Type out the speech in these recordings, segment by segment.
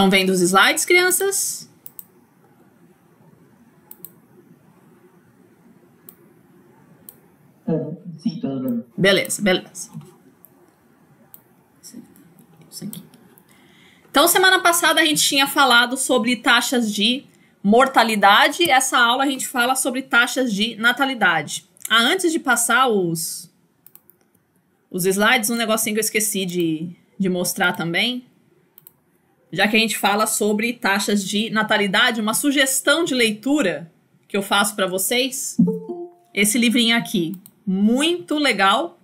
Estão vendo os slides, crianças? É, sim, tá Beleza, beleza. Então, semana passada a gente tinha falado sobre taxas de mortalidade. Essa aula a gente fala sobre taxas de natalidade. Ah, antes de passar os, os slides, um negocinho que eu esqueci de, de mostrar também já que a gente fala sobre taxas de natalidade, uma sugestão de leitura que eu faço para vocês. Esse livrinho aqui, muito legal,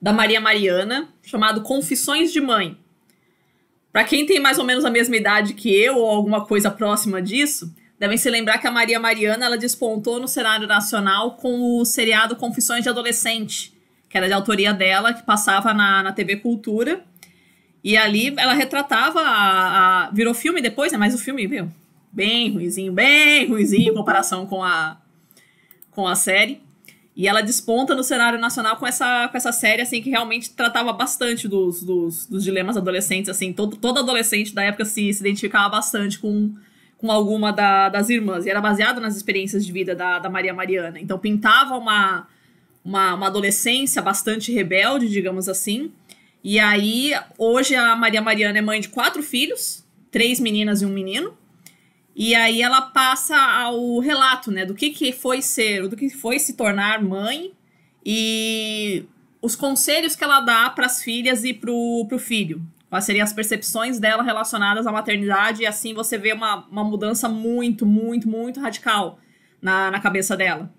da Maria Mariana, chamado Confissões de Mãe. Para quem tem mais ou menos a mesma idade que eu ou alguma coisa próxima disso, devem se lembrar que a Maria Mariana ela despontou no cenário nacional com o seriado Confissões de Adolescente, que era de autoria dela, que passava na, na TV Cultura e ali ela retratava a, a, Virou filme depois, né? Mas o filme, viu? Bem ruizinho, bem ruizinho em comparação com a, com a série. E ela desponta no cenário nacional com essa, com essa série, assim, que realmente tratava bastante dos, dos, dos dilemas adolescentes, assim. Todo, todo adolescente da época se, se identificava bastante com, com alguma da, das irmãs. E era baseado nas experiências de vida da, da Maria Mariana. Então pintava uma, uma, uma adolescência bastante rebelde, digamos assim e aí, hoje a Maria Mariana é mãe de quatro filhos, três meninas e um menino. E aí ela passa ao relato, né, do que, que foi ser, do que foi se tornar mãe e os conselhos que ela dá para as filhas e para o filho. Quais seriam as percepções dela relacionadas à maternidade e assim você vê uma, uma mudança muito, muito, muito radical na, na cabeça dela.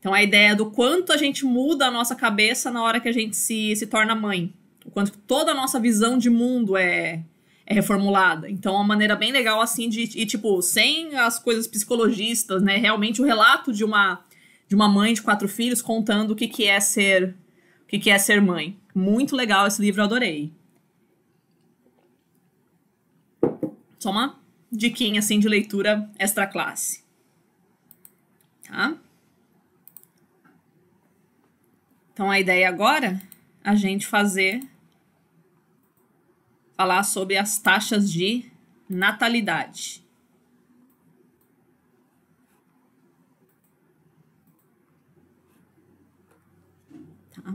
Então a ideia do quanto a gente muda a nossa cabeça na hora que a gente se, se torna mãe o quanto toda a nossa visão de mundo é, é reformulada. Então, é uma maneira bem legal, assim, de, e, tipo, sem as coisas psicologistas, né? Realmente o relato de uma, de uma mãe de quatro filhos contando o que, que é ser o que, que é ser mãe. Muito legal esse livro, eu adorei. Só uma diquinha, assim, de leitura extra classe. Tá? Então, a ideia agora a gente fazer falar sobre as taxas de natalidade. Tá.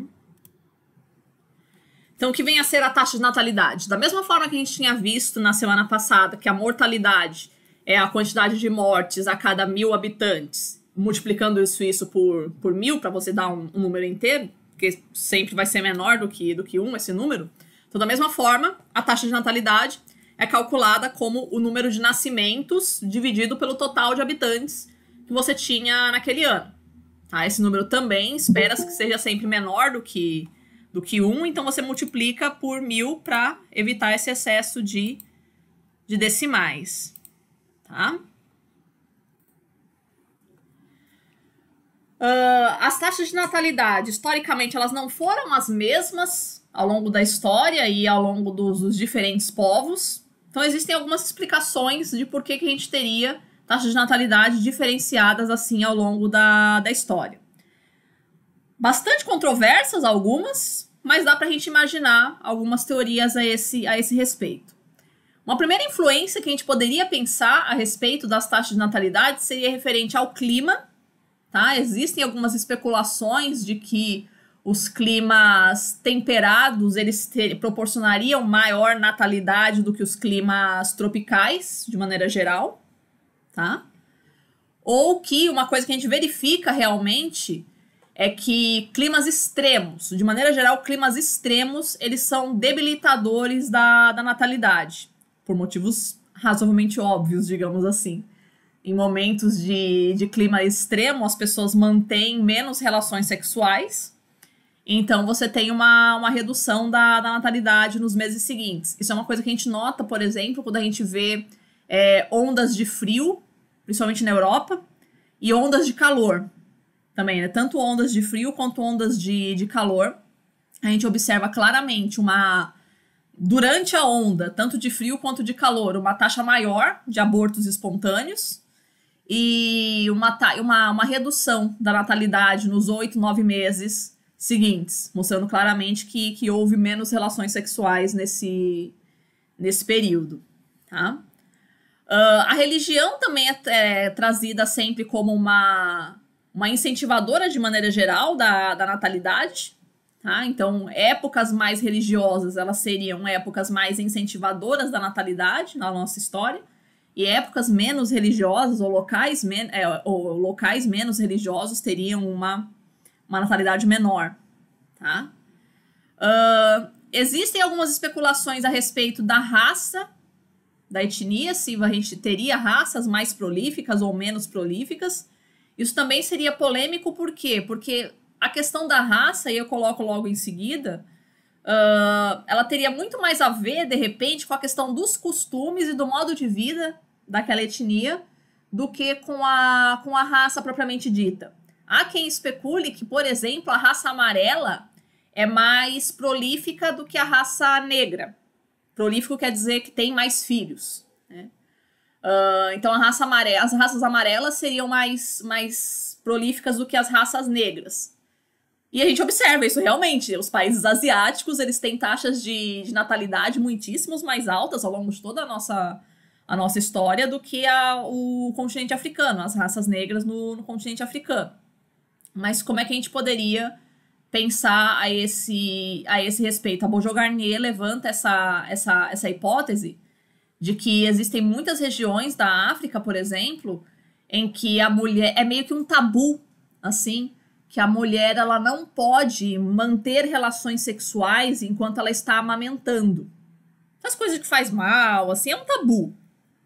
Então, o que vem a ser a taxa de natalidade? Da mesma forma que a gente tinha visto na semana passada, que a mortalidade é a quantidade de mortes a cada mil habitantes, multiplicando isso, isso por, por mil, para você dar um, um número inteiro, porque sempre vai ser menor do que, do que um esse número. Então, da mesma forma, a taxa de natalidade é calculada como o número de nascimentos dividido pelo total de habitantes que você tinha naquele ano. Tá? Esse número também espera-se que seja sempre menor do que, do que um. então você multiplica por mil para evitar esse excesso de, de decimais. Tá? Uh, as taxas de natalidade, historicamente, elas não foram as mesmas ao longo da história e ao longo dos, dos diferentes povos. Então, existem algumas explicações de por que, que a gente teria taxas de natalidade diferenciadas assim ao longo da, da história. Bastante controversas algumas, mas dá para a gente imaginar algumas teorias a esse, a esse respeito. Uma primeira influência que a gente poderia pensar a respeito das taxas de natalidade seria referente ao clima Tá? Existem algumas especulações de que os climas temperados eles ter, proporcionariam maior natalidade do que os climas tropicais, de maneira geral, tá? Ou que uma coisa que a gente verifica realmente é que climas extremos, de maneira geral, climas extremos, eles são debilitadores da, da natalidade, por motivos razoavelmente óbvios, digamos assim em momentos de, de clima extremo, as pessoas mantêm menos relações sexuais. Então, você tem uma, uma redução da, da natalidade nos meses seguintes. Isso é uma coisa que a gente nota, por exemplo, quando a gente vê é, ondas de frio, principalmente na Europa, e ondas de calor também, né? Tanto ondas de frio quanto ondas de, de calor. A gente observa claramente uma. Durante a onda, tanto de frio quanto de calor, uma taxa maior de abortos espontâneos e uma, uma, uma redução da natalidade nos oito, nove meses seguintes, mostrando claramente que, que houve menos relações sexuais nesse, nesse período. Tá? Uh, a religião também é, é, trazida sempre como uma, uma incentivadora, de maneira geral, da, da natalidade. Tá? Então, épocas mais religiosas, elas seriam épocas mais incentivadoras da natalidade na nossa história. E épocas menos religiosas ou locais, men é, ou locais menos religiosos teriam uma, uma natalidade menor, tá? Uh, existem algumas especulações a respeito da raça, da etnia, se a gente teria raças mais prolíficas ou menos prolíficas. Isso também seria polêmico, por quê? Porque a questão da raça, e eu coloco logo em seguida, uh, ela teria muito mais a ver, de repente, com a questão dos costumes e do modo de vida daquela etnia do que com a, com a raça propriamente dita. Há quem especule que, por exemplo, a raça amarela é mais prolífica do que a raça negra. Prolífico quer dizer que tem mais filhos. Né? Uh, então, a raça amarela, as raças amarelas seriam mais, mais prolíficas do que as raças negras. E a gente observa isso realmente. Os países asiáticos eles têm taxas de, de natalidade muitíssimos mais altas ao longo de toda a nossa a nossa história do que a, o continente africano, as raças negras no, no, continente africano. Mas como é que a gente poderia pensar a esse, a esse respeito? A Bojo Garnier levanta essa, essa, essa hipótese de que existem muitas regiões da África, por exemplo, em que a mulher é meio que um tabu, assim, que a mulher ela não pode manter relações sexuais enquanto ela está amamentando. As coisas que faz mal, assim, é um tabu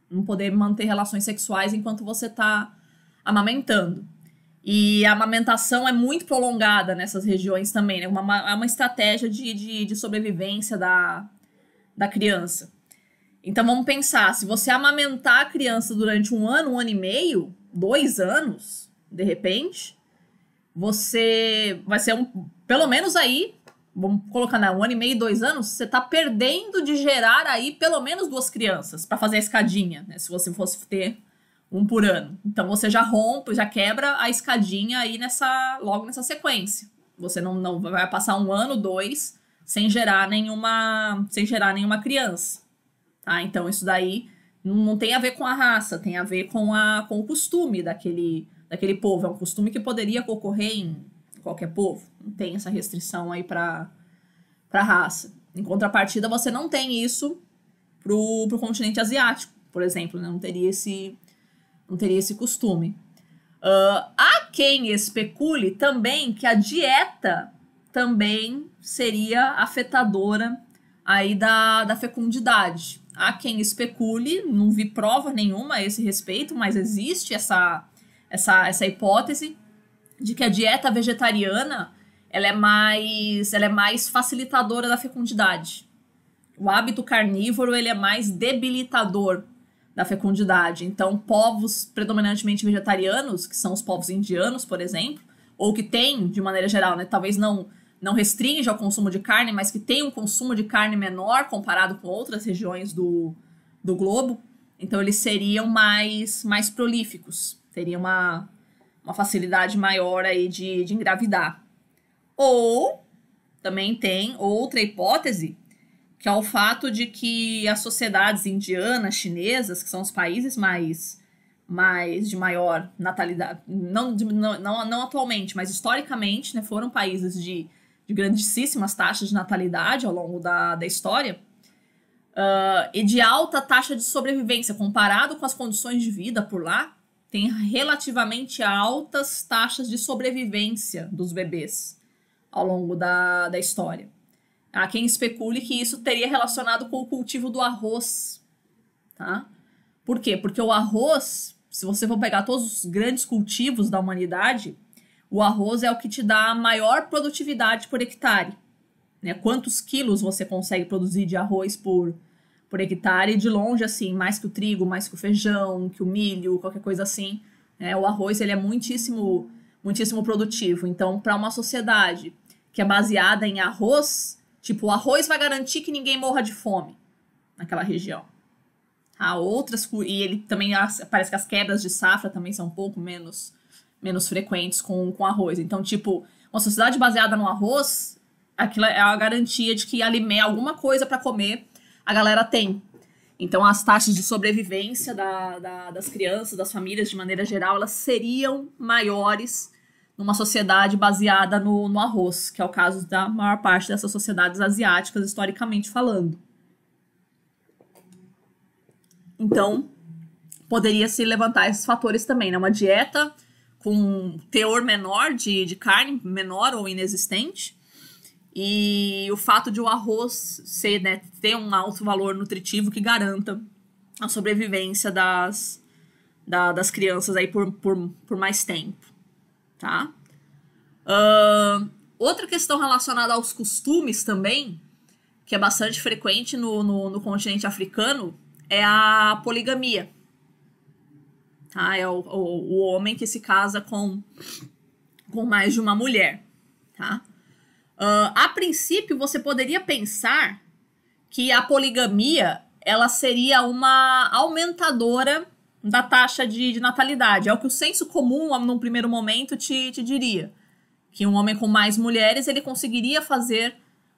não poder manter relações sexuais enquanto você está amamentando. E a amamentação é muito prolongada nessas regiões também, né? Uma, é uma estratégia de, de, de sobrevivência da, da criança. Então vamos pensar, se você amamentar a criança durante um ano, um ano e meio, dois anos, de repente, você vai ser um, pelo menos aí vamos colocar na né, um ano e meio, dois anos, você está perdendo de gerar aí pelo menos duas crianças para fazer a escadinha, né? Se você fosse ter um por ano. Então você já rompe, já quebra a escadinha aí nessa logo nessa sequência. Você não, não vai passar um ano, dois sem gerar nenhuma sem gerar nenhuma criança. Tá? Então isso daí não tem a ver com a raça, tem a ver com, a, com o costume daquele, daquele povo. É um costume que poderia ocorrer em qualquer povo, não tem essa restrição aí para para raça. Em contrapartida, você não tem isso pro, pro continente asiático, por exemplo, né? não teria esse não teria esse costume. Uh, há quem especule também que a dieta também seria afetadora aí da, da fecundidade. Há quem especule, não vi prova nenhuma a esse respeito, mas existe essa, essa, essa hipótese de que a dieta vegetariana ela é mais ela é mais facilitadora da fecundidade. O hábito carnívoro ele é mais debilitador da fecundidade. Então, povos predominantemente vegetarianos, que são os povos indianos, por exemplo, ou que têm, de maneira geral, né, talvez não não restringe ao consumo de carne, mas que tem um consumo de carne menor comparado com outras regiões do, do globo, então eles seriam mais mais prolíficos, teria uma uma facilidade maior aí de, de engravidar. Ou também tem outra hipótese, que é o fato de que as sociedades indianas, chinesas, que são os países mais, mais de maior natalidade, não, não, não atualmente, mas historicamente, né, foram países de, de grandíssimas taxas de natalidade ao longo da, da história, uh, e de alta taxa de sobrevivência comparado com as condições de vida por lá, tem relativamente altas taxas de sobrevivência dos bebês ao longo da, da história. Há quem especule que isso teria relacionado com o cultivo do arroz. Tá? Por quê? Porque o arroz, se você for pegar todos os grandes cultivos da humanidade, o arroz é o que te dá a maior produtividade por hectare. Né? Quantos quilos você consegue produzir de arroz por, por hectare, de longe, assim, mais que o trigo, mais que o feijão, que o milho, qualquer coisa assim. Né? O arroz, ele é muitíssimo, muitíssimo produtivo. Então, para uma sociedade que é baseada em arroz, tipo, o arroz vai garantir que ninguém morra de fome naquela região. Há outras, e ele também, parece que as quebras de safra também são um pouco menos, menos frequentes com, com arroz. Então, tipo, uma sociedade baseada no arroz, aquilo é a garantia de que alime alguma coisa para comer a galera tem. Então, as taxas de sobrevivência da, da, das crianças, das famílias, de maneira geral, elas seriam maiores numa sociedade baseada no, no arroz, que é o caso da maior parte dessas sociedades asiáticas, historicamente falando. Então, poderia se levantar esses fatores também, né? Uma dieta com teor menor de, de carne, menor ou inexistente, e o fato de o arroz ser, né, ter um alto valor nutritivo que garanta a sobrevivência das, da, das crianças aí por, por, por mais tempo, tá? Uh, outra questão relacionada aos costumes também, que é bastante frequente no, no, no continente africano, é a poligamia. Tá? É o, o, o homem que se casa com, com mais de uma mulher, tá? Uh, a princípio, você poderia pensar que a poligamia ela seria uma aumentadora da taxa de, de, natalidade. É o que o senso comum, num primeiro momento, te, te diria. Que um homem com mais mulheres, ele conseguiria fazer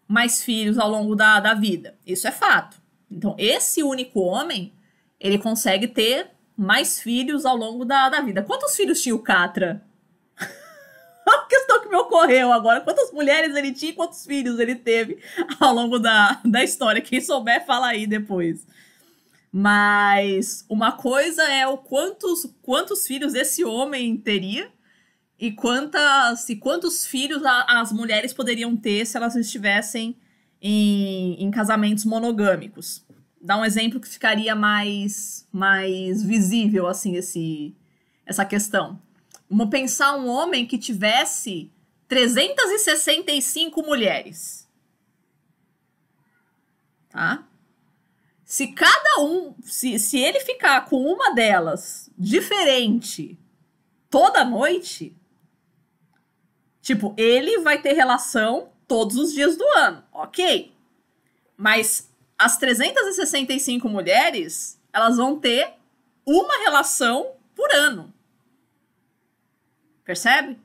mais filhos ao longo da, da vida. Isso é fato. Então, esse único homem, ele consegue ter mais filhos ao longo da, da vida. Quantos filhos tinha o Catra a questão que me ocorreu agora. Quantas mulheres ele tinha e quantos filhos ele teve ao longo da, da história. Quem souber, fala aí depois. Mas uma coisa é o quantos, quantos filhos esse homem teria e quantas e quantos filhos a, as mulheres poderiam ter se elas estivessem em, em casamentos monogâmicos. Dá um exemplo que ficaria mais mais visível assim esse essa questão. Vamos pensar um homem que tivesse 365 mulheres. Tá? Se cada um, se, se ele ficar com uma delas diferente toda noite, tipo, ele vai ter relação todos os dias do ano, ok. Mas as 365 mulheres, elas vão ter uma relação por ano. Percebe?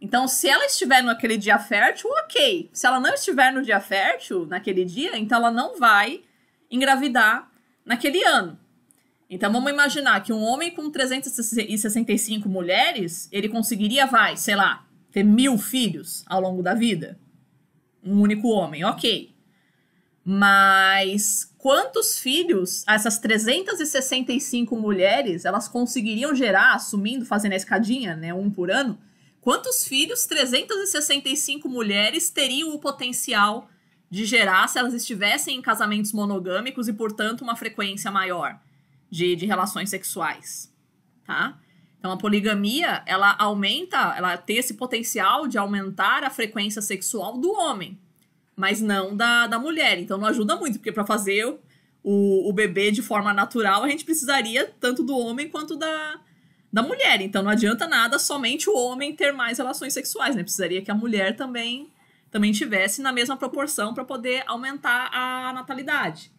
Então, se ela estiver naquele dia fértil, ok. Se ela não estiver no dia fértil, naquele dia, então ela não vai engravidar naquele ano. Então, vamos imaginar que um homem com 365 mulheres, ele conseguiria, vai, sei lá, ter mil filhos ao longo da vida. Um único homem, ok. Mas quantos filhos essas 365 mulheres elas conseguiriam gerar, assumindo, fazendo a escadinha, né, um por ano? Quantos filhos 365 mulheres teriam o potencial de gerar se elas estivessem em casamentos monogâmicos e, portanto, uma frequência maior de, de relações sexuais, tá? Então, a poligamia, ela aumenta, ela tem esse potencial de aumentar a frequência sexual do homem, mas não da, da mulher. Então não ajuda muito, porque para fazer o, o bebê de forma natural, a gente precisaria tanto do homem quanto da, da mulher. Então não adianta nada somente o homem ter mais relações sexuais, né? Precisaria que a mulher também também tivesse na mesma proporção para poder aumentar a natalidade.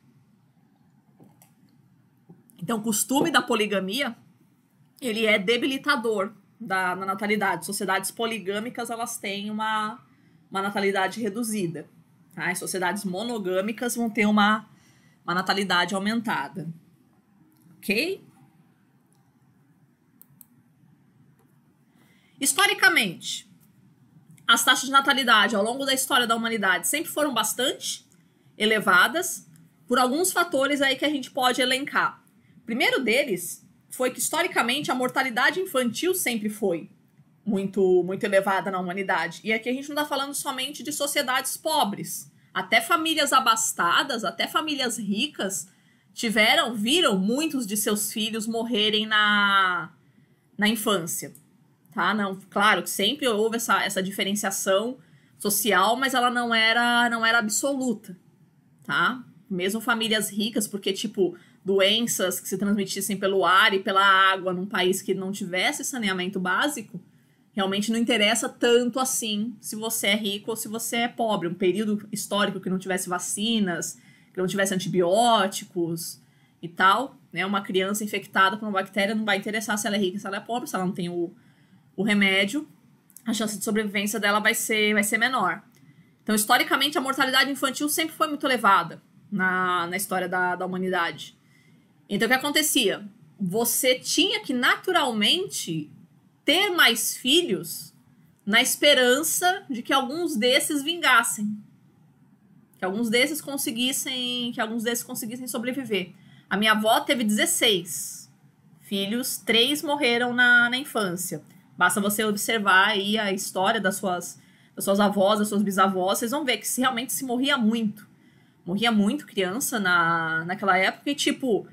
Então, o costume da poligamia, ele é debilitador da, na natalidade. Sociedades poligâmicas, elas têm uma, uma natalidade reduzida. Tá? As sociedades monogâmicas vão ter uma, uma natalidade aumentada. Ok? Historicamente, as taxas de natalidade ao longo da história da humanidade sempre foram bastante elevadas por alguns fatores aí que a gente pode elencar. O primeiro deles foi que historicamente a mortalidade infantil sempre foi muito, muito elevada na humanidade. E aqui a gente não está falando somente de sociedades pobres. Até famílias abastadas, até famílias ricas tiveram, viram muitos de seus filhos morrerem na, na infância. Tá? Não, claro que sempre houve essa, essa diferenciação social, mas ela não era não era absoluta, tá? Mesmo famílias ricas, porque tipo, doenças que se transmitissem pelo ar e pela água num país que não tivesse saneamento básico, Realmente não interessa tanto assim se você é rico ou se você é pobre. Um período histórico que não tivesse vacinas, que não tivesse antibióticos e tal, né? Uma criança infectada por uma bactéria não vai interessar se ela é rica, se ela é pobre, se ela não tem o, o remédio, a chance de sobrevivência dela vai ser, vai ser menor. Então, historicamente, a mortalidade infantil sempre foi muito elevada na, na história da, da humanidade. Então, o que acontecia? Você tinha que naturalmente ter mais filhos na esperança de que alguns desses vingassem. Que alguns desses conseguissem, que alguns desses conseguissem sobreviver. A minha avó teve 16 filhos, três morreram na, na infância. Basta você observar aí a história das suas, das suas avós, das suas bisavós, vocês vão ver que se, realmente se morria muito. Morria muito criança na, naquela época e, tipo,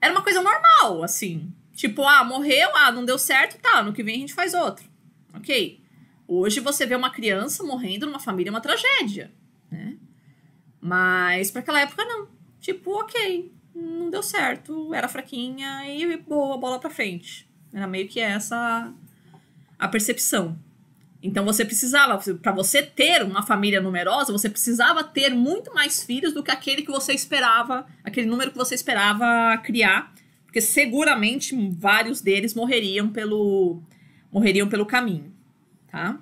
era uma coisa normal, assim. Tipo, ah, morreu, ah, não deu certo, tá, no que vem a gente faz outro. Ok. Hoje você vê uma criança morrendo numa família é uma tragédia, né? Mas para aquela época não. Tipo, ok, não deu certo, era fraquinha e boa, bola para frente. Era meio que essa a percepção. Então você precisava, para você ter uma família numerosa, você precisava ter muito mais filhos do que aquele que você esperava, aquele número que você esperava criar porque seguramente vários deles morreriam pelo morreriam pelo caminho, tá?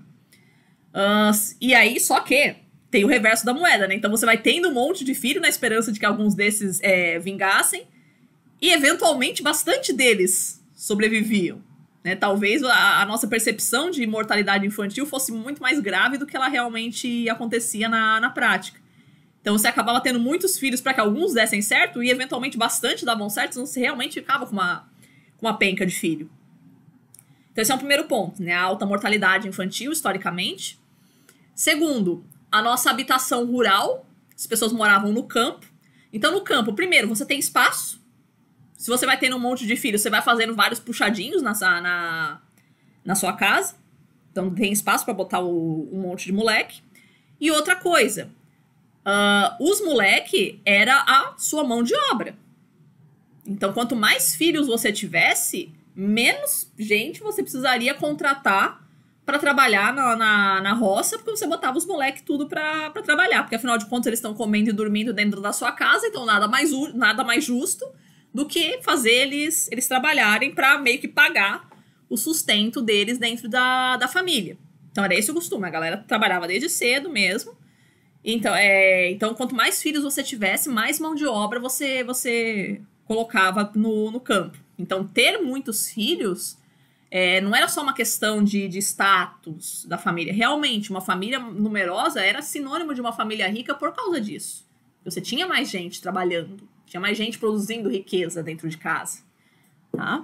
Uh, e aí, só que tem o reverso da moeda, né? Então você vai tendo um monte de filho na esperança de que alguns desses é, vingassem e eventualmente bastante deles sobreviviam. Né? Talvez a, a, nossa percepção de mortalidade infantil fosse muito mais grave do que ela realmente acontecia na, na prática. Então você acabava tendo muitos filhos para que alguns dessem certo e eventualmente bastante davam certo, senão você realmente ficava com uma, com uma penca de filho. Então esse é um primeiro ponto, né? A alta mortalidade infantil, historicamente. Segundo, a nossa habitação rural, as pessoas moravam no campo. Então no campo, primeiro, você tem espaço. Se você vai tendo um monte de filhos, você vai fazendo vários puxadinhos na, na, na sua casa. Então tem espaço para botar o, um monte de moleque. E outra coisa, Uh, os moleque era a sua mão de obra. Então, quanto mais filhos você tivesse, menos gente você precisaria contratar para trabalhar na, na, na, roça, porque você botava os moleques tudo para trabalhar. Porque afinal de contas eles estão comendo e dormindo dentro da sua casa, então nada mais, nada mais justo do que fazer eles, eles trabalharem para meio que pagar o sustento deles dentro da, da família. Então era esse o costume, a galera trabalhava desde cedo mesmo então, é, então, quanto mais filhos você tivesse, mais mão de obra você, você colocava no, no campo. Então, ter muitos filhos é, não era só uma questão de, de status da família. Realmente, uma família numerosa era sinônimo de uma família rica por causa disso. Você tinha mais gente trabalhando, tinha mais gente produzindo riqueza dentro de casa. Tá?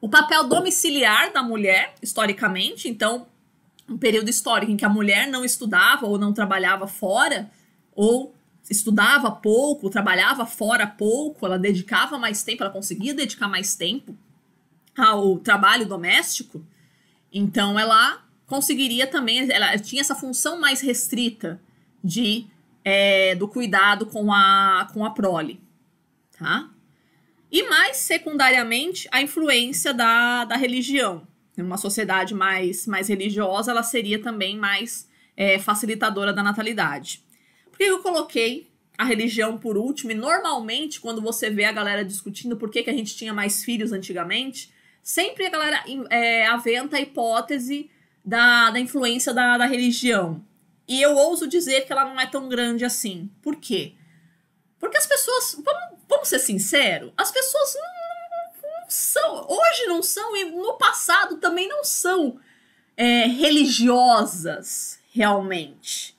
O papel domiciliar da mulher, historicamente, então, um período histórico em que a mulher não estudava ou não trabalhava fora, ou estudava pouco, trabalhava fora pouco, ela dedicava mais tempo, ela conseguia dedicar mais tempo ao trabalho doméstico, então ela conseguiria também, ela tinha essa função mais restrita de é, do cuidado com a, com a prole, tá? E mais secundariamente, a influência da, da religião numa sociedade mais, mais religiosa, ela seria também mais é, facilitadora da natalidade. Por que eu coloquei a religião por último? E normalmente, quando você vê a galera discutindo por que, que a gente tinha mais filhos antigamente, sempre a galera é, aventa a hipótese da, da influência da, da religião. E eu ouso dizer que ela não é tão grande assim. Por quê? Porque as pessoas, vamos, vamos ser sinceros, as pessoas não são, hoje não são e no passado também não são é, religiosas realmente.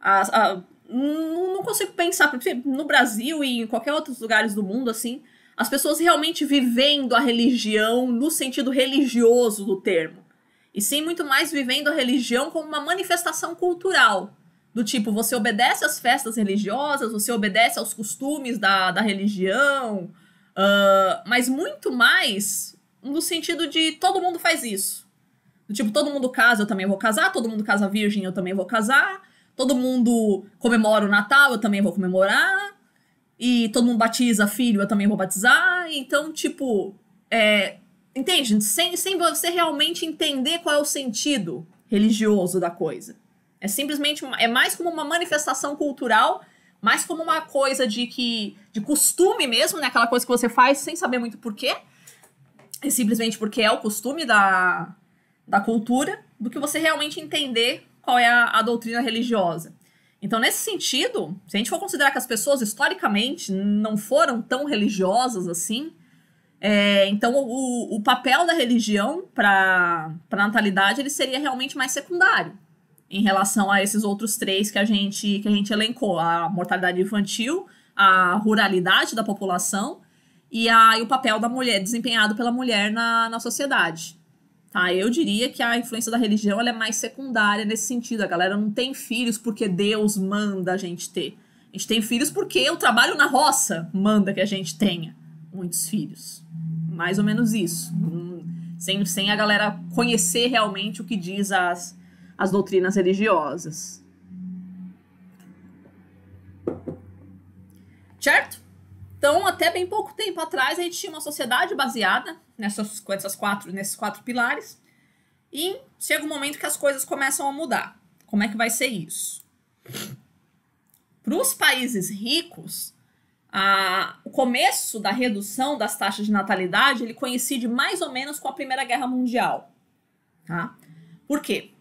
a, não, não consigo pensar, no Brasil e em qualquer outros lugares do mundo, assim, as pessoas realmente vivendo a religião no sentido religioso do termo. E sim, muito mais vivendo a religião como uma manifestação cultural. Do tipo, você obedece às festas religiosas, você obedece aos costumes da, da religião, Uh, mas muito mais no sentido de todo mundo faz isso. Tipo, todo mundo casa, eu também vou casar, todo mundo casa virgem, eu também vou casar, todo mundo comemora o Natal, eu também vou comemorar, e todo mundo batiza filho, eu também vou batizar. Então, tipo, é, entende? Sem, sem você realmente entender qual é o sentido religioso da coisa. É simplesmente, é mais como uma manifestação cultural mais como uma coisa de que de costume mesmo, né? Aquela coisa que você faz sem saber muito porquê, e é simplesmente porque é o costume da, da cultura, do que você realmente entender qual é a, a doutrina religiosa. Então, nesse sentido, se a gente for considerar que as pessoas historicamente não foram tão religiosas assim, é, então o, o papel da religião para a natalidade ele seria realmente mais secundário em relação a esses outros três que a gente, que a gente elencou: a mortalidade infantil, a ruralidade da população e, a, e o papel da mulher desempenhado pela mulher na, na sociedade. Tá? Eu diria que a influência da religião ela é mais secundária nesse sentido. A galera não tem filhos porque Deus manda a gente ter. A gente tem filhos porque o trabalho na roça manda que a gente tenha muitos filhos. Mais ou menos isso. Hum, sem, sem a galera conhecer realmente o que diz as, as doutrinas religiosas. Certo? Então, até bem pouco tempo atrás, a gente tinha uma sociedade baseada nessas, nessas quatro, nesses quatro pilares. E chega um momento que as coisas começam a mudar. Como é que vai ser isso? Para os países ricos, a, o começo da redução das taxas de natalidade ele coincide mais ou menos com a Primeira Guerra Mundial. Tá? Por quê?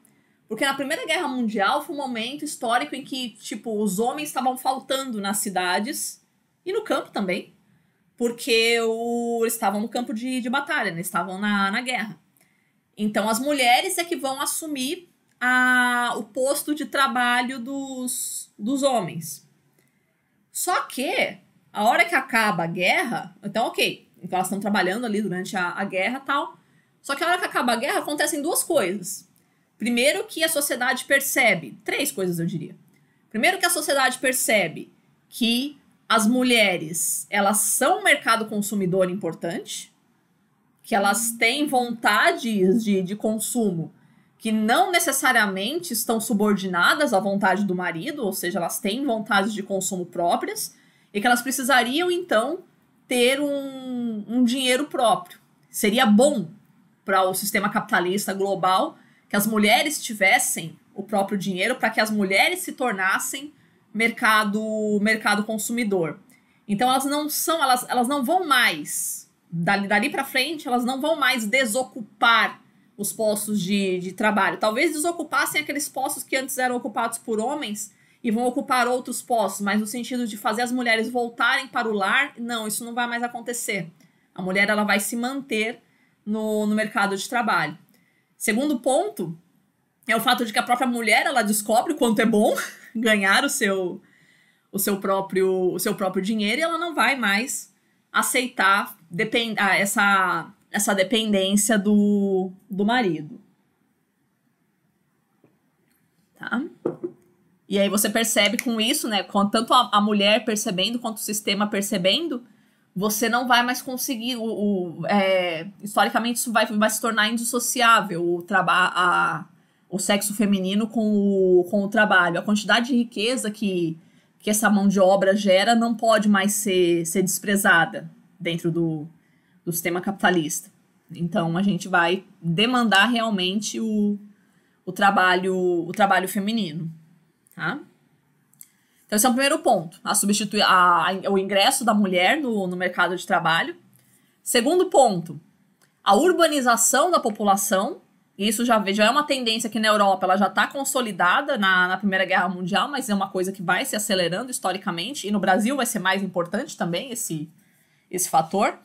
Porque na Primeira Guerra Mundial foi um momento histórico em que, tipo, os homens estavam faltando nas cidades e no campo também, porque o, eles estavam no campo de, de batalha, né? estavam na, na guerra. Então, as mulheres é que vão assumir a, o posto de trabalho dos, dos homens. Só que, a hora que acaba a guerra, então, ok, então elas estão trabalhando ali durante a, a guerra tal. Só que a hora que acaba a guerra, acontecem duas coisas Primeiro que a sociedade percebe, três coisas eu diria. Primeiro que a sociedade percebe que as mulheres, elas são um mercado consumidor importante, que elas têm vontades de, de consumo que não necessariamente estão subordinadas à vontade do marido, ou seja, elas têm vontades de consumo próprias, e que elas precisariam, então, ter um, um dinheiro próprio. Seria bom para o sistema capitalista global que as mulheres tivessem o próprio dinheiro para que as mulheres se tornassem mercado mercado consumidor. Então elas não são, elas, elas não vão mais dali, dali para frente, elas não vão mais desocupar os postos de, de trabalho. Talvez desocupassem aqueles postos que antes eram ocupados por homens e vão ocupar outros postos, mas no sentido de fazer as mulheres voltarem para o lar, não, isso não vai mais acontecer. A mulher ela vai se manter no, no mercado de trabalho. Segundo ponto é o fato de que a própria mulher ela descobre o quanto é bom ganhar o seu o seu próprio o seu próprio dinheiro e ela não vai mais aceitar depend, ah, essa essa dependência do, do marido. Tá? E aí você percebe com isso, né? Com tanto a, a mulher percebendo quanto o sistema percebendo, você não vai mais conseguir o, o é, historicamente isso vai, vai se tornar indissociável o trabalho o sexo feminino com o, com o trabalho a quantidade de riqueza que que essa mão de obra gera não pode mais ser, ser desprezada dentro do, do sistema capitalista então a gente vai demandar realmente o, o trabalho o trabalho feminino tá então, esse é o primeiro ponto: a substituir a, a, o ingresso da mulher no, no mercado de trabalho. Segundo ponto, a urbanização da população. Isso já, já é uma tendência que na Europa ela já está consolidada na, na Primeira Guerra Mundial, mas é uma coisa que vai se acelerando historicamente, e no Brasil vai ser mais importante também esse, esse fator.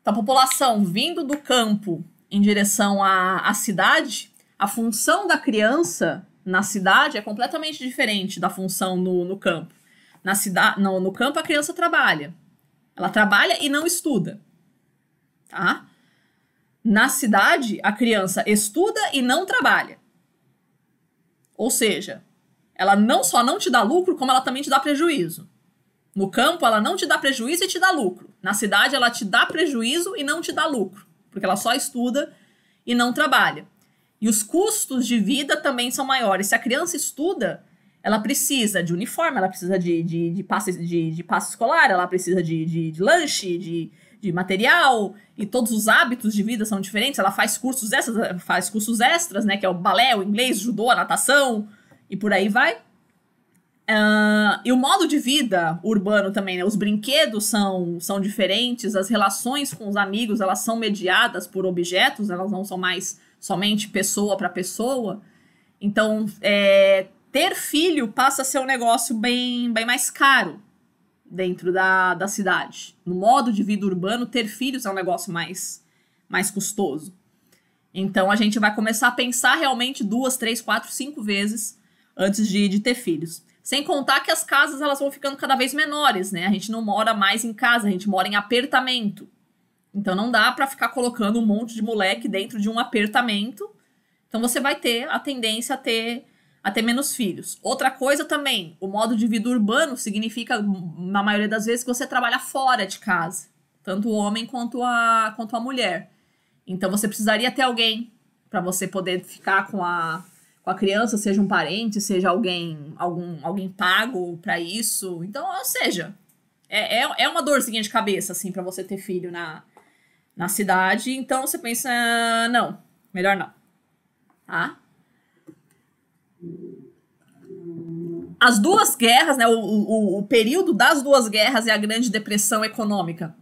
Então, a população vindo do campo em direção à, à cidade, a função da criança na cidade é completamente diferente da função no, no campo. Na cidade, no, no campo, a criança trabalha. Ela trabalha e não estuda. Tá? Na cidade, a criança estuda e não trabalha. Ou seja, ela não só não te dá lucro, como ela também te dá prejuízo. No campo, ela não te dá prejuízo e te dá lucro. Na cidade, ela te dá prejuízo e não te dá lucro, porque ela só estuda e não trabalha. E os custos de vida também são maiores. Se a criança estuda, ela precisa de uniforme, ela precisa de, de, de, passe, de, de passe escolar, ela precisa de, de, de lanche, de, de material, e todos os hábitos de vida são diferentes. Ela faz cursos extras, faz cursos extras, né? Que é o balé, o inglês, o judô, a natação, e por aí vai. Uh, e o modo de vida urbano também, né? Os brinquedos são, são diferentes, as relações com os amigos, elas são mediadas por objetos, elas não são mais somente pessoa para pessoa. Então, é, ter filho passa a ser um negócio bem, bem mais caro dentro da, da cidade. No modo de vida urbano, ter filhos é um negócio mais, mais custoso. Então, a gente vai começar a pensar realmente duas, três, quatro, cinco vezes antes de, de ter filhos. Sem contar que as casas elas vão ficando cada vez menores, né? A gente não mora mais em casa, a gente mora em apertamento. Então não dá para ficar colocando um monte de moleque dentro de um apertamento. Então você vai ter a tendência a ter a ter menos filhos. Outra coisa também, o modo de vida urbano significa na maioria das vezes que você trabalha fora de casa, tanto o homem quanto a quanto a mulher. Então você precisaria ter alguém para você poder ficar com a com a criança, seja um parente, seja alguém algum alguém pago para isso. Então, ou seja, é, é, é uma dorzinha de cabeça assim para você ter filho na na cidade, então você pensa, ah, não, melhor não. Tá? As duas guerras, né, o, o, o período das duas guerras e a Grande Depressão Econômica,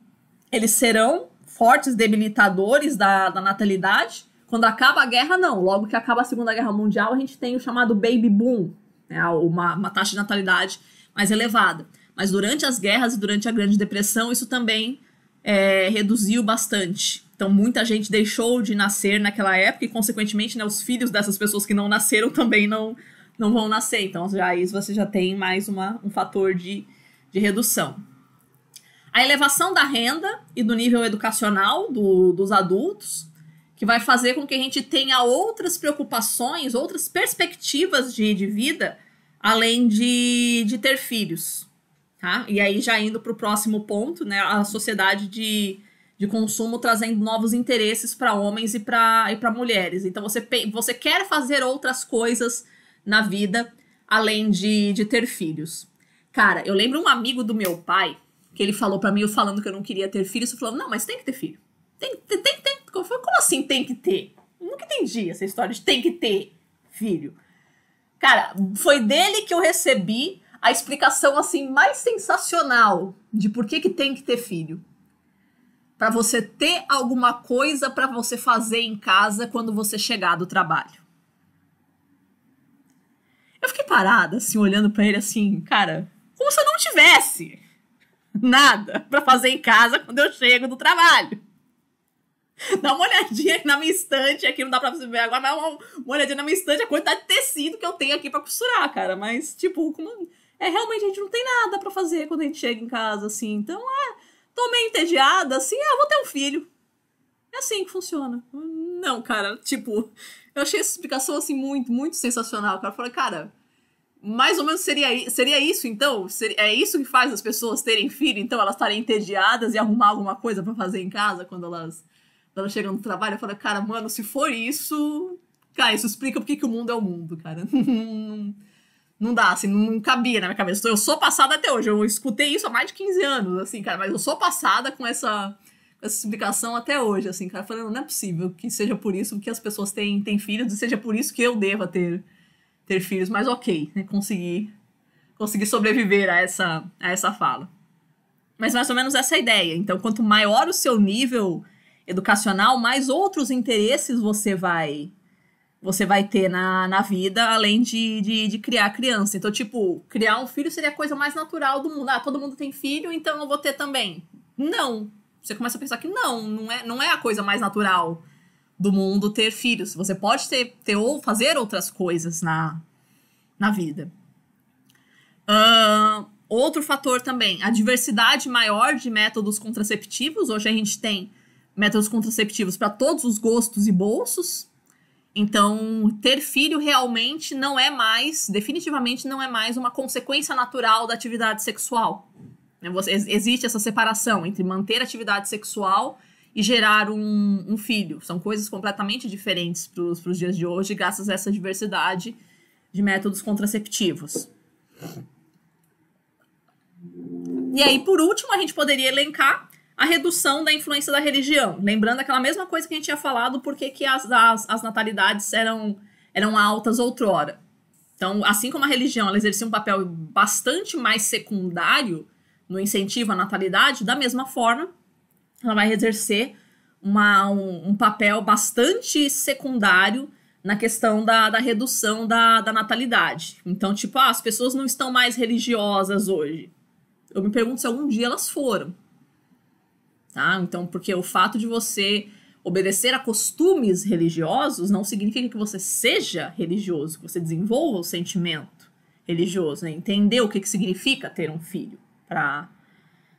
eles serão fortes debilitadores da, da natalidade. Quando acaba a guerra, não. Logo que acaba a Segunda Guerra Mundial, a gente tem o chamado baby boom, né, uma, uma taxa de natalidade mais elevada. Mas durante as guerras e durante a Grande Depressão, isso também é, reduziu bastante. Então, muita gente deixou de nascer naquela época e, consequentemente, né, os filhos dessas pessoas que não nasceram também não, não vão nascer. Então, já isso você já tem mais uma, um fator de, de redução. A elevação da renda e do nível educacional do, dos adultos, que vai fazer com que a gente tenha outras preocupações, outras perspectivas de, de vida, além de, de ter filhos. Tá? E aí, já indo para o próximo ponto, né, a sociedade de, de consumo trazendo novos interesses para homens e para e para mulheres. Então, você, você quer fazer outras coisas na vida além de, de ter filhos. Cara, eu lembro um amigo do meu pai que ele falou para mim, eu falando que eu não queria ter filhos, eu falou: não, mas tem que ter filho. Tem, tem, tem, tem. como assim tem que ter? Eu nunca entendi essa história de tem que ter filho. Cara, foi dele que eu recebi a explicação assim mais sensacional de por que, que tem que ter filho. Para você ter alguma coisa para você fazer em casa quando você chegar do trabalho. Eu fiquei parada, assim, olhando para ele assim, cara, como se eu não tivesse nada para fazer em casa quando eu chego do trabalho. Dá uma olhadinha na minha estante, aqui não dá pra você ver agora, mas uma, uma olhadinha na minha estante, a quantidade de tecido que eu tenho aqui pra costurar, cara. Mas, tipo, como. É realmente a gente não tem nada para fazer quando a gente chega em casa, assim. Então, é, tô meio entediada, assim, ah, vou ter um filho. É assim que funciona. Não, cara, tipo, eu achei essa explicação, assim, muito, muito sensacional, cara. falou, cara, mais ou menos seria, seria isso, então? Seria, é isso que faz as pessoas terem filho, então elas estarem entediadas e arrumar alguma coisa para fazer em casa quando elas, quando elas chegam no trabalho? Eu falei, cara, mano, se for isso. Cara, isso explica por que o mundo é o mundo, cara. Não dá, assim, não cabia na minha cabeça. Eu sou passada até hoje. Eu escutei isso há mais de 15 anos, assim, cara, mas eu sou passada com essa, essa explicação até hoje, assim, cara. Falando, não é possível que seja por isso que as pessoas têm, têm filhos e seja por isso que eu deva ter, ter filhos. Mas ok, né, consegui, consegui sobreviver a essa, a essa fala. Mas mais ou menos essa é a ideia. Então, quanto maior o seu nível educacional, mais outros interesses você vai você vai ter na, na vida, além de, de, de criar criança. Então, tipo, criar um filho seria a coisa mais natural do mundo. Ah, todo mundo tem filho, então eu vou ter também. Não. Você começa a pensar que não, não é, não é a coisa mais natural do mundo ter filhos. Você pode ter, ter ou fazer outras coisas na, na vida. Uh, outro fator também, a diversidade maior de métodos contraceptivos. Hoje a gente tem métodos contraceptivos para todos os gostos e bolsos. Então, ter filho realmente não é mais, definitivamente não é mais uma consequência natural da atividade sexual. Né, existe essa separação entre manter atividade sexual e gerar um, um filho. São coisas completamente diferentes para os dias de hoje, graças a essa diversidade de métodos contraceptivos. E aí, por último, a gente poderia elencar a redução da influência da religião. Lembrando aquela mesma coisa que a gente tinha falado, porque que as, as, as natalidades eram, eram altas outrora. Então, assim como a religião ela exercia um papel bastante mais secundário no incentivo à natalidade, da mesma forma, ela vai exercer uma, um, um papel bastante secundário na questão da, da redução da, da natalidade. Então, tipo, ah, as pessoas não estão mais religiosas hoje. Eu me pergunto se algum dia elas foram tá? Então, porque o fato de você obedecer a costumes religiosos não significa que você seja religioso, que você desenvolva o sentimento religioso, né? entender o que, que significa ter um filho para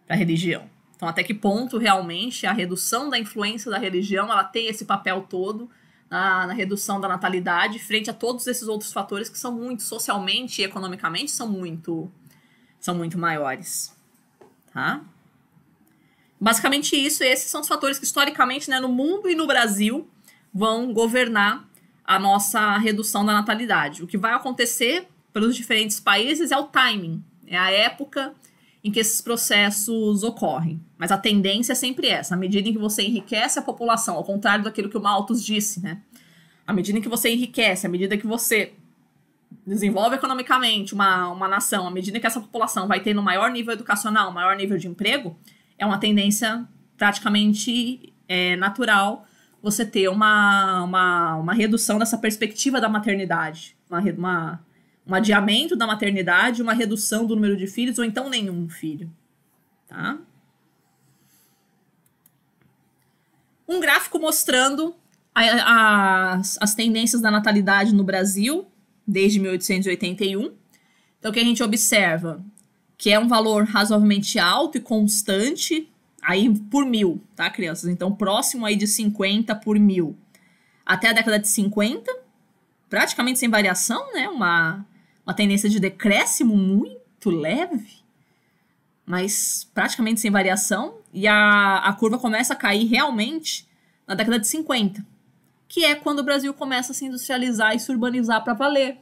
a religião. Então, até que ponto realmente a redução da influência da religião ela tem esse papel todo na, na redução da natalidade frente a todos esses outros fatores que são muito socialmente e economicamente são muito são muito maiores, tá? Basicamente isso, esses são os fatores que historicamente, né, no mundo e no Brasil, vão governar a nossa redução da natalidade. O que vai acontecer pelos diferentes países é o timing, é a época em que esses processos ocorrem. Mas a tendência é sempre essa, à medida em que você enriquece a população, ao contrário daquilo que o Malthus disse, né? À medida em que você enriquece, à medida que você desenvolve economicamente uma, uma nação, à medida que essa população vai tendo um maior nível educacional, um maior nível de emprego, é uma tendência praticamente é, natural você ter uma, uma, uma redução dessa perspectiva da maternidade, uma, uma, um adiamento da maternidade, uma redução do número de filhos, ou então nenhum filho. Tá? Um gráfico mostrando a, a, as, as tendências da natalidade no Brasil desde 1881. Então, o que a gente observa? que é um valor razoavelmente alto e constante, aí por mil, tá, crianças? Então, próximo aí de 50 por mil. Até a década de 50, praticamente sem variação, né? Uma, uma tendência de decréscimo muito leve, mas praticamente sem variação. E a, a curva começa a cair realmente na década de 50, que é quando o Brasil começa a se industrializar e se urbanizar para valer.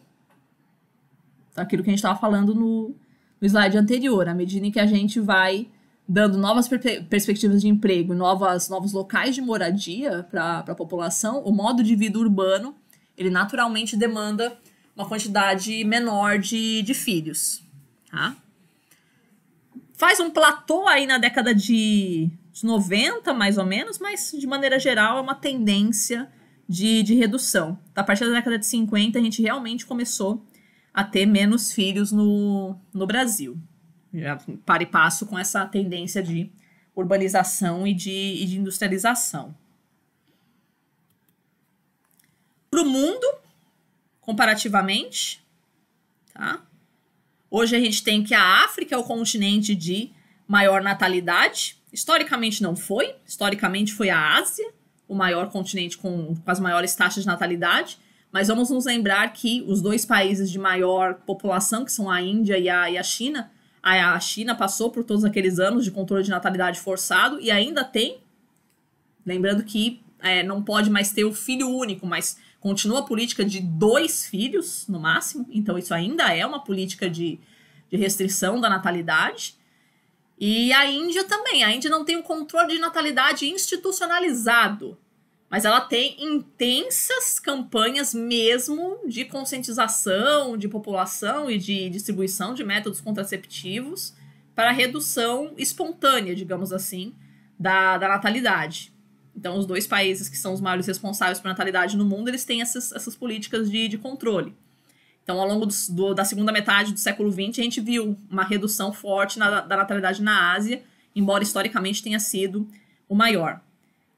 Então, aquilo que a gente estava falando no, o slide anterior, à medida em que a gente vai dando novas per perspectivas de emprego, novas, novos locais de moradia para a população, o modo de vida urbano, ele naturalmente demanda uma quantidade menor de, de filhos. Tá? Faz um platô aí na década de 90, mais ou menos, mas de maneira geral é uma tendência de, de redução. A partir da década de 50, a gente realmente começou a ter menos filhos no, no Brasil. Já para e passo com essa tendência de urbanização e de, e de industrialização. Para o mundo, comparativamente, tá? Hoje a gente tem que a África é o continente de maior natalidade. Historicamente não foi. Historicamente foi a Ásia, o maior continente com, com as maiores taxas de natalidade. Mas vamos nos lembrar que os dois países de maior população, que são a Índia e a, e a China, a, a China passou por todos aqueles anos de controle de natalidade forçado e ainda tem. Lembrando que é, não pode mais ter o filho único, mas continua a política de dois filhos no máximo, então isso ainda é uma política de, de restrição da natalidade. E a Índia também. A Índia não tem o um controle de natalidade institucionalizado mas ela tem intensas campanhas mesmo de conscientização de população e de distribuição de métodos contraceptivos para redução espontânea, digamos assim, da, da natalidade. Então, os dois países que são os maiores responsáveis por natalidade no mundo, eles têm essas, essas políticas de, de controle. Então, ao longo do, do, da segunda metade do século XX, a gente viu uma redução forte na, da natalidade na Ásia, embora historicamente tenha sido o maior.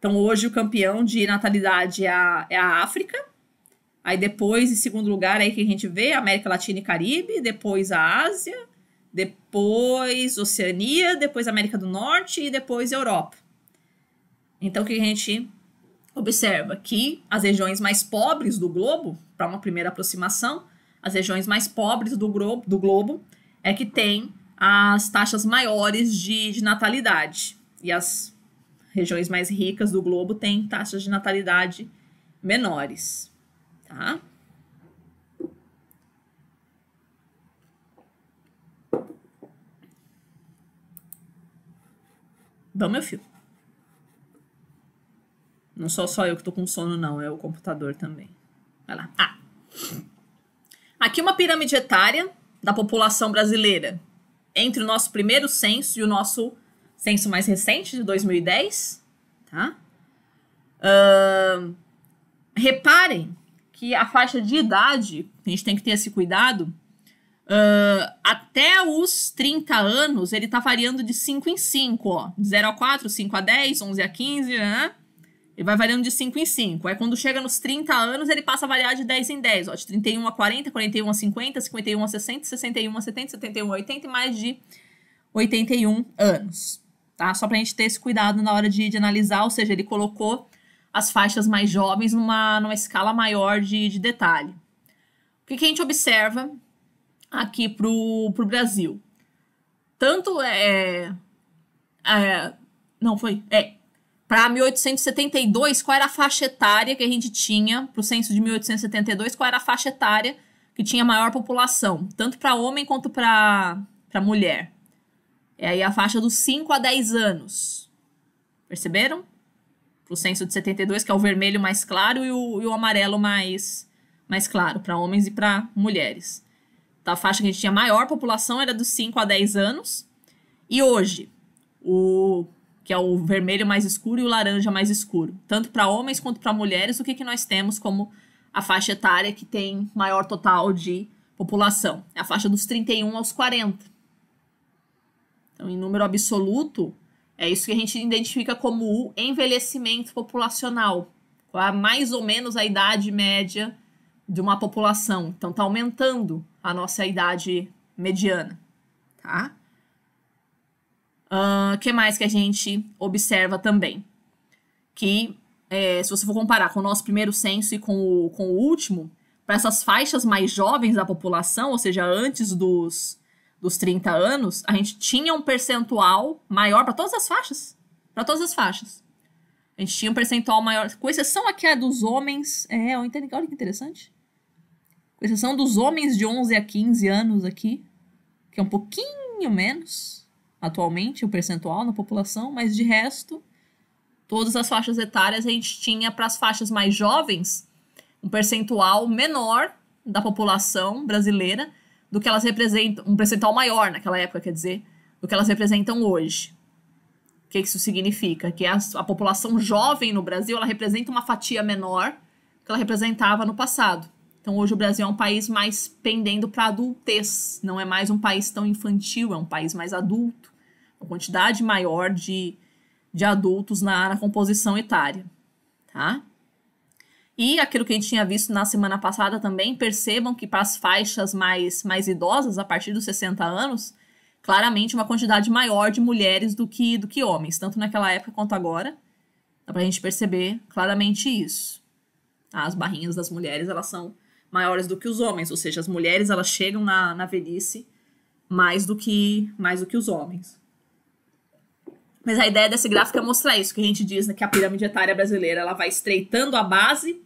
Então, hoje, o campeão de natalidade é a, é a África. Aí, depois, em segundo lugar, aí que a gente vê América Latina e Caribe, depois a Ásia, depois Oceania, depois América do Norte e depois Europa. Então, o que a gente observa? Que as regiões mais pobres do globo, para uma primeira aproximação, as regiões mais pobres do, globo, do globo é que tem as taxas maiores de, de natalidade. E as regiões mais ricas do globo têm taxas de natalidade menores, tá? Vamos, meu filho. Não sou só eu que tô com sono, não. É o computador também. Vai lá. Ah. Aqui uma pirâmide etária da população brasileira. Entre o nosso primeiro censo e o nosso censo mais recente, de 2010. Tá? Uh, reparem que a faixa de idade, a gente tem que ter esse cuidado, uh, até os 30 anos, ele tá variando de 5 em 5, ó. De 0 a 4, 5 a 10, 11 a 15, né? Ele vai variando de 5 em 5. Aí quando chega nos 30 anos, ele passa a variar de 10 em 10, ó. De 31 a 40, 41 a 50, 51 a 60, 61 a 70, 71 a 80 e mais de 81 anos tá? Só para a gente ter esse cuidado na hora de, de, analisar, ou seja, ele colocou as faixas mais jovens numa, numa escala maior de, de detalhe. O que, que a gente observa aqui para o Brasil? Tanto é, é, é. Não foi? É. Para 1872, qual era a faixa etária que a gente tinha? Para o censo de 1872, qual era a faixa etária que tinha maior população? Tanto para homem quanto para mulher. É aí a faixa dos 5 a 10 anos. Perceberam? pro o censo de 72, que é o vermelho mais claro e o, e o amarelo mais, mais claro, para homens e para mulheres. Então, a faixa que a gente tinha maior população era dos 5 a 10 anos. E hoje, o que é o vermelho mais escuro e o laranja mais escuro. Tanto para homens quanto para mulheres, o que, que nós temos como a faixa etária que tem maior total de população? É a faixa dos 31 aos 40. Então, em número absoluto, é isso que a gente identifica como o envelhecimento populacional. Qual é mais ou menos a idade média de uma população. Então, está aumentando a nossa idade mediana, tá? O uh, que mais que a gente observa também? Que, é, se você for comparar com o nosso primeiro censo e com o, com o último, para essas faixas mais jovens da população, ou seja, antes dos dos 30 anos, a gente tinha um percentual maior para todas as faixas. Para todas as faixas. A gente tinha um percentual maior, com exceção aqui a é, dos homens. É, olha que interessante. Com exceção dos homens de 11 a 15 anos aqui, que é um pouquinho menos atualmente o percentual na população, mas de resto, todas as faixas etárias a gente tinha para as faixas mais jovens um percentual menor da população brasileira do que elas representam, um percentual maior naquela época, quer dizer, do que elas representam hoje. O que isso significa? Que a, a população jovem no Brasil ela representa uma fatia menor do que ela representava no passado. Então hoje o Brasil é um país mais pendendo para adultez, não é mais um país tão infantil, é um país mais adulto. Uma quantidade maior de, de adultos na, na composição etária, tá? E aquilo que a gente tinha visto na semana passada também, percebam que para as faixas mais, mais idosas, a partir dos 60 anos, claramente uma quantidade maior de mulheres do que, do que homens, tanto naquela época quanto agora. Dá para a gente perceber claramente isso. Tá? As barrinhas das mulheres, elas são maiores do que os homens, ou seja, as mulheres, elas chegam na, na velhice mais do que mais do que os homens. Mas a ideia desse gráfico é mostrar isso, que a gente diz né, que a pirâmide etária brasileira ela vai estreitando a base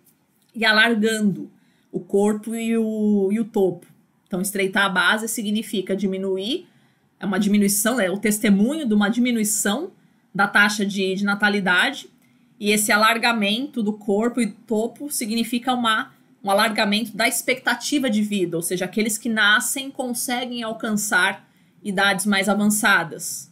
e alargando o corpo e o, e o topo. Então, estreitar a base significa diminuir, é uma diminuição, é o testemunho de uma diminuição da taxa de, de natalidade, e esse alargamento do corpo e do topo significa uma, um alargamento da expectativa de vida, ou seja, aqueles que nascem conseguem alcançar idades mais avançadas.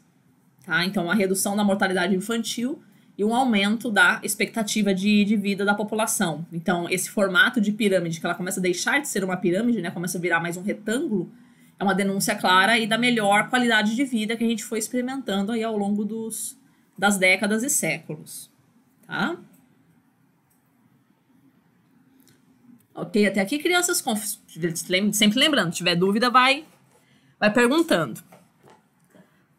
Tá? Então, a redução da mortalidade infantil e um aumento da expectativa de, de vida da população. Então, esse formato de pirâmide, que ela começa a deixar de ser uma pirâmide, né, começa a virar mais um retângulo, é uma denúncia clara e da melhor qualidade de vida que a gente foi experimentando aí ao longo dos, das décadas e séculos. Tá? Ok, até aqui, crianças. Sempre lembrando, se tiver dúvida, vai, vai perguntando.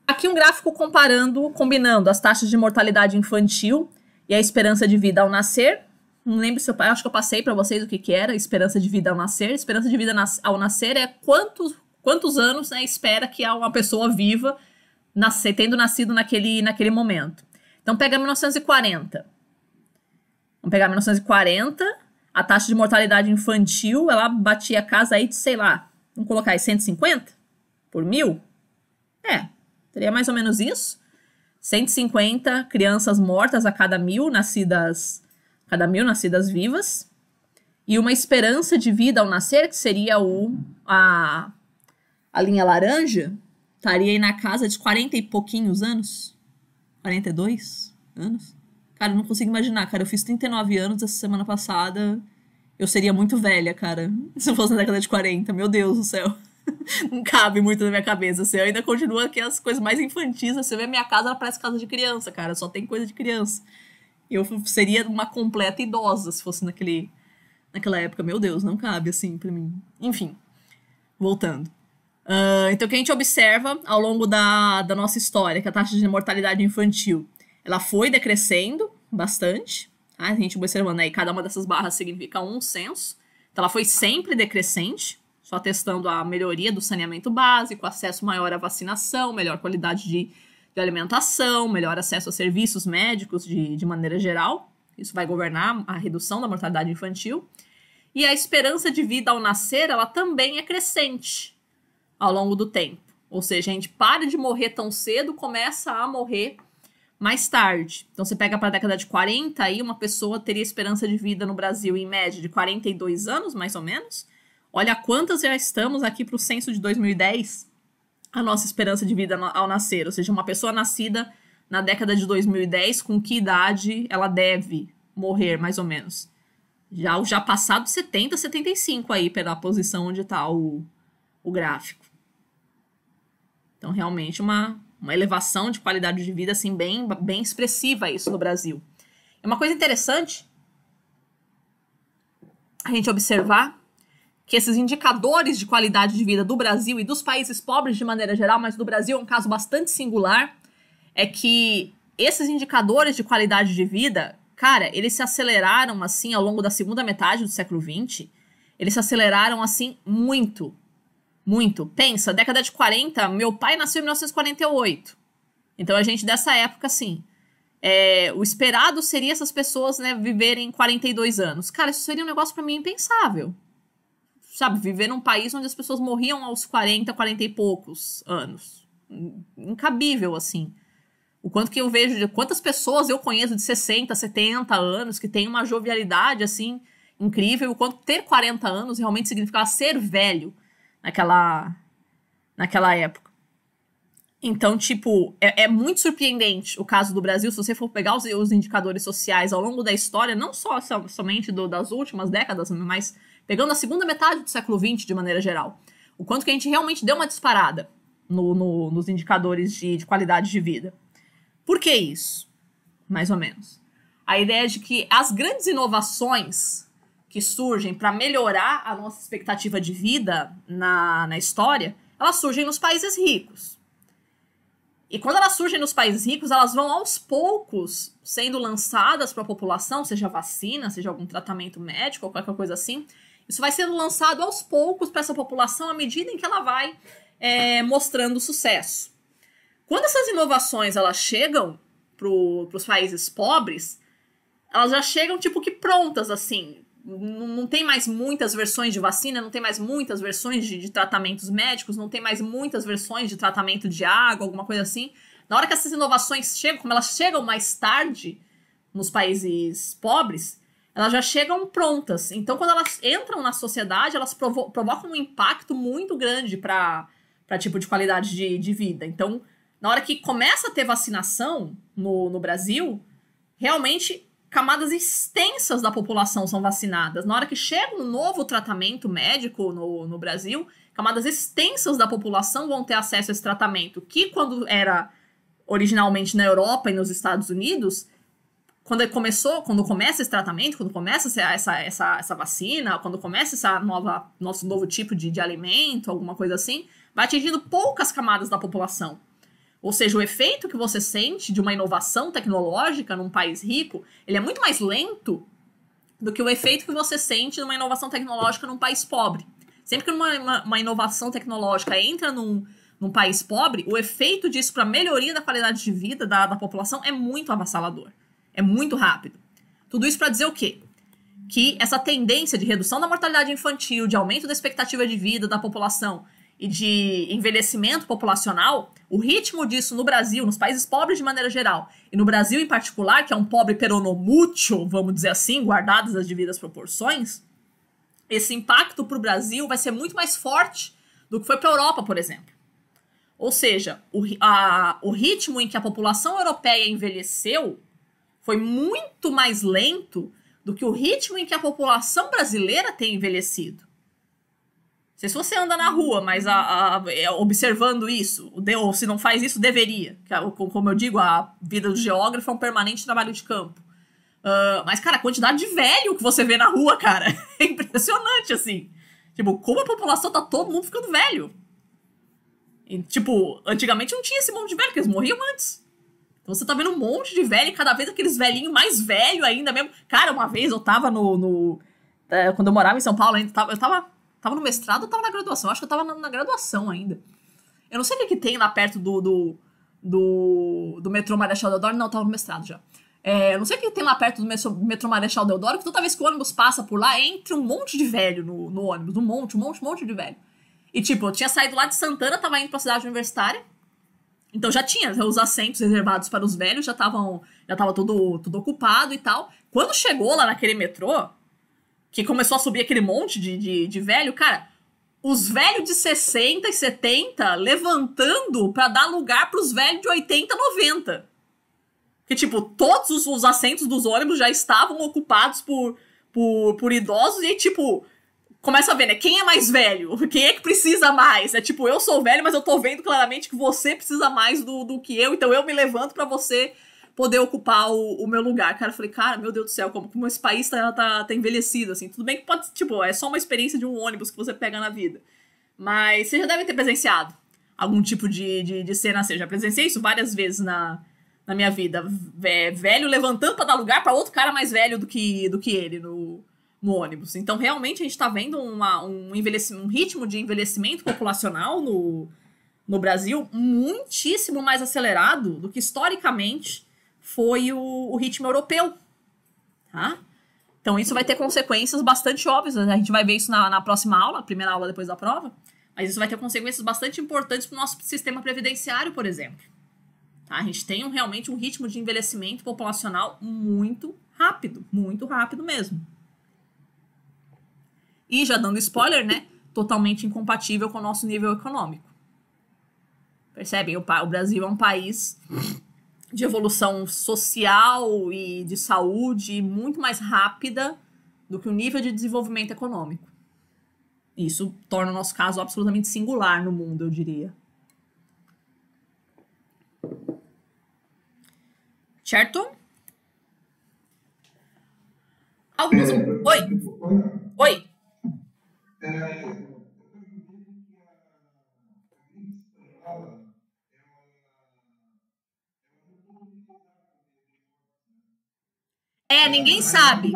Aqui um gráfico comparando, combinando as taxas de mortalidade infantil e a esperança de vida ao nascer. Não lembro se eu acho que eu passei para vocês o que, que era esperança de vida ao nascer. Esperança de vida ao nascer é quantos, quantos anos né, espera que uma pessoa viva nascer, tendo nascido naquele, naquele momento. Então pega 1940. Vamos pegar 1940, a taxa de mortalidade infantil, ela batia a casa aí de, sei lá, vamos colocar aí 150 por mil? É, Teria mais ou menos isso. 150 crianças mortas a cada mil nascidas, cada mil nascidas vivas. E uma esperança de vida ao nascer, que seria o, a, a linha laranja, estaria aí na casa de 40 e pouquinhos anos. 42 anos? Cara, eu não consigo imaginar, cara. Eu fiz 39 anos essa semana passada. Eu seria muito velha, cara. Se eu fosse na década de 40, meu Deus do céu. não cabe muito na minha cabeça. Assim, eu ainda continuo aqui as coisas mais infantis. Assim. Você vê a minha casa, ela parece casa de criança, cara. Só tem coisa de criança. Eu seria uma completa idosa se fosse naquele, naquela época. Meu Deus, não cabe assim para mim. Enfim, voltando. Uh, então, o que a gente observa ao longo da, da nossa história, que é a taxa de mortalidade infantil ela foi decrescendo bastante. Tá? A gente observando aí, cada uma dessas barras significa um censo. Então, ela foi sempre decrescente só testando a melhoria do saneamento básico, acesso maior à vacinação, melhor qualidade de, de alimentação, melhor acesso a serviços médicos de, de maneira geral. Isso vai governar a redução da mortalidade infantil. E a esperança de vida ao nascer, ela também é crescente ao longo do tempo. Ou seja, a gente para de morrer tão cedo, começa a morrer mais tarde. Então você pega para a década de 40 aí uma pessoa teria esperança de vida no Brasil em média de 42 anos, mais ou menos, Olha quantas já estamos aqui para o censo de 2010, a nossa esperança de vida ao nascer. Ou seja, uma pessoa nascida na década de 2010, com que idade ela deve morrer, mais ou menos? Já, já passado 70, 75 aí, pela posição onde está o, o gráfico. Então, realmente, uma, uma elevação de qualidade de vida, assim, bem, bem expressiva isso no Brasil. É uma coisa interessante a gente observar que esses indicadores de qualidade de vida do Brasil e dos países pobres de maneira geral, mas do Brasil é um caso bastante singular, é que esses indicadores de qualidade de vida, cara, eles se aceleraram assim ao longo da segunda metade do século XX. Eles se aceleraram assim muito. Muito. Pensa, década de 40, meu pai nasceu em 1948. Então a gente dessa época, assim, é, o esperado seria essas pessoas, né, viverem 42 anos. Cara, isso seria um negócio para mim impensável sabe, viver num país onde as pessoas morriam aos 40, 40 e poucos anos. Incabível, assim. O quanto que eu vejo, de quantas pessoas eu conheço de 60, 70 anos que tem uma jovialidade, assim, incrível. O quanto ter 40 anos realmente significava ser velho naquela, naquela época. Então, tipo, é, é, muito surpreendente o caso do Brasil. Se você for pegar os, os indicadores sociais ao longo da história, não só somente do, das últimas décadas, mas pegando a segunda metade do século XX de maneira geral, o quanto que a gente realmente deu uma disparada no, no, nos indicadores de, de qualidade de vida. Por que isso? Mais ou menos. A ideia de que as grandes inovações que surgem para melhorar a nossa expectativa de vida na, na história, elas surgem nos países ricos. E quando elas surgem nos países ricos, elas vão aos poucos sendo lançadas para a população, seja vacina, seja algum tratamento médico ou qualquer coisa assim, isso vai sendo lançado aos poucos para essa população à medida em que ela vai é, mostrando sucesso. Quando essas inovações elas chegam para os países pobres, elas já chegam tipo que prontas assim. Não, não tem mais muitas versões de vacina, não tem mais muitas versões de, de tratamentos médicos, não tem mais muitas versões de tratamento de água, alguma coisa assim. Na hora que essas inovações chegam, como elas chegam mais tarde nos países pobres, elas já chegam prontas. Então, quando elas entram na sociedade, elas provo provocam um impacto muito grande para tipo de qualidade de, de vida. Então, na hora que começa a ter vacinação no, no Brasil, realmente camadas extensas da população são vacinadas. Na hora que chega um novo tratamento médico no, no Brasil, camadas extensas da população vão ter acesso a esse tratamento, que quando era originalmente na Europa e nos Estados Unidos, quando começou, quando começa esse tratamento, quando começa essa, essa, essa vacina, quando começa essa nova, nosso novo tipo de, de alimento, alguma coisa assim, vai atingindo poucas camadas da população. Ou seja, o efeito que você sente de uma inovação tecnológica num país rico, ele é muito mais lento do que o efeito que você sente de uma inovação tecnológica num país pobre. Sempre que uma, uma, uma inovação tecnológica entra num, num país pobre, o efeito disso para a melhoria da qualidade de vida da, da população é muito avassalador. É muito rápido. Tudo isso para dizer o quê? Que essa tendência de redução da mortalidade infantil, de aumento da expectativa de vida da população e de envelhecimento populacional, o ritmo disso no Brasil, nos países pobres de maneira geral, e no Brasil em particular, que é um pobre peronomútil, vamos dizer assim, guardadas as devidas proporções, esse impacto para o Brasil vai ser muito mais forte do que foi para a Europa, por exemplo. Ou seja, o, a, o ritmo em que a população europeia envelheceu foi muito mais lento do que o ritmo em que a população brasileira tem envelhecido. Não sei se você anda na uhum. rua, mas a, a, é, observando isso, ou se não faz isso, deveria. Como eu digo, a vida do geógrafo é um permanente trabalho de campo. Uh, mas, cara, a quantidade de velho que você vê na rua, cara, é impressionante, assim. Tipo, como a população tá todo mundo ficando velho. E, tipo, antigamente não tinha esse monte de velho, eles morriam antes. Então você tá vendo um monte de velho, e cada vez aqueles velhinhos mais velho ainda mesmo. Cara, uma vez eu tava no. no é, quando eu morava em São Paulo ainda, eu tava, tava no mestrado ou tava na graduação? Acho que eu tava na, na graduação ainda. Eu não sei o que, que tem lá perto do, do, do, do metrô Marechal Deodoro. Não, eu tava no mestrado já. É, eu não sei o que tem lá perto do metrô, metrô Marechal Deodoro, que toda vez que o ônibus passa por lá, entra um monte de velho no, no ônibus. Um monte, um monte, um monte de velho. E tipo, eu tinha saído lá de Santana, tava indo pra cidade universitária. Então já tinha né, os assentos reservados para os velhos, já estavam, já estava tudo, tudo ocupado e tal. Quando chegou lá naquele metrô, que começou a subir aquele monte de, de, de velho, cara, os velhos de 60 e 70 levantando para dar lugar para os velhos de 80 90. Que, tipo, todos os, os assentos dos ônibus já estavam ocupados por, por, por idosos e, tipo, começa a ver, né? Quem é mais velho? Quem é que precisa mais? É tipo, eu sou velho, mas eu tô vendo claramente que você precisa mais do, do que eu, então eu me levanto para você poder ocupar o, o, meu lugar. Cara, eu falei, cara, meu Deus do céu, como, como esse país tá, tá, tá envelhecido, assim. Tudo bem que pode, tipo, é só uma experiência de um ônibus que você pega na vida. Mas você já deve ter presenciado algum tipo de, de, de cena assim. Eu já presenciei isso várias vezes na, na minha vida. É, velho levantando para dar lugar para outro cara mais velho do que, do que ele no, no ônibus. Então, realmente, a gente está vendo uma, um, um ritmo de envelhecimento populacional no, no Brasil muitíssimo mais acelerado do que historicamente foi o, o ritmo europeu. Tá? Então, isso vai ter consequências bastante óbvias. A gente vai ver isso na, na próxima aula, primeira aula depois da prova. Mas isso vai ter consequências bastante importantes para o nosso sistema previdenciário, por exemplo. Tá? A gente tem um, realmente um ritmo de envelhecimento populacional muito rápido, muito rápido mesmo. E já dando spoiler, né? Totalmente incompatível com o nosso nível econômico. Percebem? O, o Brasil é um país de evolução social e de saúde muito mais rápida do que o nível de desenvolvimento econômico. Isso torna o nosso caso absolutamente singular no mundo, eu diria. Certo? Alguns. Oi! Oi! É, eu que a espanhola É, ninguém sabe.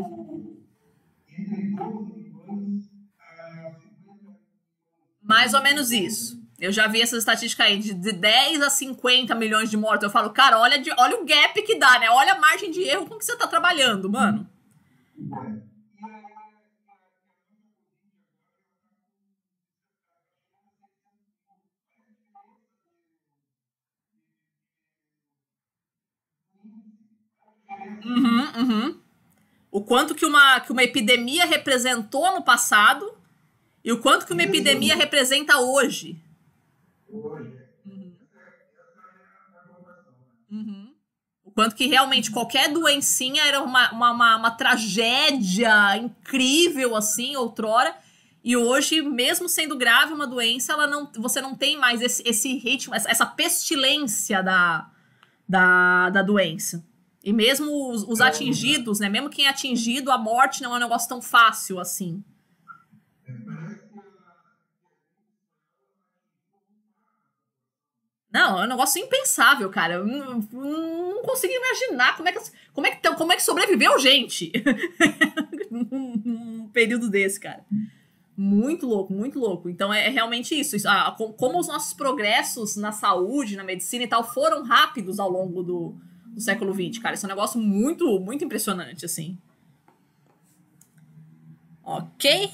Mais ou menos isso. Eu já vi essa estatística aí, de 10 a 50 milhões de mortos. Eu falo, cara, olha, de, olha o gap que dá, né? Olha a margem de erro com que você tá trabalhando, mano. Uhum, uhum. O quanto que uma, que uma epidemia representou no passado e o quanto que uma epidemia representa hoje. Hoje. Uhum. Uhum. O quanto que realmente qualquer doencinha era uma, uma, uma, uma tragédia incrível, assim, outrora. E hoje, mesmo sendo grave uma doença, ela não, você não tem mais esse, esse ritmo, essa pestilência da, da, da doença. E mesmo os, os atingidos, né? Mesmo quem é atingido, a morte não é um negócio tão fácil assim. Não, é um negócio impensável, cara. Eu não, não imaginar como é que, como é que, como é que sobreviveu gente num período desse, cara. Muito louco, muito louco. Então é, é realmente isso. isso ah, como os nossos progressos na saúde, na medicina e tal foram rápidos ao longo do, do século XX, cara. Isso é um negócio muito, muito impressionante, assim. Ok?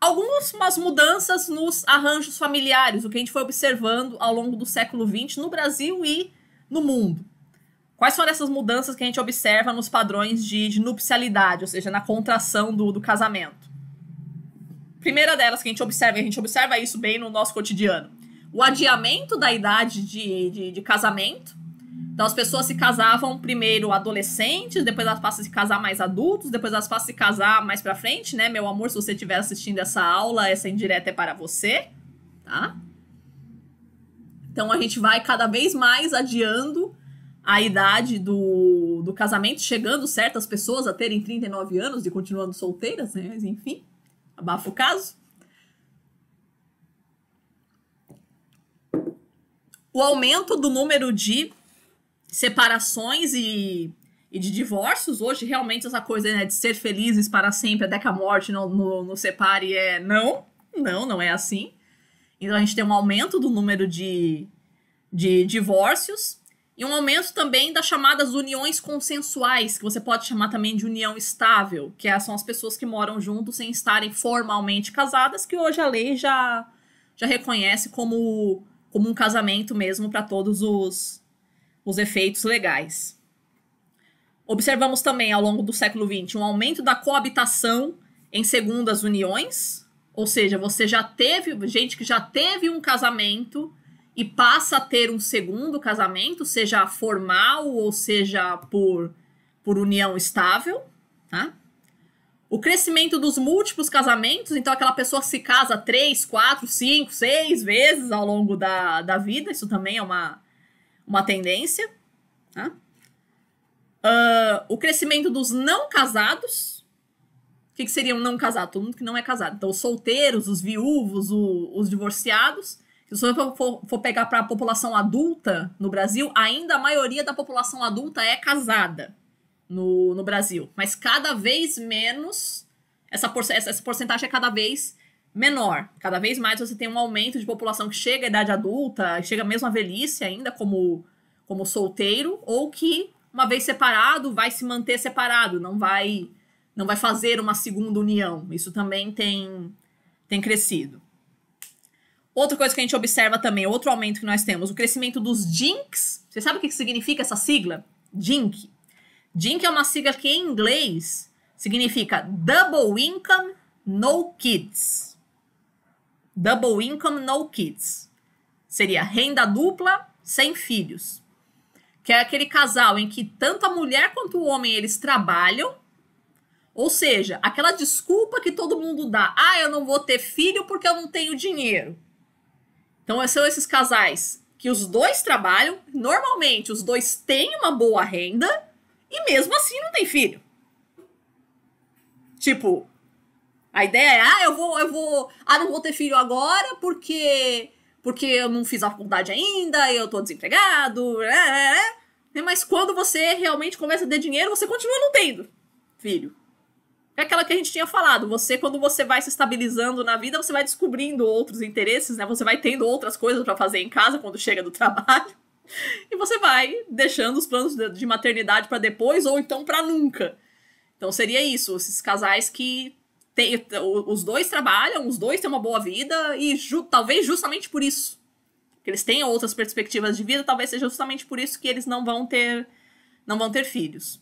Algumas mudanças nos arranjos familiares, o que a gente foi observando ao longo do século XX no Brasil e no mundo. Quais são essas mudanças que a gente observa nos padrões de, de nupcialidade, ou seja, na contração do, do casamento? Primeira delas que a gente observa, e a gente observa isso bem no nosso cotidiano o adiamento da idade de, de, de casamento. Então as pessoas se casavam primeiro adolescentes, depois elas passam a se casar mais adultos, depois elas passam a se casar mais pra frente, né? Meu amor, se você estiver assistindo essa aula, essa indireta é para você, tá? Então a gente vai cada vez mais adiando a idade do, do casamento, chegando certas pessoas a terem 39 anos e continuando solteiras, né? Mas enfim, abafa o caso. o aumento do número de separações e, e de divórcios. Hoje, realmente, essa coisa né, de ser felizes para sempre, até que a morte não, não, não separe, é não, não, não é assim. Então, a gente tem um aumento do número de, de divórcios e um aumento também das chamadas uniões consensuais, que você pode chamar também de união estável, que é, são as pessoas que moram juntos sem estarem formalmente casadas, que hoje a lei já, já reconhece como como um casamento mesmo para todos os, os efeitos legais. Observamos também, ao longo do século XX, um aumento da coabitação em segundas uniões, ou seja, você já teve gente que já teve um casamento e passa a ter um segundo casamento, seja formal ou seja por, por união estável, tá? o crescimento dos múltiplos casamentos, então aquela pessoa se casa três, quatro, cinco, seis vezes ao longo da, da vida, isso também é uma, uma tendência. Né? Uh, o crescimento dos não casados. O que, que seria um não casado? Todo mundo que não é casado. Então, os solteiros, os viúvos, o, os divorciados. Se você for, for pegar para a população adulta no Brasil, ainda a maioria da população adulta é casada no, no Brasil. Mas cada vez menos, essa, por, essa porcentagem é cada vez menor. Cada vez mais você tem um aumento de população que chega à idade adulta, chega mesmo à velhice ainda como, como solteiro, ou que, uma vez separado, vai se manter separado, não vai não vai fazer uma segunda união. Isso também tem, tem crescido. Outra coisa que a gente observa também, outro aumento que nós temos, o crescimento dos DINCs. Você sabe o que significa essa sigla? DINC. Dink é uma sigla que em inglês significa Double Income No Kids. Double Income No Kids. Seria renda dupla sem filhos. Que é aquele casal em que tanto a mulher quanto o homem eles trabalham. Ou seja, aquela desculpa que todo mundo dá: "Ah, eu não vou ter filho porque eu não tenho dinheiro". Então, são esses casais que os dois trabalham, normalmente os dois têm uma boa renda e mesmo assim não tem filho. Tipo, a ideia é, ah, eu vou, eu vou, ah, não vou ter filho agora porque porque eu não fiz a faculdade ainda, eu tô desempregado, é, é, é. Né, mas quando você realmente começa a ter dinheiro, você continua não tendo filho. É aquela que a gente tinha falado, você quando você vai se estabilizando na vida, você vai descobrindo outros interesses, né? Você vai tendo outras coisas para fazer em casa quando chega do trabalho e você vai deixando os planos de maternidade para depois ou então para nunca. Então seria isso, esses casais que tem, os dois trabalham, os dois têm uma boa vida e ju talvez justamente por isso que eles tenham outras perspectivas de vida, talvez seja justamente por isso que eles não vão ter não vão ter filhos.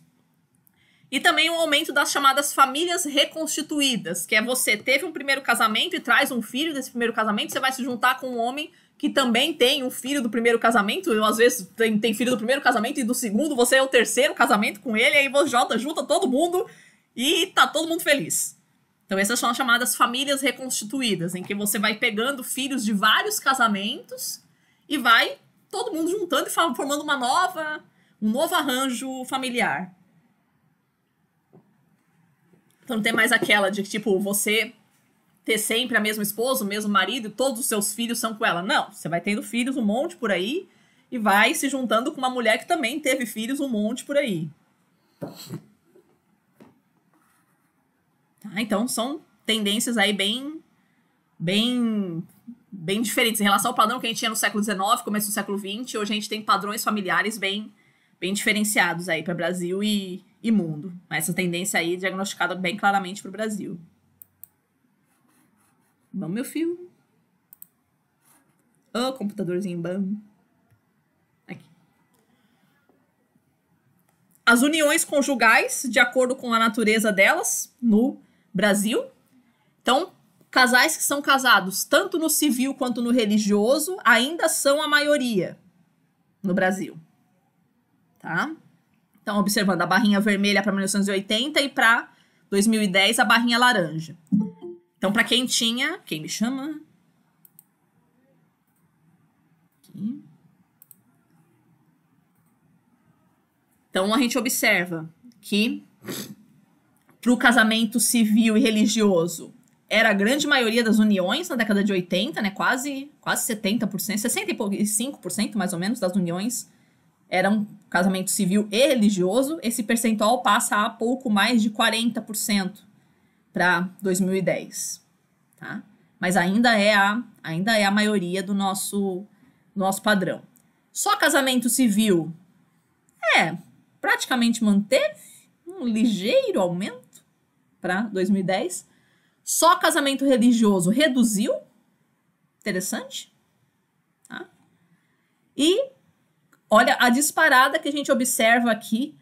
E também o um aumento das chamadas famílias reconstituídas, que é você teve um primeiro casamento e traz um filho desse primeiro casamento, você vai se juntar com um homem que também tem um filho do primeiro casamento, às vezes tem, tem filho do primeiro casamento e do segundo, você é o terceiro casamento com ele, aí você junta, junta todo mundo e tá todo mundo feliz. Então essas são as chamadas famílias reconstituídas, em que você vai pegando filhos de vários casamentos e vai todo mundo juntando e formando uma nova, um novo arranjo familiar. Então não tem mais aquela de que, tipo, você ter sempre a mesma esposa, o mesmo marido, todos os seus filhos são com ela. Não, você vai tendo filhos um monte por aí e vai se juntando com uma mulher que também teve filhos um monte por aí. Tá, então são tendências aí bem bem bem diferentes em relação ao padrão que a gente tinha no século XIX, começo do século XX, hoje a gente tem padrões familiares bem bem diferenciados aí para Brasil e, e mundo. Essa tendência aí diagnosticada bem claramente para o Brasil. Bom, meu filho. Ah, oh, computadorzinho bom. Aqui. As uniões conjugais, de acordo com a natureza delas, no Brasil. Então, casais que são casados tanto no civil quanto no religioso ainda são a maioria no Brasil. Tá? Então, observando a barrinha vermelha para 1980 e para 2010 a barrinha laranja. Então, para quem tinha, quem me chama? Aqui. Então, a gente observa que para o casamento civil e religioso era a grande maioria das uniões na década de 80, né? Quase, quase 70%, 65% mais ou menos das uniões eram casamento civil e religioso. Esse percentual passa a pouco mais de 40% para 2010, tá? Mas ainda é a ainda é a maioria do nosso nosso padrão. Só casamento civil é praticamente manteve um ligeiro aumento para 2010. Só casamento religioso reduziu, interessante. Tá? E olha a disparada que a gente observa aqui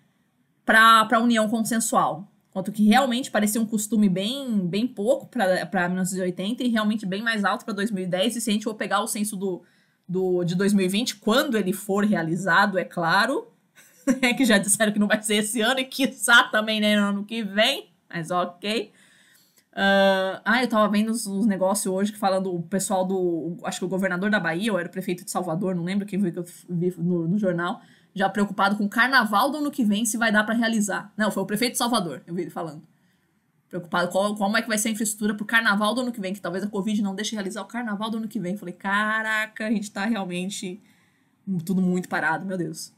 para a união consensual. Quanto que realmente parecia um costume bem, bem pouco para 1980 e realmente bem mais alto para 2010. E se a gente for pegar o censo do, do, de 2020, quando ele for realizado, é claro, né, que já disseram que não vai ser esse ano e quiçá também né, no ano que vem, mas ok. Uh, ah, eu tava vendo uns, uns negócios hoje que falando o pessoal do. Acho que o governador da Bahia, ou era o prefeito de Salvador, não lembro quem viu que eu vi no, no jornal já preocupado com o carnaval do ano que vem, se vai dar para realizar. Não, foi o prefeito de Salvador, eu vi ele falando. Preocupado qual, como é que vai ser a infraestrutura pro carnaval do ano que vem, que talvez a Covid não deixe realizar o carnaval do ano que vem. falei, caraca, a gente tá realmente tudo muito parado, meu Deus.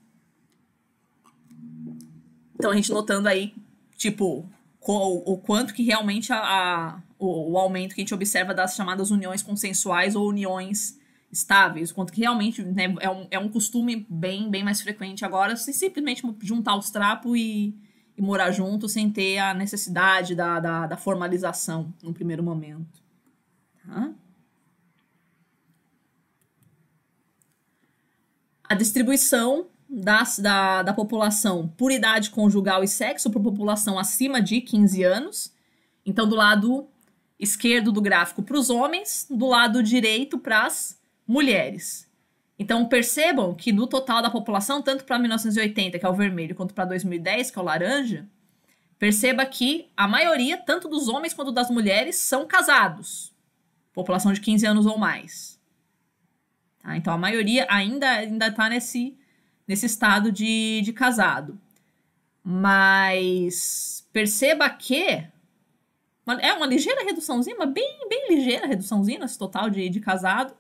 Então a gente notando aí, tipo, o, o quanto que realmente a, a o, o, aumento que a gente observa das chamadas uniões consensuais ou uniões estáveis, quanto que realmente né, é, um, é um costume bem, bem mais frequente agora, se simplesmente juntar os trapos e, e morar junto sem ter a necessidade da, da, da formalização no primeiro momento. Tá? A distribuição das, da, da população por idade conjugal e sexo por população acima de 15 anos. Então, do lado esquerdo do gráfico para os homens, do lado direito para as mulheres. Então percebam que no total da população, tanto para 1980, que é o vermelho, quanto para 2010, que é o laranja, perceba que a maioria, tanto dos homens quanto das mulheres, são casados. População de 15 anos ou mais. Tá? Então a maioria ainda está nesse, nesse estado de, de casado. Mas perceba que é uma ligeira reduçãozinha, mas bem, bem ligeira reduçãozinha nesse total de, de casado.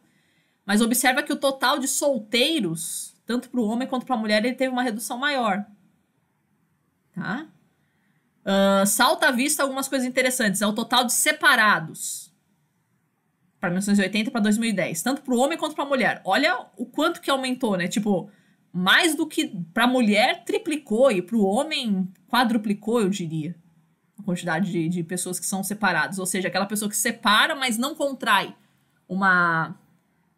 Mas observa que o total de solteiros, tanto para o homem quanto para a mulher, ele teve uma redução maior. Tá? Uh, salta à vista algumas coisas interessantes. É o total de separados. Para 1980 para 2010. Tanto para o homem quanto para a mulher. Olha o quanto que aumentou, né? Tipo, mais do que para a mulher triplicou e para o homem quadruplicou, eu diria. A quantidade de, de pessoas que são separadas. Ou seja, aquela pessoa que separa, mas não contrai uma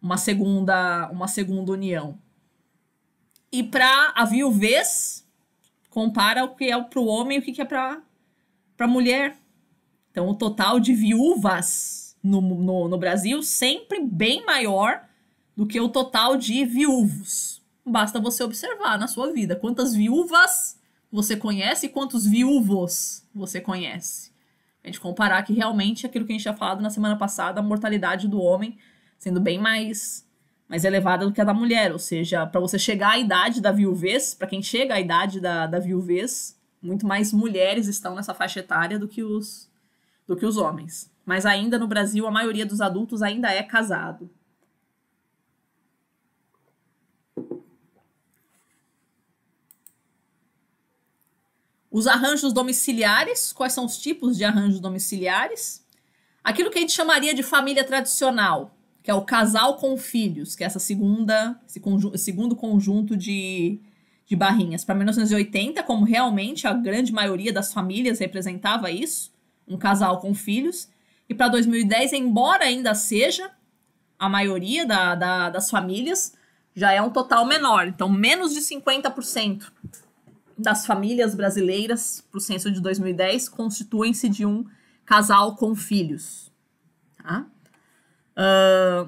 uma segunda, uma segunda união. E para a viuvez, compara o que é para o homem e o que é para a mulher. Então, o total de viúvas no, no, no Brasil sempre bem maior do que o total de viúvos. Basta você observar na sua vida quantas viúvas você conhece e quantos viúvos você conhece. A gente comparar que realmente aquilo que a gente já falado na semana passada, a mortalidade do homem sendo bem mais mais elevada do que a da mulher, ou seja, para você chegar à idade da viuvez, para quem chega à idade da, da viuvez, muito mais mulheres estão nessa faixa etária do que os do que os homens. Mas ainda no Brasil a maioria dos adultos ainda é casado. Os arranjos domiciliares, quais são os tipos de arranjos domiciliares? Aquilo que a gente chamaria de família tradicional, que é o casal com filhos, que é essa segunda, esse conju segundo conjunto de, de barrinhas. Para 1980, como realmente a grande maioria das famílias representava isso, um casal com filhos. E para 2010, embora ainda seja a maioria da, da, das famílias, já é um total menor. Então, menos de 50% das famílias brasileiras, para o censo de 2010, constituem-se de um casal com filhos. Tá? O ah,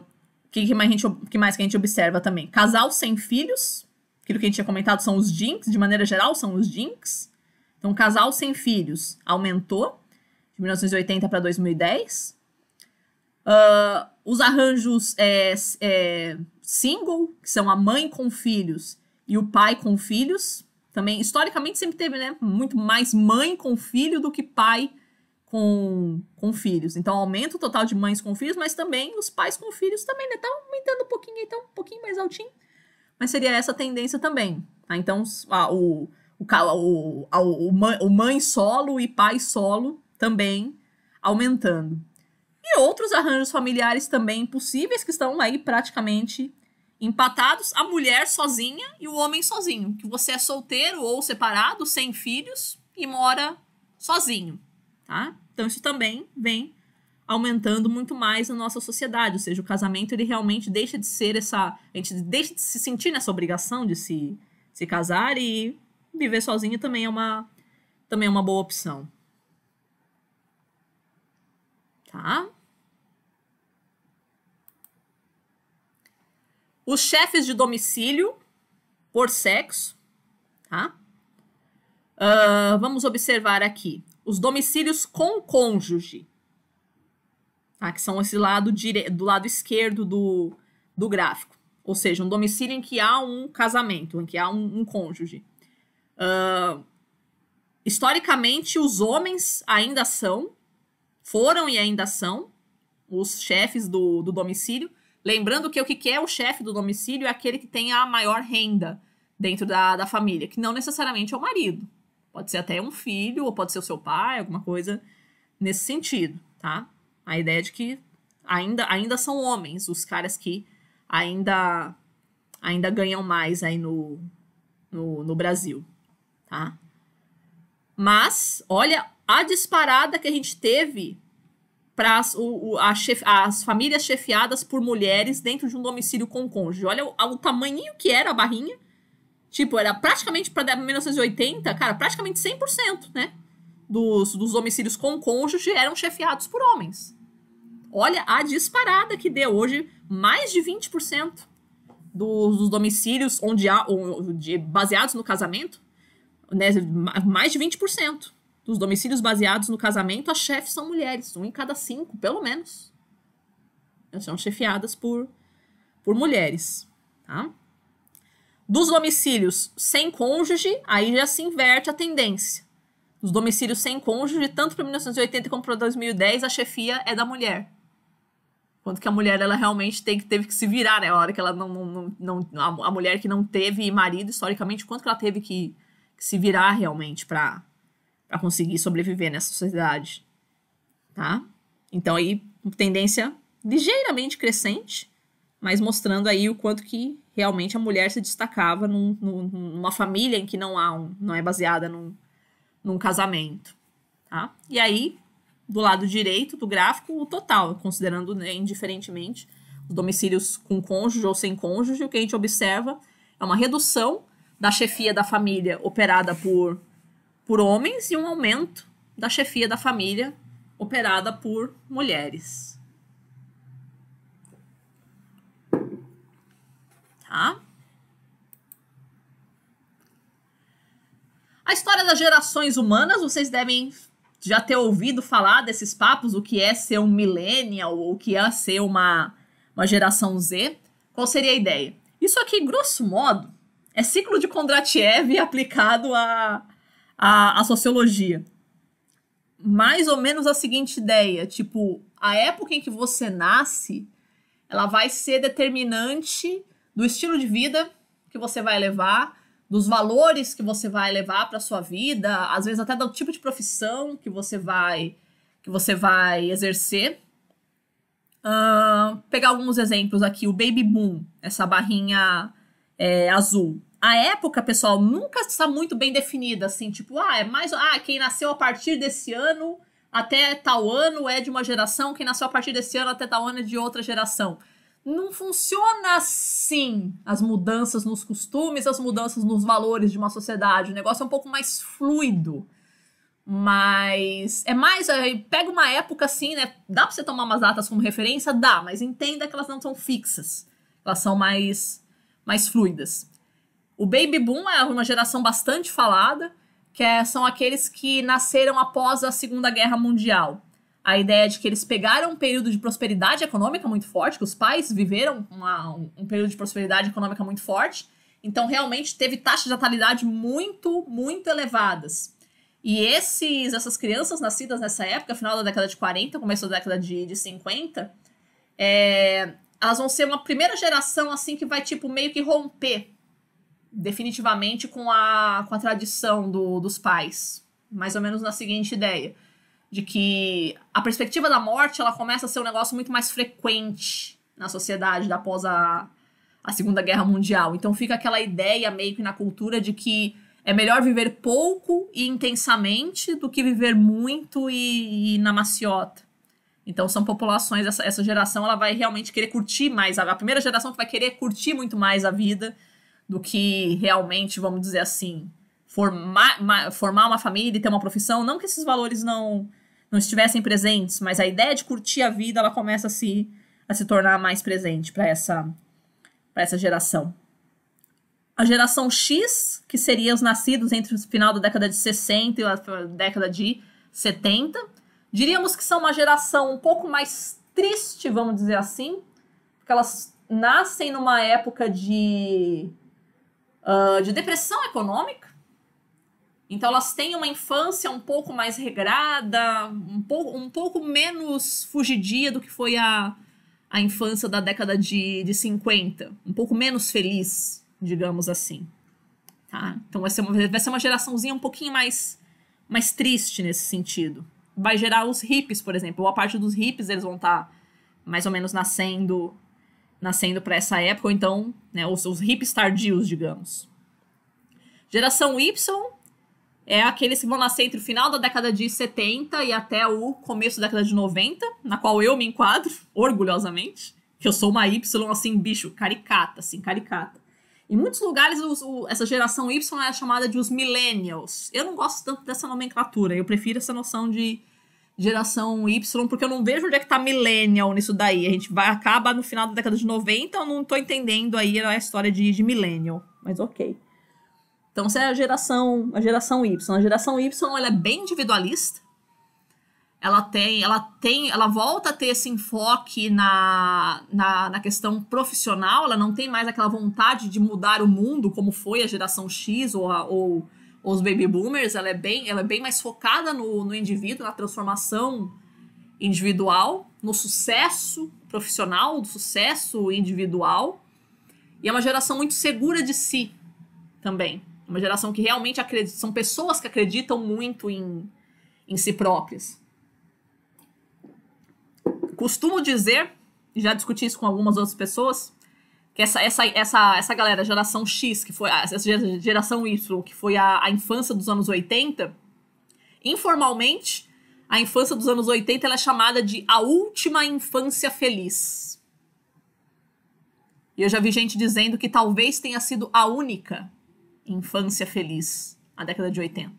que, que, mais gente, que mais que a gente observa também? Casal sem filhos. Aquilo que a gente tinha comentado são os jinx, de maneira geral, são os jinx. Então, casal sem filhos aumentou de 1980 para 2010. Uh, os arranjos é, é, single, que são a mãe com filhos e o pai com filhos. Também, historicamente, sempre teve né, muito mais mãe com filho do que pai com, com filhos. Então aumenta o total de mães com filhos, mas também os pais com filhos também, né? Tá aumentando um pouquinho, então um pouquinho mais altinho. Mas seria essa a tendência também. Tá? Então a, o, o, o, a, o, mãe, o mãe solo e pai solo também aumentando. E outros arranjos familiares também possíveis que estão aí praticamente empatados, a mulher sozinha e o homem sozinho. Que você é solteiro ou separado, sem filhos e mora sozinho, tá? Então isso também vem aumentando muito mais na nossa sociedade, ou seja, o casamento ele realmente deixa de ser essa, a gente deixa de se sentir nessa obrigação de se se casar e viver sozinho também é uma também é uma boa opção. Tá? Os chefes de domicílio por sexo, tá? Uh, vamos observar aqui os domicílios com cônjuge, tá? que são esse lado dire... do lado esquerdo do, do gráfico. Ou seja, um domicílio em que há um casamento, em que há um, um cônjuge. Uh, historicamente, os homens ainda são, foram e ainda são, os chefes do, do domicílio. Lembrando que o que é o chefe do domicílio é aquele que tem a maior renda dentro da, da família, que não necessariamente é o marido. Pode ser até um filho, ou pode ser o seu pai, alguma coisa nesse sentido, tá? A ideia de que ainda, ainda são homens os caras que ainda, ainda ganham mais aí no, no, no Brasil, tá? Mas, olha a disparada que a gente teve para as, o, a chef, as famílias chefiadas por mulheres dentro de um domicílio com cônjuge. Olha o, o tamanho que era a barrinha Tipo, era praticamente para 1980, cara, praticamente 100%, né? Dos, dos homicídios com cônjuge eram chefiados por homens. Olha a disparada que deu hoje, mais de 20% dos, dos domicílios onde há, onde, baseados no casamento, né, mais de 20% dos domicílios baseados no casamento, as chefes são mulheres, um em cada cinco, pelo menos. Elas são chefiadas por, por mulheres, tá? Dos domicílios sem cônjuge, aí já se inverte a tendência. Dos domicílios sem cônjuge, tanto para 1980 como para 2010, a chefia é da mulher. Quanto que a mulher ela realmente tem, teve que se virar, né? A hora que ela não. não, não, a, mulher que não teve marido, historicamente, quanto que ela teve que, que se virar realmente para conseguir sobreviver nessa sociedade? Tá? Então aí, tendência ligeiramente crescente, mas mostrando aí o quanto que realmente a mulher se destacava num, num, numa família em que não há um, não é baseada num, num casamento. Tá? E aí, do lado direito do gráfico, o total, considerando né, indiferentemente os domicílios com cônjuge ou sem cônjuge, o que a gente observa é uma redução da chefia da família operada por, por homens e um aumento da chefia da família operada por mulheres. tá? A história das gerações humanas, vocês devem já ter ouvido falar desses papos, o que é ser um millennial, o que é ser uma, uma geração Z. Qual seria a ideia? Isso aqui, grosso modo, é ciclo de Kondratiev aplicado à, à, à sociologia. Mais ou menos a seguinte ideia, tipo, a época em que você nasce, ela vai ser determinante do estilo de vida que você vai levar, dos valores que você vai levar para sua vida, às vezes até do tipo de profissão que você vai que você vai exercer. Uh, pegar alguns exemplos aqui, o baby boom, essa barrinha é, azul. A época, pessoal, nunca está muito bem definida, assim, tipo, ah, é mais, ah, quem nasceu a partir desse ano até tal ano é de uma geração, quem nasceu a partir desse ano até tal ano é de outra geração não funciona assim as mudanças nos costumes, as mudanças nos valores de uma sociedade. O negócio é um pouco mais fluido. Mas é mais. É, pega uma época assim, né? Dá pra você tomar umas datas como referência? Dá, mas entenda que elas não são fixas. Elas são mais, mais fluidas. O Baby Boom é uma geração bastante falada, que é, são aqueles que nasceram após a Segunda Guerra Mundial a ideia de que eles pegaram um período de prosperidade econômica muito forte, que os pais viveram uma, um período de prosperidade econômica muito forte, então realmente teve taxas de natalidade muito, muito elevadas. E esses, essas crianças nascidas nessa época, final da década de 40, começo da década de, de 50, é, elas vão ser uma primeira geração assim que vai tipo meio que romper definitivamente com a, com a tradição do, dos pais. Mais ou menos na seguinte ideia de que a perspectiva da morte ela começa a ser um negócio muito mais frequente na sociedade após a, a Segunda Guerra Mundial. Então fica aquela ideia meio que na cultura de que é melhor viver pouco e intensamente do que viver muito e, e na maciota. Então são populações, essa, essa geração ela vai realmente querer curtir mais, a, a primeira geração que vai querer curtir muito mais a vida do que realmente, vamos dizer assim, formar, ma, formar uma família e ter uma profissão. Não que esses valores não não estivessem presentes, mas a ideia de curtir a vida ela começa a se, a se tornar mais presente para essa, essa geração. A geração X, que seria os nascidos entre o final da década de 60 e a década de 70, diríamos que são uma geração um pouco mais triste, vamos dizer assim, porque elas nascem numa época de, uh, de depressão econômica então elas têm uma infância um pouco mais regrada, um pouco, um pouco menos fugidia do que foi a, a infância da década de, de 50. Um pouco menos feliz, digamos assim. Tá? Então vai ser, uma, vai ser uma geraçãozinha um pouquinho mais, mais triste nesse sentido. Vai gerar os hippies, por exemplo. Boa parte dos hippies eles vão estar tá mais ou menos nascendo nascendo para essa época, ou então né, os, os hippies tardios, digamos. Geração Y é aqueles que vão nascer entre o final da década de 70 e até o começo da década de 90, na qual eu me enquadro, orgulhosamente, que eu sou uma Y, assim, bicho, caricata, assim, caricata. Em muitos lugares, o, essa geração Y é chamada de os millennials. Eu não gosto tanto dessa nomenclatura, eu prefiro essa noção de geração Y, porque eu não vejo onde é que tá millennial nisso daí. A gente vai acaba no final da década de 90, eu não tô entendendo aí a história de, de millennial, mas ok. Então, você é a geração, a geração Y. A geração Y ela é bem individualista. Ela tem, ela tem, ela volta a ter esse enfoque na, na, na questão profissional, ela não tem mais aquela vontade de mudar o mundo como foi a geração X ou, a, ou, ou, os baby boomers, ela é bem, ela é bem mais focada no, no indivíduo, na transformação individual, no sucesso profissional, do sucesso individual. E é uma geração muito segura de si também. Uma geração que realmente acredita, são pessoas que acreditam muito em, em si próprias. Costumo dizer, já discuti isso com algumas outras pessoas, que essa, essa, essa, essa galera, geração X, que foi a, essa geração Y, que foi a, a infância dos anos 80, informalmente, a infância dos anos 80 ela é chamada de a última infância feliz. E eu já vi gente dizendo que talvez tenha sido a única infância feliz, a década de 80.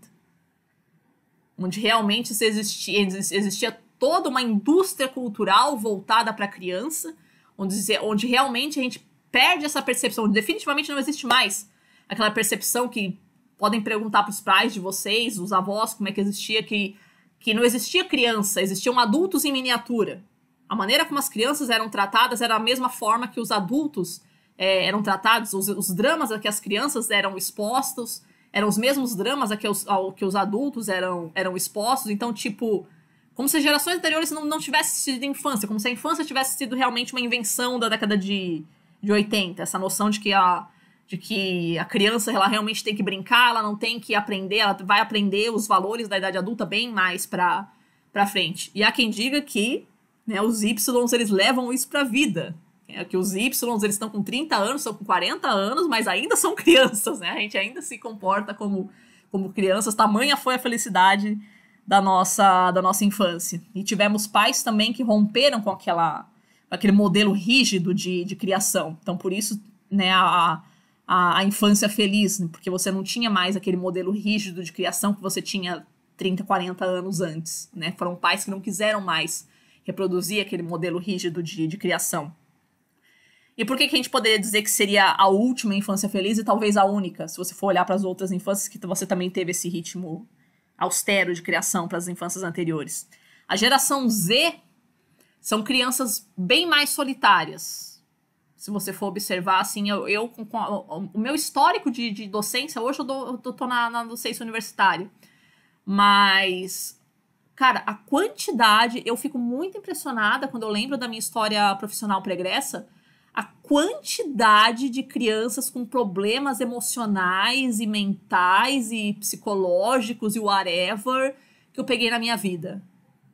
Onde realmente existia, existia toda uma indústria cultural voltada para a criança, onde, onde realmente a gente perde essa percepção, definitivamente não existe mais aquela percepção que podem perguntar para os pais de vocês, os avós, como é que existia, que, que não existia criança, existiam adultos em miniatura. A maneira como as crianças eram tratadas era a mesma forma que os adultos é, eram tratados, os, os, dramas a que as crianças eram expostos, eram os mesmos dramas a que os, ao, que os adultos eram, eram expostos. Então, tipo, como se gerações anteriores não, não tivessem sido infância, como se a infância tivesse sido realmente uma invenção da década de, de 80, essa noção de que a de que a criança ela realmente tem que brincar, ela não tem que aprender, ela vai aprender os valores da idade adulta bem mais para para frente. E há quem diga que, né, os Y eles levam isso para vida, é que os Y eles estão com 30 anos, estão com 40 anos, mas ainda são crianças, né? A gente ainda se comporta como, como crianças. Tamanha foi a felicidade da nossa, da nossa infância. E tivemos pais também que romperam com aquela aquele modelo rígido de, de criação. Então, por isso, né, a, a, a infância feliz, né? porque você não tinha mais aquele modelo rígido de criação que você tinha 30, 40 anos antes, né? Foram pais que não quiseram mais reproduzir aquele modelo rígido de, de criação. E por que, que a gente poderia dizer que seria a última infância feliz e talvez a única, se você for olhar para as outras infâncias que você também teve esse ritmo austero de criação para as infâncias anteriores? A geração Z são crianças bem mais solitárias. Se você for observar, assim, eu, eu com, a, o meu histórico de, de docência, hoje eu, dou, eu tô na, na docência universitária. Mas, cara, a quantidade, eu fico muito impressionada quando eu lembro da minha história profissional pregressa, a quantidade de crianças com problemas emocionais e mentais e psicológicos e whatever que eu peguei na minha vida.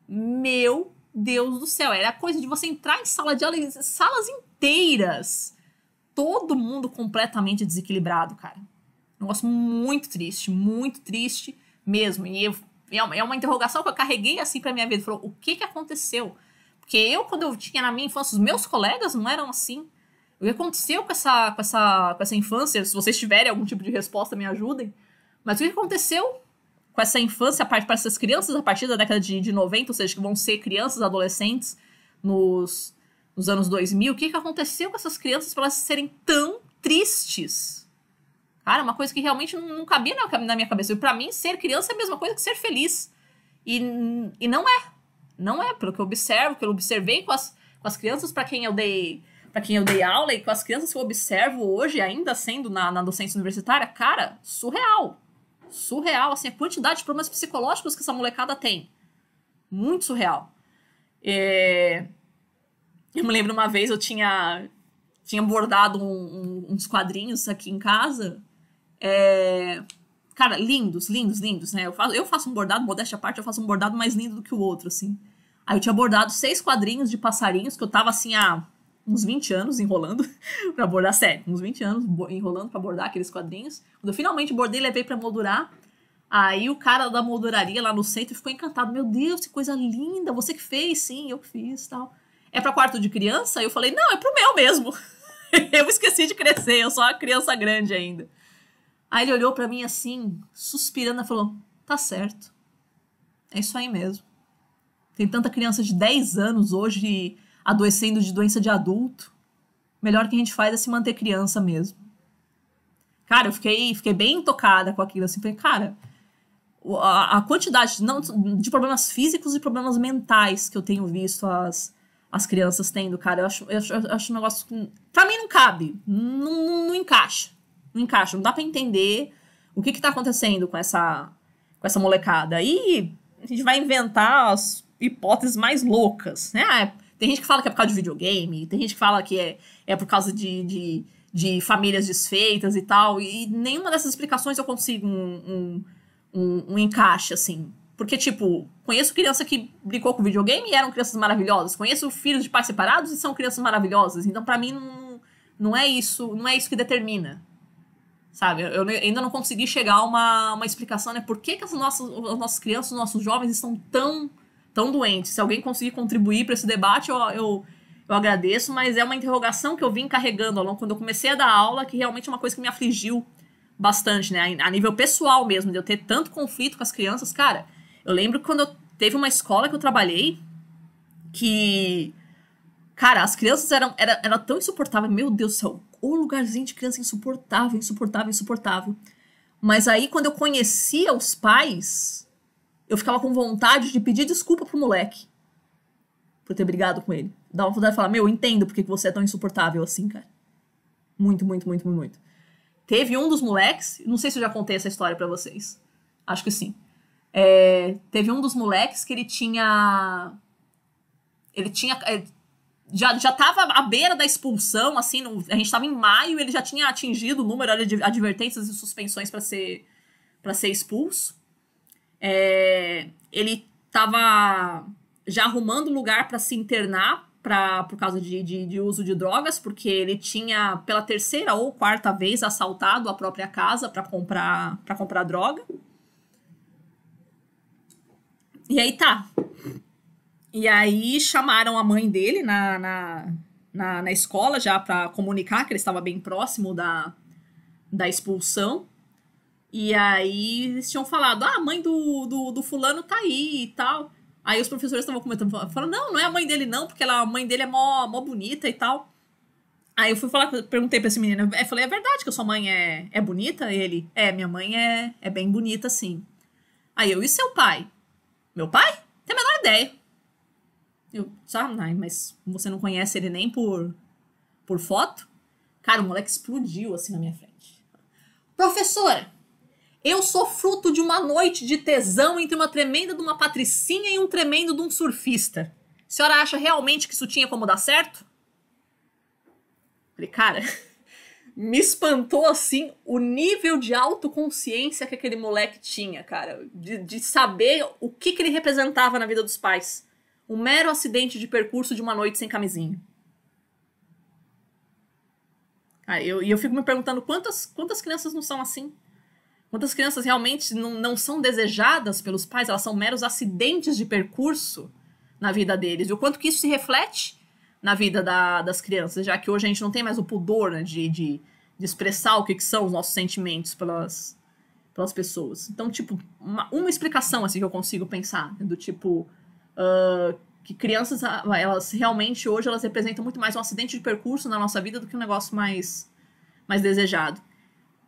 Meu Deus do céu, era a coisa de você entrar em sala de aula, salas inteiras, todo mundo completamente desequilibrado, cara. Um negócio muito triste, muito triste mesmo. E eu, é uma é interrogação que eu carreguei assim para minha vida, falou: "O que que aconteceu?" Porque eu, quando eu tinha na minha infância, os meus colegas não eram assim. O que aconteceu com essa, com essa, com essa infância? Se vocês tiverem algum tipo de resposta, me ajudem. Mas o que aconteceu com essa infância, para essas crianças a partir da década de, de 90, ou seja, que vão ser crianças, adolescentes nos, nos anos 2000, o que, que aconteceu com essas crianças para elas serem tão tristes? Cara, uma coisa que realmente não, não cabia na, na minha cabeça. Para mim, ser criança é a mesma coisa que ser feliz. E, e não é. Não é, pelo que eu observo, que eu observei com as, com as crianças para quem eu dei para quem eu dei aula e com as crianças que eu observo hoje, ainda sendo na, na docência universitária, cara, surreal. Surreal, assim, a quantidade de problemas psicológicos que essa molecada tem. Muito surreal. É... Eu me lembro uma vez eu tinha, tinha bordado um, um, uns quadrinhos aqui em casa. É... Cara, lindos, lindos, lindos, né? Eu faço, eu faço um bordado, modéstia à parte, eu faço um bordado mais lindo do que o outro, assim. Aí eu tinha bordado seis quadrinhos de passarinhos, que eu tava assim há uns 20 anos enrolando para bordar, sério, uns 20 anos enrolando para bordar aqueles quadrinhos. Quando eu finalmente bordei, levei para moldurar. Aí o cara da molduraria lá no centro ficou encantado. Meu Deus, que coisa linda! Você que fez? Sim, eu que fiz, tal. É para quarto de criança? Eu falei: "Não, é pro meu mesmo". eu esqueci de crescer, eu sou uma criança grande ainda. Aí ele olhou para mim assim, suspirando, e falou: "Tá certo. É isso aí mesmo". Tem tanta criança de 10 anos hoje adoecendo de doença de adulto. Melhor que a gente faz é se manter criança mesmo. Cara, eu fiquei, fiquei bem tocada com aquilo. Assim, falei, cara, a, a quantidade não, de problemas físicos e problemas mentais que eu tenho visto as, as crianças tendo, cara, eu acho, eu, acho, eu acho um negócio que. Pra mim não cabe. Não, não, não encaixa. Não encaixa. Não dá para entender o que, que tá acontecendo com essa, com essa molecada. E a gente vai inventar as hipóteses mais loucas, né? Ah, é, tem gente que fala que é por causa de videogame, tem gente que fala que é, é por causa de, de, de famílias desfeitas e tal, e, nenhuma dessas explicações eu consigo um, um, um, um encaixe, assim. Porque, tipo, conheço criança que brincou com videogame e eram crianças maravilhosas, conheço filhos de pais separados e são crianças maravilhosas, então para mim não, não é isso, não é isso que determina, sabe? Eu ainda não consegui chegar a uma, uma explicação, né? Por que, que as, nossas, as nossas crianças, os nossos jovens estão tão tão doente. Se alguém conseguir contribuir para esse debate, eu, eu, eu, agradeço, mas é uma interrogação que eu vim carregando ao longo quando eu comecei a dar aula, que realmente é uma coisa que me afligiu bastante, né? A nível pessoal mesmo, de eu ter tanto conflito com as crianças. Cara, eu lembro quando eu, teve uma escola que eu trabalhei que. Cara, as crianças eram era, tão insuportável, meu Deus do céu, o lugarzinho de criança é insuportável, insuportável, insuportável. Mas aí, quando eu conhecia os pais, eu ficava com vontade de pedir desculpa pro moleque por ter brigado com ele. Dava vontade de falar: Meu, eu entendo porque você é tão insuportável assim, cara. Muito, muito, muito, muito, muito. Teve um dos moleques, não sei se eu já contei essa história para vocês. Acho que sim. É, teve um dos moleques que ele tinha. Ele tinha. É, já, já tava à beira da expulsão, assim, no, a gente tava em maio, ele já tinha atingido o número de advertências e suspensões para ser para ser expulso. É, ele estava já arrumando lugar para se internar pra, por causa de, de, de, uso de drogas, porque ele tinha, pela terceira ou quarta vez, assaltado a própria casa para comprar, comprar droga. E aí tá. E aí chamaram a mãe dele na, na, na, na escola já para comunicar que ele estava bem próximo da, da expulsão. E aí eles tinham falado: ah, a mãe do, do, do fulano tá aí e tal. Aí os professores estavam comentando, falando, não, não é a mãe dele, não, porque ela, a mãe dele é mó, mó bonita e tal. Aí eu fui falar, perguntei pra esse menino, eu falei, é verdade que a sua mãe é, é bonita? E ele, é, minha mãe é, é bem bonita, sim. Aí eu, e seu pai? Meu pai? Tem a menor ideia. Eu, sabe, tá, ah, mas você não conhece ele nem por, por foto? Cara, o moleque explodiu assim na minha frente. Professora, eu sou fruto de uma noite de tesão entre uma tremenda de uma patricinha e um tremendo de um surfista. A senhora acha realmente que isso tinha como dar certo? Falei, cara, me espantou assim o nível de autoconsciência que aquele moleque tinha, cara. De, de saber o que, que ele representava na vida dos pais. Um mero acidente de percurso de uma noite sem camisinha. Ah, eu, e eu fico me perguntando quantas, quantas crianças não são assim? Quantas crianças realmente não, não são desejadas pelos pais, elas são meros acidentes de percurso na vida deles. E o quanto que isso se reflete na vida da, das crianças, já que hoje a gente não tem mais o pudor né, de, de, de, expressar o que, que, são os nossos sentimentos pelas, pelas pessoas. Então, tipo, uma, uma explicação assim que eu consigo pensar, né, do tipo, uh, que crianças, ah, elas realmente hoje elas representam muito mais um acidente de percurso na nossa vida do que um negócio mais, mais desejado.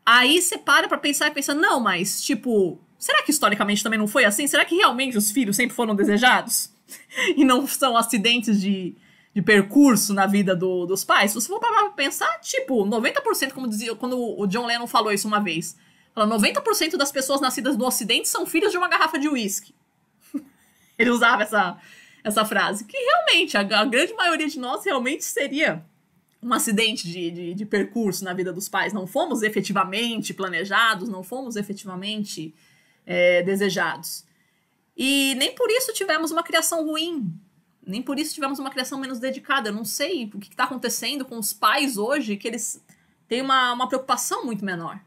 Aí você para pra pensar e pensa, não, mas, tipo, será que historicamente também não foi assim? Será que realmente os filhos sempre foram desejados? e não são acidentes de, de percurso na vida do, dos pais? Se você for parar pra pensar, tipo, 90%, como dizia quando o John Lennon falou isso uma vez, fala, 90% das pessoas nascidas no Ocidente são filhos de uma garrafa de uísque. Ele usava essa, essa frase, que realmente, a, a grande maioria de nós realmente seria um acidente de, de, de, percurso na vida dos pais, não fomos efetivamente planejados, não fomos efetivamente é, desejados. E nem por isso tivemos uma criação ruim, nem por isso tivemos uma criação menos dedicada. Eu não sei o que está acontecendo com os pais hoje, que eles têm uma, uma preocupação muito menor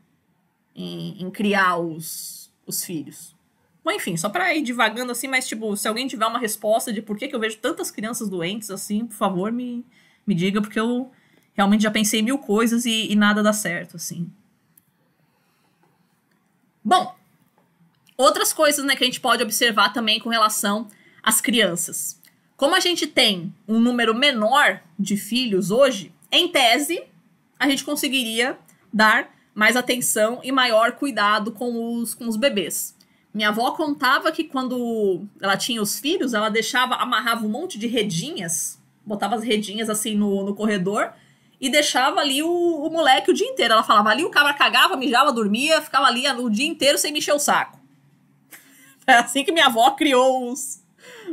em, em criar os, os filhos. Bom, enfim, só para ir divagando assim, mas tipo, se alguém tiver uma resposta de por que, que eu vejo tantas crianças doentes assim, por favor, me, me diga, porque eu realmente já pensei mil coisas e, e nada dá certo, assim. Bom, outras coisas né, que a gente pode observar também com relação às crianças. Como a gente tem um número menor de filhos hoje, em tese, a gente conseguiria dar mais atenção e maior cuidado com os, com os bebês. Minha avó contava que quando ela tinha os filhos, ela deixava, amarrava um monte de redinhas, botava as redinhas assim no, no corredor, e deixava ali o, o moleque o dia inteiro. Ela falava ali, o cabra cagava, mijava, dormia, ficava ali o dia inteiro sem mexer o saco. É assim que minha avó criou os,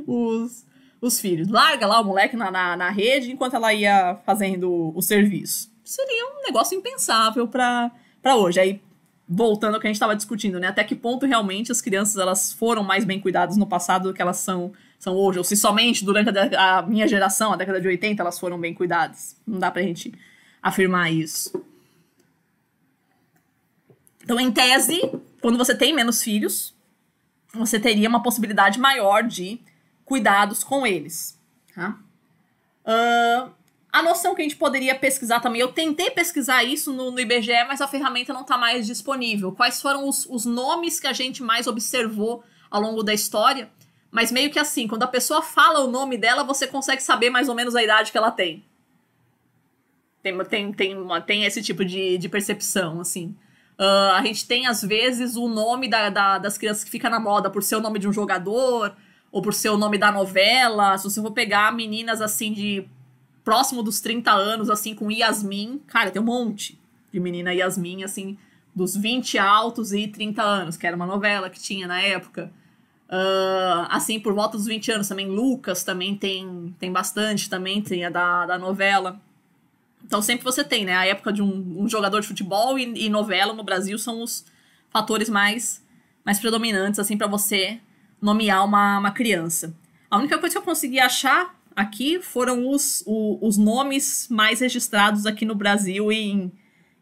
os, os filhos. Larga lá o moleque na, na, na rede enquanto ela ia fazendo o, serviço. Seria um negócio impensável para hoje. Aí, voltando ao que a gente estava discutindo, né? Até que ponto realmente as crianças elas foram mais bem cuidadas no passado do que elas são são hoje, ou se somente durante a, a, minha geração, a década de 80, elas foram bem cuidadas. Não dá pra gente afirmar isso. Então, em tese, quando você tem menos filhos, você teria uma possibilidade maior de cuidados com eles. Tá? Uh, a noção que a gente poderia pesquisar também, eu tentei pesquisar isso no, no IBGE, mas a ferramenta não está mais disponível. Quais foram os, os nomes que a gente mais observou ao longo da história? Mas meio que assim, quando a pessoa fala o nome dela, você consegue saber mais ou menos a idade que ela tem. Tem, tem, tem, uma, tem esse tipo de, de percepção, assim. Uh, a gente tem, às vezes, o nome da, da, das crianças que fica na moda por ser o nome de um jogador, ou por ser o nome da novela. Se você for pegar meninas, assim, de próximo dos 30 anos, assim, com Yasmin, cara, tem um monte de menina Yasmin, assim, dos 20 altos e 30 anos, que era uma novela que tinha na época. Uh, assim, por volta dos 20 anos também, Lucas também tem, tem bastante, também tem a da, da novela. Então sempre você tem, né? A época de um, um jogador de futebol e, e, novela no Brasil são os fatores mais, mais predominantes, assim, para você nomear uma, uma criança. A única coisa que eu consegui achar aqui foram os, o, os nomes mais registrados aqui no Brasil em,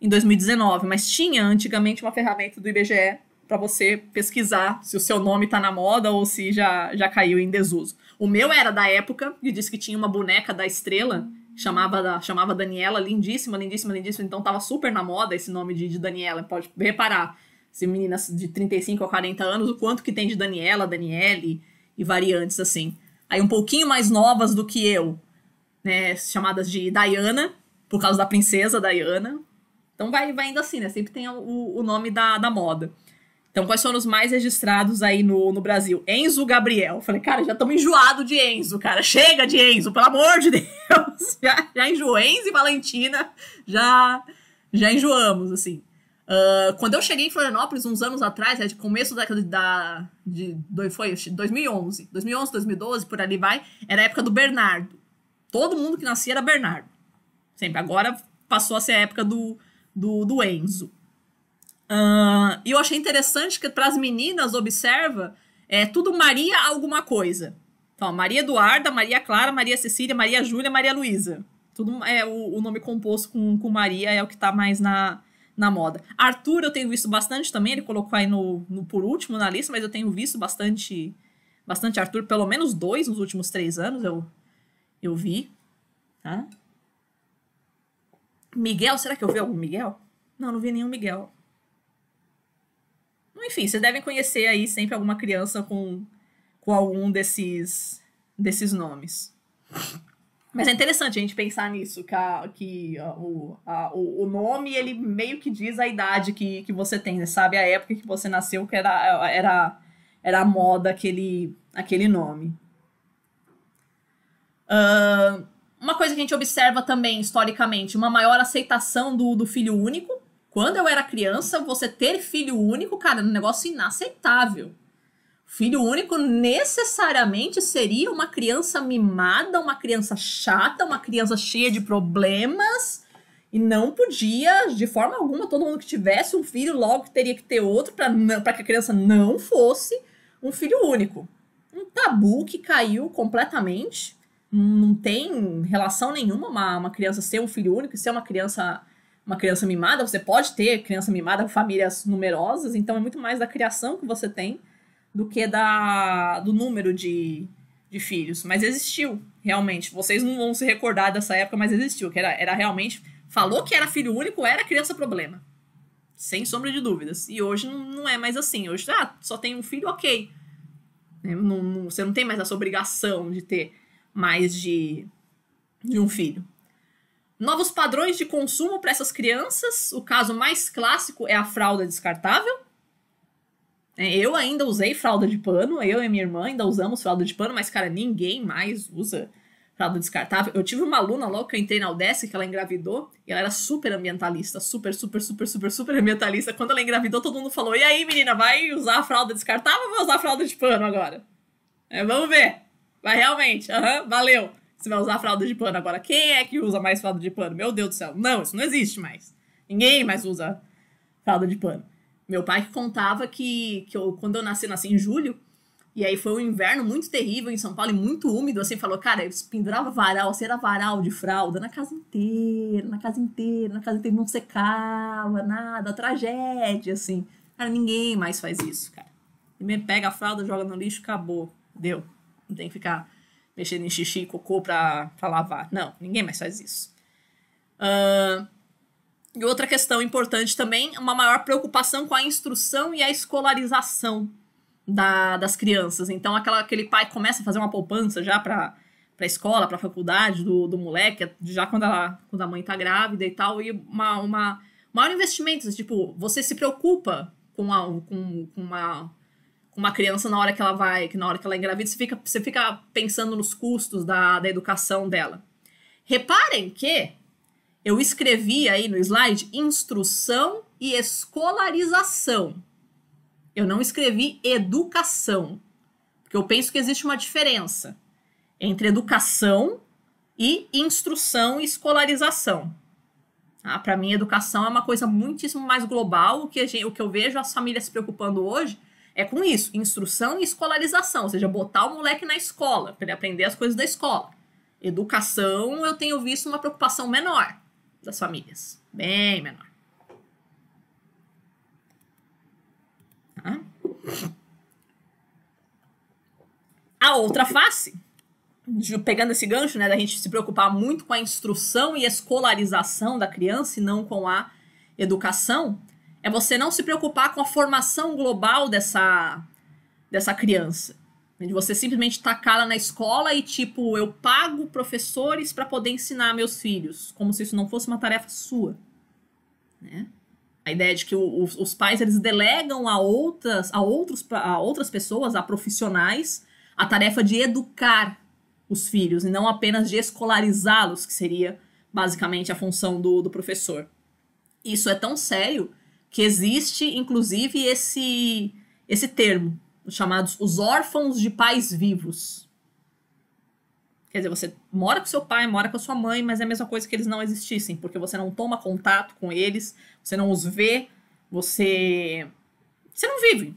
em 2019, mas tinha antigamente uma ferramenta do IBGE para você pesquisar se o seu nome tá na moda ou se já, já caiu em desuso. O meu era da época, e disse que tinha uma boneca da estrela, chamava, chamava Daniela, lindíssima, lindíssima, lindíssima, então tava super na moda esse nome de, de Daniela, pode reparar. Se meninas de 35 a 40 anos, o quanto que tem de Daniela, Daniele e variantes assim. Aí um pouquinho mais novas do que eu, né, chamadas de Diana, por causa da princesa Diana. Então vai, vai indo assim, né? Sempre tem o, o nome da, da moda. Então, quais foram os mais registrados aí no, no Brasil? Enzo Gabriel. falei, cara, já estamos enjoado de Enzo, cara. Chega de Enzo, pelo amor de Deus. Já, já Enzo e Valentina. Já, já enjoamos, assim. Uh, quando eu cheguei em Florianópolis, uns anos atrás, é de começo da década da, de, de, foi 2011, 2011, 2012, por ali vai, era a época do Bernardo. Todo mundo que nascia era Bernardo. Sempre. Agora passou a ser a época do, do, do Enzo e eu achei interessante que para as meninas, observa, é tudo Maria alguma coisa. Então, Maria Eduarda, Maria Clara, Maria Cecília, Maria Júlia, Maria Luísa. Tudo é o, o, nome composto com, com Maria é o que está mais na, na moda. Arthur eu tenho visto bastante também, ele colocou aí no, no por último na lista, mas eu tenho visto bastante bastante Arthur, pelo menos dois nos últimos três anos eu, eu vi. Tá? Miguel, será que eu vi algum Miguel? Não, não vi nenhum Miguel. Enfim, vocês devem conhecer aí sempre alguma criança com, com algum desses, desses nomes. Mas é interessante a gente pensar nisso, que, a, que a, o, a, o nome, ele meio que diz a idade que, que você tem, né? sabe? A época que você nasceu, que era, era, era a moda aquele, aquele nome. Uh, uma coisa que a gente observa também, historicamente, uma maior aceitação do, do filho único, quando eu era criança, você ter filho único, cara, é um negócio inaceitável. Filho único necessariamente seria uma criança mimada, uma criança chata, uma criança cheia de problemas. E não podia, de forma alguma, todo mundo que tivesse um filho logo teria que ter outro para que a criança não fosse um filho único. Um tabu que caiu completamente. Não tem relação nenhuma uma, uma criança ser um filho único e ser uma criança uma criança mimada, você pode ter criança mimada com famílias numerosas, então é muito mais da criação que você tem do que da, do número de, de filhos. Mas existiu, realmente. Vocês não vão se recordar dessa época, mas existiu, que era, era realmente. Falou que era filho único, era criança problema. Sem sombra de dúvidas. E hoje não é mais assim. Hoje, ah, só tem um filho, ok. Né, não, não, você não tem mais essa obrigação de ter mais de, de um filho. Novos padrões de consumo para essas crianças. O caso mais clássico é a fralda descartável. É, eu ainda usei fralda de pano, eu e minha irmã ainda usamos fralda de pano, mas, cara, ninguém mais usa fralda descartável. Eu tive uma aluna logo que eu entrei na UDESC, que ela engravidou, e ela era super ambientalista, super, super, super, super, super ambientalista. Quando ela engravidou, todo mundo falou: e aí, menina, vai usar a fralda descartável ou vai usar a fralda de pano agora? É, vamos ver. Mas realmente, aham, uhum, valeu. Você vai usar fralda de pano. Agora, quem é que usa mais fralda de pano? Meu Deus do céu. Não, isso não existe mais. Ninguém mais usa fralda de pano. Meu pai que contava que, que eu, quando eu nasci, nasci em julho. E aí foi um inverno muito terrível em São Paulo e muito úmido, assim, falou, cara, eles penduravam varal, será varal de fralda na casa inteira, na casa inteira, na casa inteira, não secava, nada, tragédia, assim. Cara, ninguém mais faz isso, cara. Primeiro me pega a fralda, joga no lixo, acabou, deu. Não tem que ficar mexendo em xixi e cocô pra, pra lavar. Não, ninguém mais faz isso. Uh, e outra questão importante também, uma maior preocupação com a instrução e a escolarização da, das crianças. Então, aquela, aquele pai começa a fazer uma poupança já para para escola, para faculdade do, do moleque, já quando, ela, quando a mãe tá grávida e tal, e uma, uma maior investimento, tipo, você se preocupa com, a, com, com uma uma criança na hora que ela vai, que na hora que ela engravida, você fica, você fica pensando nos custos da, da educação dela. Reparem que eu escrevi aí no slide instrução e escolarização. Eu não escrevi educação, porque eu penso que existe uma diferença entre educação e instrução e escolarização. Ah, Para mim, educação é uma coisa muitíssimo mais global. O que, gente, o que eu vejo as famílias se preocupando hoje é com isso, instrução e escolarização, ou seja, botar o moleque na escola, para ele aprender as coisas da escola. Educação, eu tenho visto uma preocupação menor das famílias, bem menor. Tá? A outra face, de, pegando esse gancho, né, da gente se preocupar muito com a instrução e escolarização da criança e não com a educação, é você não se preocupar com a formação global dessa, dessa criança. É de você simplesmente tacá-la na escola e, tipo, eu pago professores para poder ensinar meus filhos, como se isso não fosse uma tarefa sua. Né? A ideia de que o, os, os, pais eles delegam a outras, a, outros, a outras pessoas, a profissionais, a tarefa de educar os filhos e não apenas de escolarizá-los, que seria basicamente a função do, do professor. Isso é tão sério que existe, inclusive, esse, esse termo, chamados os órfãos de pais vivos. Quer dizer, você mora com seu pai, mora com a sua mãe, mas é a mesma coisa que eles não existissem, porque você não toma contato com eles, você não os vê, você. Você não vive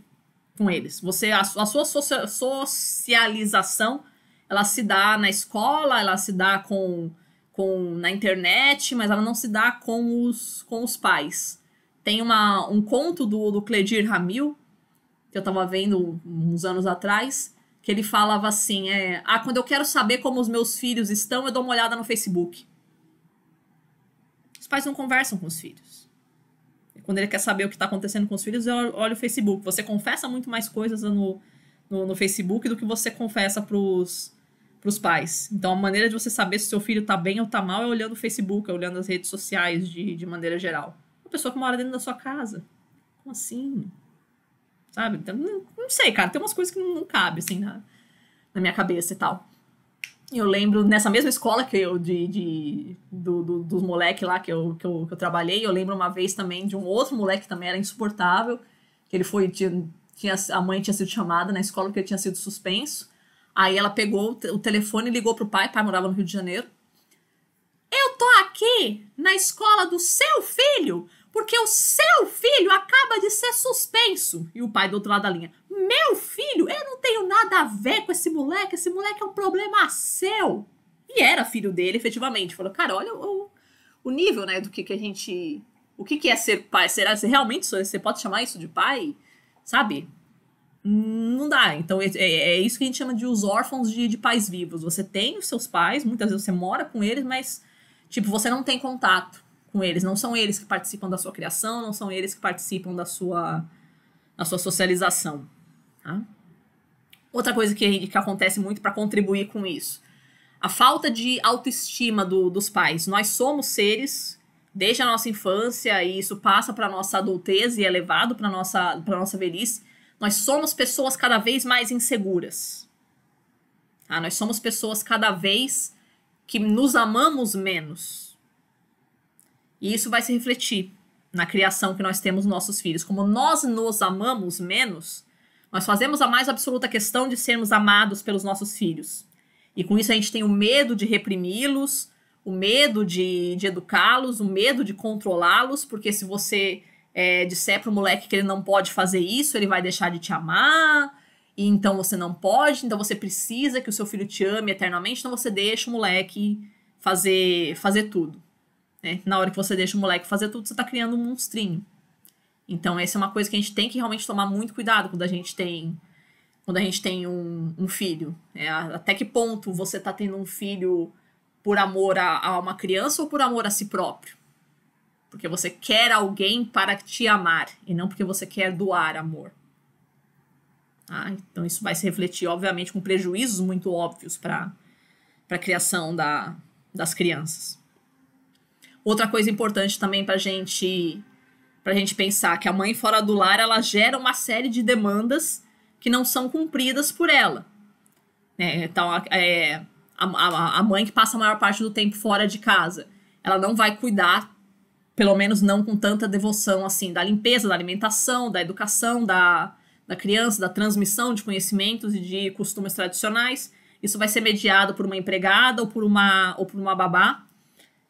com eles. Você A, a sua socialização ela se dá na escola, ela se dá com, com na internet, mas ela não se dá com os, com os pais. Tem uma, um conto do, do Cledir Hamil, que eu estava vendo uns anos atrás, que ele falava assim: é, Ah, quando eu quero saber como os meus filhos estão, eu dou uma olhada no Facebook. Os pais não conversam com os filhos. E quando ele quer saber o que está acontecendo com os filhos, eu olho o Facebook. Você confessa muito mais coisas no, no, no Facebook do que você confessa para os pais. Então, a maneira de você saber se seu filho está bem ou está mal é olhando o Facebook, é olhando as redes sociais de, de maneira geral pessoa que mora dentro da sua casa. Como assim? Sabe? Então, não, não sei, cara. Tem umas coisas que não, não cabe, assim, na, na minha cabeça e tal. Eu lembro nessa mesma escola que eu, de, de do, do, dos moleques lá que eu, que, eu, que eu trabalhei, eu lembro uma vez também de um outro moleque que também era insuportável, que ele foi, tinha, tinha, a mãe tinha sido chamada na escola porque ele tinha sido suspenso. Aí ela pegou o, o telefone e ligou pro pai, pai morava no Rio de Janeiro. Eu tô aqui na escola do seu filho porque o seu filho acaba de ser suspenso. E o pai do outro lado da linha, meu filho, eu não tenho nada a ver com esse moleque, esse moleque é um problema seu. E era filho dele, efetivamente. Falou, cara, olha o, o nível, né, do que, que a gente... O que, que é ser pai? Será que realmente você pode chamar isso de pai? Sabe? Não dá. Então, é, é isso que a gente chama de os órfãos de, de pais vivos. Você tem os seus pais, muitas vezes você mora com eles, mas, tipo, você não tem contato com eles. Não são eles que participam da sua criação, não são eles que participam da sua, da sua socialização. Tá? Outra coisa que, que acontece muito para contribuir com isso. A falta de autoestima do, dos pais. Nós somos seres desde a nossa infância e isso passa para nossa adultez e é levado para nossa para nossa velhice. Nós somos pessoas cada vez mais inseguras. Tá? Nós somos pessoas cada vez que nos amamos menos e isso vai se refletir na criação que nós temos nossos filhos. Como nós nos amamos menos, nós fazemos a mais absoluta questão de sermos amados pelos nossos filhos. E com isso a gente tem o medo de reprimi-los, o medo de, de educá-los, o medo de controlá-los, porque se você é, disser para o moleque que ele não pode fazer isso, ele vai deixar de te amar, e então você não pode, então você precisa que o seu filho te ame eternamente, então você deixa o moleque fazer, fazer tudo. Né? Na hora que você deixa o moleque fazer tudo, você está criando um monstrinho. Então, essa é uma coisa que a gente tem que realmente tomar muito cuidado quando a gente tem quando a gente tem um, um filho. Né? Até que ponto você está tendo um filho por amor a, a, uma criança ou por amor a si próprio? Porque você quer alguém para te amar e não porque você quer doar amor. Ah, então isso vai se refletir, obviamente, com prejuízos muito óbvios para a criação da, das crianças. Outra coisa importante também para gente para gente pensar que a mãe fora do lar ela gera uma série de demandas que não são cumpridas por ela. É, então é, a, a, a mãe que passa a maior parte do tempo fora de casa, ela não vai cuidar, pelo menos não com tanta devoção assim, da limpeza, da alimentação, da educação, da, da criança, da transmissão de conhecimentos e de costumes tradicionais. Isso vai ser mediado por uma empregada ou por uma, ou por uma babá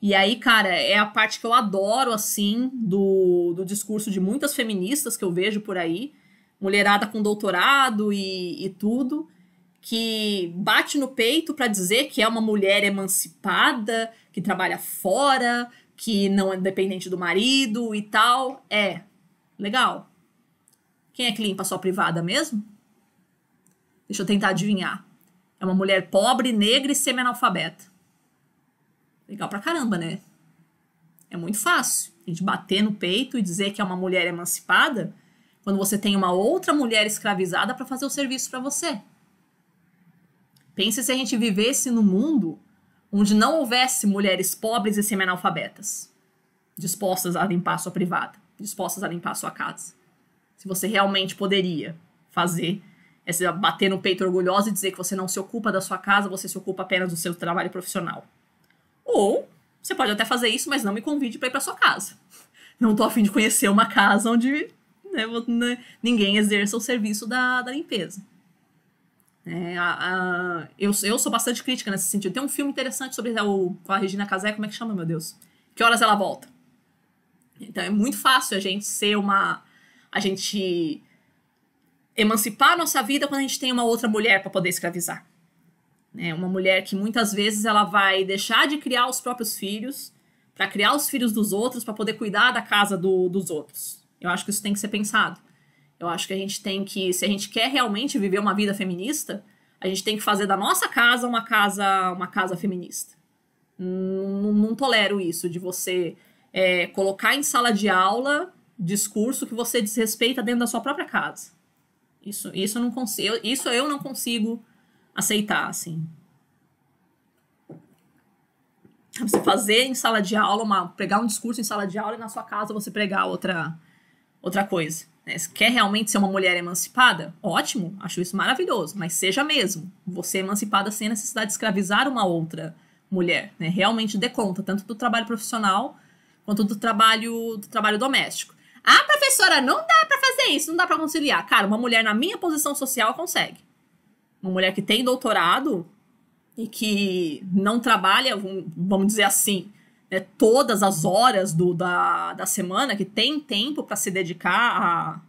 e aí, cara, é a parte que eu adoro, assim, do, do discurso de muitas feministas que eu vejo por aí, mulherada com doutorado e, e tudo, que bate no peito para dizer que é uma mulher emancipada, que trabalha fora, que não é dependente do marido e tal. É, legal. Quem é que limpa a sua privada mesmo? Deixa eu tentar adivinhar. É uma mulher pobre, negra e semi-analfabeta legal pra caramba, né? É muito fácil a gente bater no peito e dizer que é uma mulher emancipada quando você tem uma outra mulher escravizada para fazer o serviço para você. Pense se a gente vivesse num mundo onde não houvesse mulheres pobres e semi-analfabetas dispostas a limpar sua privada, dispostas a limpar sua casa. Se você realmente poderia fazer essa bater no peito orgulhosa e dizer que você não se ocupa da sua casa, você se ocupa apenas do seu trabalho profissional. Ou você pode até fazer isso, mas não me convide para ir para sua casa. Não tô afim de conhecer uma casa onde né, né, ninguém exerça o serviço da, da limpeza. É, a, a, eu, eu sou bastante crítica nesse sentido. Tem um filme interessante sobre o, com a Regina Casé, como é que chama, meu Deus? Que horas ela volta? Então é muito fácil a gente ser uma. A gente emancipar a nossa vida quando a gente tem uma outra mulher para poder escravizar. Né? Uma mulher que muitas vezes ela vai deixar de criar os próprios filhos para criar os filhos dos outros, para poder cuidar da casa do, dos outros. Eu acho que isso tem que ser pensado. Eu acho que a gente tem que, se a gente quer realmente viver uma vida feminista, a gente tem que fazer da nossa casa uma casa, uma casa feminista. Não, não tolero isso de você é, colocar em sala de aula discurso que você desrespeita dentro da sua própria casa. Isso, isso eu não consigo. Isso eu não consigo aceitar, assim. Você fazer em sala de aula, uma, pregar um discurso em sala de aula e na sua casa você pregar outra, outra coisa. Né? Você quer realmente ser uma mulher emancipada? Ótimo, acho isso maravilhoso, mas seja mesmo. Você emancipada sem a necessidade de escravizar uma outra mulher. Né? Realmente dê conta, tanto do trabalho profissional quanto do trabalho, do trabalho doméstico. Ah, professora, não dá para fazer isso, não dá para conciliar. Cara, uma mulher na minha posição social consegue uma mulher que tem doutorado e que não trabalha, vamos dizer assim, né, todas as horas do, da, da semana, que tem tempo para se dedicar à,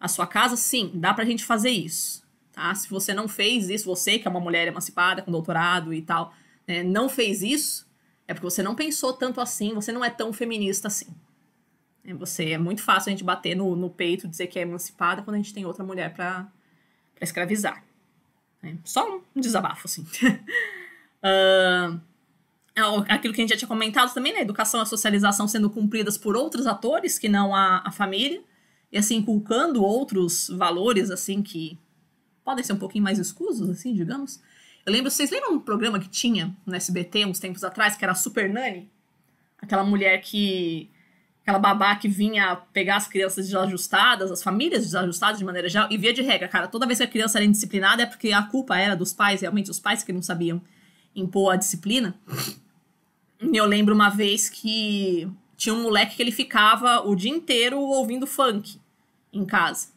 à sua casa, sim, dá para a gente fazer isso. Tá? Se você não fez isso, você que é uma mulher emancipada, com doutorado e tal, né, não fez isso, é porque você não pensou tanto assim, você não é tão feminista assim. É, você, é muito fácil a gente bater no, no peito, dizer que é emancipada, quando a gente tem outra mulher para escravizar. Né? só um desabafo, assim. uh, aquilo que a gente já tinha comentado também, né? educação e a socialização sendo cumpridas por outros atores que não a, a família, e assim, inculcando outros valores, assim, que podem ser um pouquinho mais escusos, assim, digamos. Eu lembro, vocês lembram um programa que tinha no SBT uns tempos atrás, que era a Super Nani? Aquela mulher que aquela babá que vinha pegar as crianças desajustadas, as famílias desajustadas de maneira geral, e via de regra, cara, toda vez que a criança era indisciplinada é porque a culpa era dos pais, realmente, os pais que não sabiam impor a disciplina. E eu lembro uma vez que tinha um moleque que ele ficava o dia inteiro ouvindo funk em casa.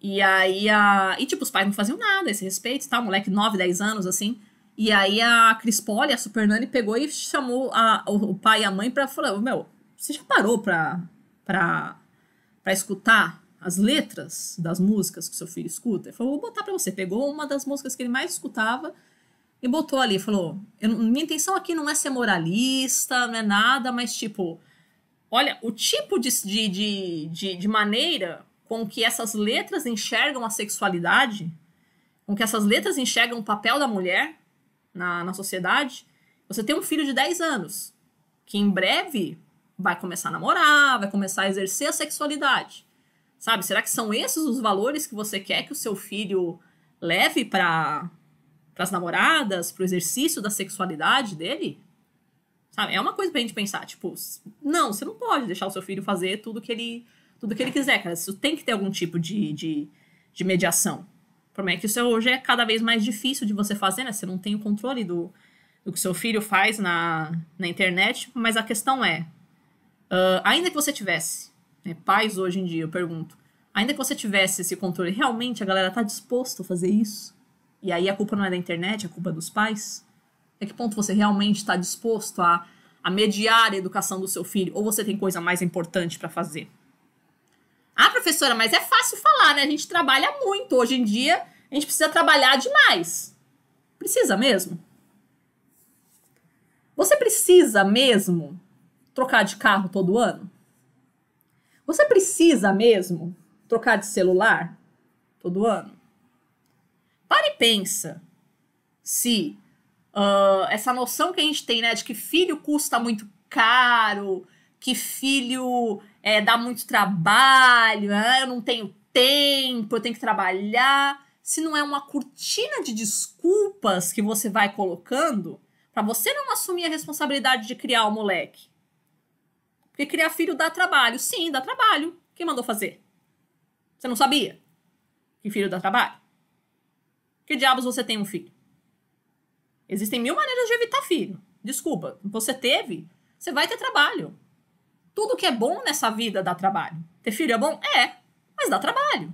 E aí a. E tipo, os pais não faziam nada a esse respeito tá? tal, moleque 9, 10 anos, assim. E aí a Crispoli, a Supernani, pegou e chamou a, o pai e a mãe pra falar: Meu, você já parou pra, escutar as letras das músicas que seu filho escuta? Ele falou, vou botar pra você. Pegou uma das músicas que ele mais escutava e botou ali. Falou, eu, minha intenção aqui não é ser moralista, não é nada, mas tipo, olha, o tipo de, de, de, de maneira com que essas letras enxergam a sexualidade, com que essas letras enxergam o papel da mulher na, na sociedade, você tem um filho de 10 anos, que em breve vai começar a namorar, vai começar a exercer a sexualidade. Sabe? Será que são esses os valores que você quer que o seu filho leve para as namoradas, para o exercício da sexualidade dele? Sabe? É uma coisa pra gente pensar, tipo, não, você não pode deixar o seu filho fazer tudo que ele, tudo que ele quiser, cara. Isso tem que ter algum tipo de, de, de mediação. O problema é que isso hoje é cada vez mais difícil de você fazer, né? Você não tem o controle do, do que seu filho faz na, na internet, mas a questão é, Uh, ainda que você tivesse, né, pais hoje em dia, eu pergunto, ainda que você tivesse esse controle, realmente a galera tá disposta a fazer isso? E aí a culpa não é da internet, a culpa é dos pais? Até que ponto você realmente está disposto a, a mediar a educação do seu filho? Ou você tem coisa mais importante para fazer? Ah, professora, mas é fácil falar, né? A gente trabalha muito. Hoje em dia, a gente precisa trabalhar demais. Precisa mesmo? Você precisa mesmo trocar de carro todo ano? Você precisa mesmo trocar de celular todo ano? Para e pensa se uh, essa noção que a gente tem, né, de que filho custa muito caro, que filho é, dá muito trabalho, né, eu não tenho tempo, eu tenho que trabalhar, se não é uma cortina de desculpas que você vai colocando para você não assumir a responsabilidade de criar o moleque. Porque criar filho dá trabalho. Sim, dá trabalho. Quem mandou fazer? Você não sabia que filho dá trabalho? Que diabos você tem um filho? Existem mil maneiras de evitar filho. Desculpa, você teve, você vai ter trabalho. Tudo que é bom nessa vida dá trabalho. Ter filho é bom? É, mas dá trabalho.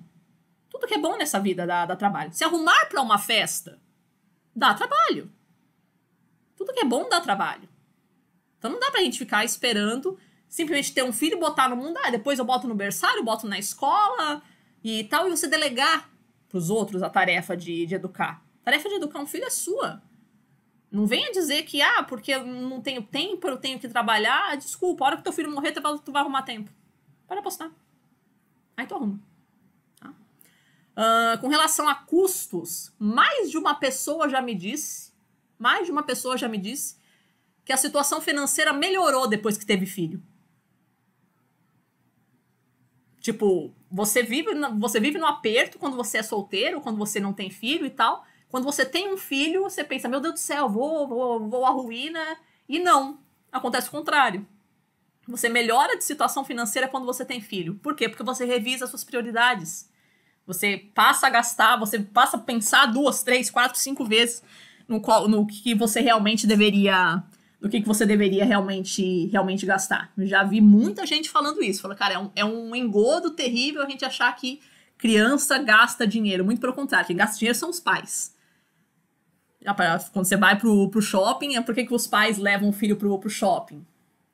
Tudo que é bom nessa vida dá, dá trabalho. Se arrumar para uma festa, dá trabalho. Tudo que é bom dá trabalho. Então não dá pra gente ficar esperando simplesmente ter um filho e botar no mundo, ah, depois eu boto no berçário, boto na escola e tal, e você delegar para os outros a tarefa de, de educar. A tarefa de educar um filho é sua. Não venha dizer que, ah, porque eu não tenho tempo, eu tenho que trabalhar. Desculpa, a hora que teu filho morrer, tu vai, tu vai arrumar tempo. Para apostar. Aí tu arruma. Tá? Uh, com relação a custos, mais de uma pessoa já me disse, mais de uma pessoa já me disse que a situação financeira melhorou depois que teve filho. Tipo, você vive, você vive no aperto quando você é solteiro, quando você não tem filho e tal. Quando você tem um filho, você pensa, meu Deus do céu, vou, vou, vou à ruína. E não, acontece o contrário. Você melhora de situação financeira quando você tem filho. Por quê? Porque você revisa suas prioridades. Você passa a gastar, você passa a pensar duas, três, quatro, cinco vezes no, qual, no que você realmente deveria do que, que você deveria realmente, realmente gastar. Já vi muita gente falando isso. Falou, cara, é um, é um engodo terrível a gente achar que criança gasta dinheiro. Muito pelo contrário, quem gasta dinheiro são os pais. Ah, quando você vai pro, pro shopping, é por que os pais levam o filho pro, pro shopping?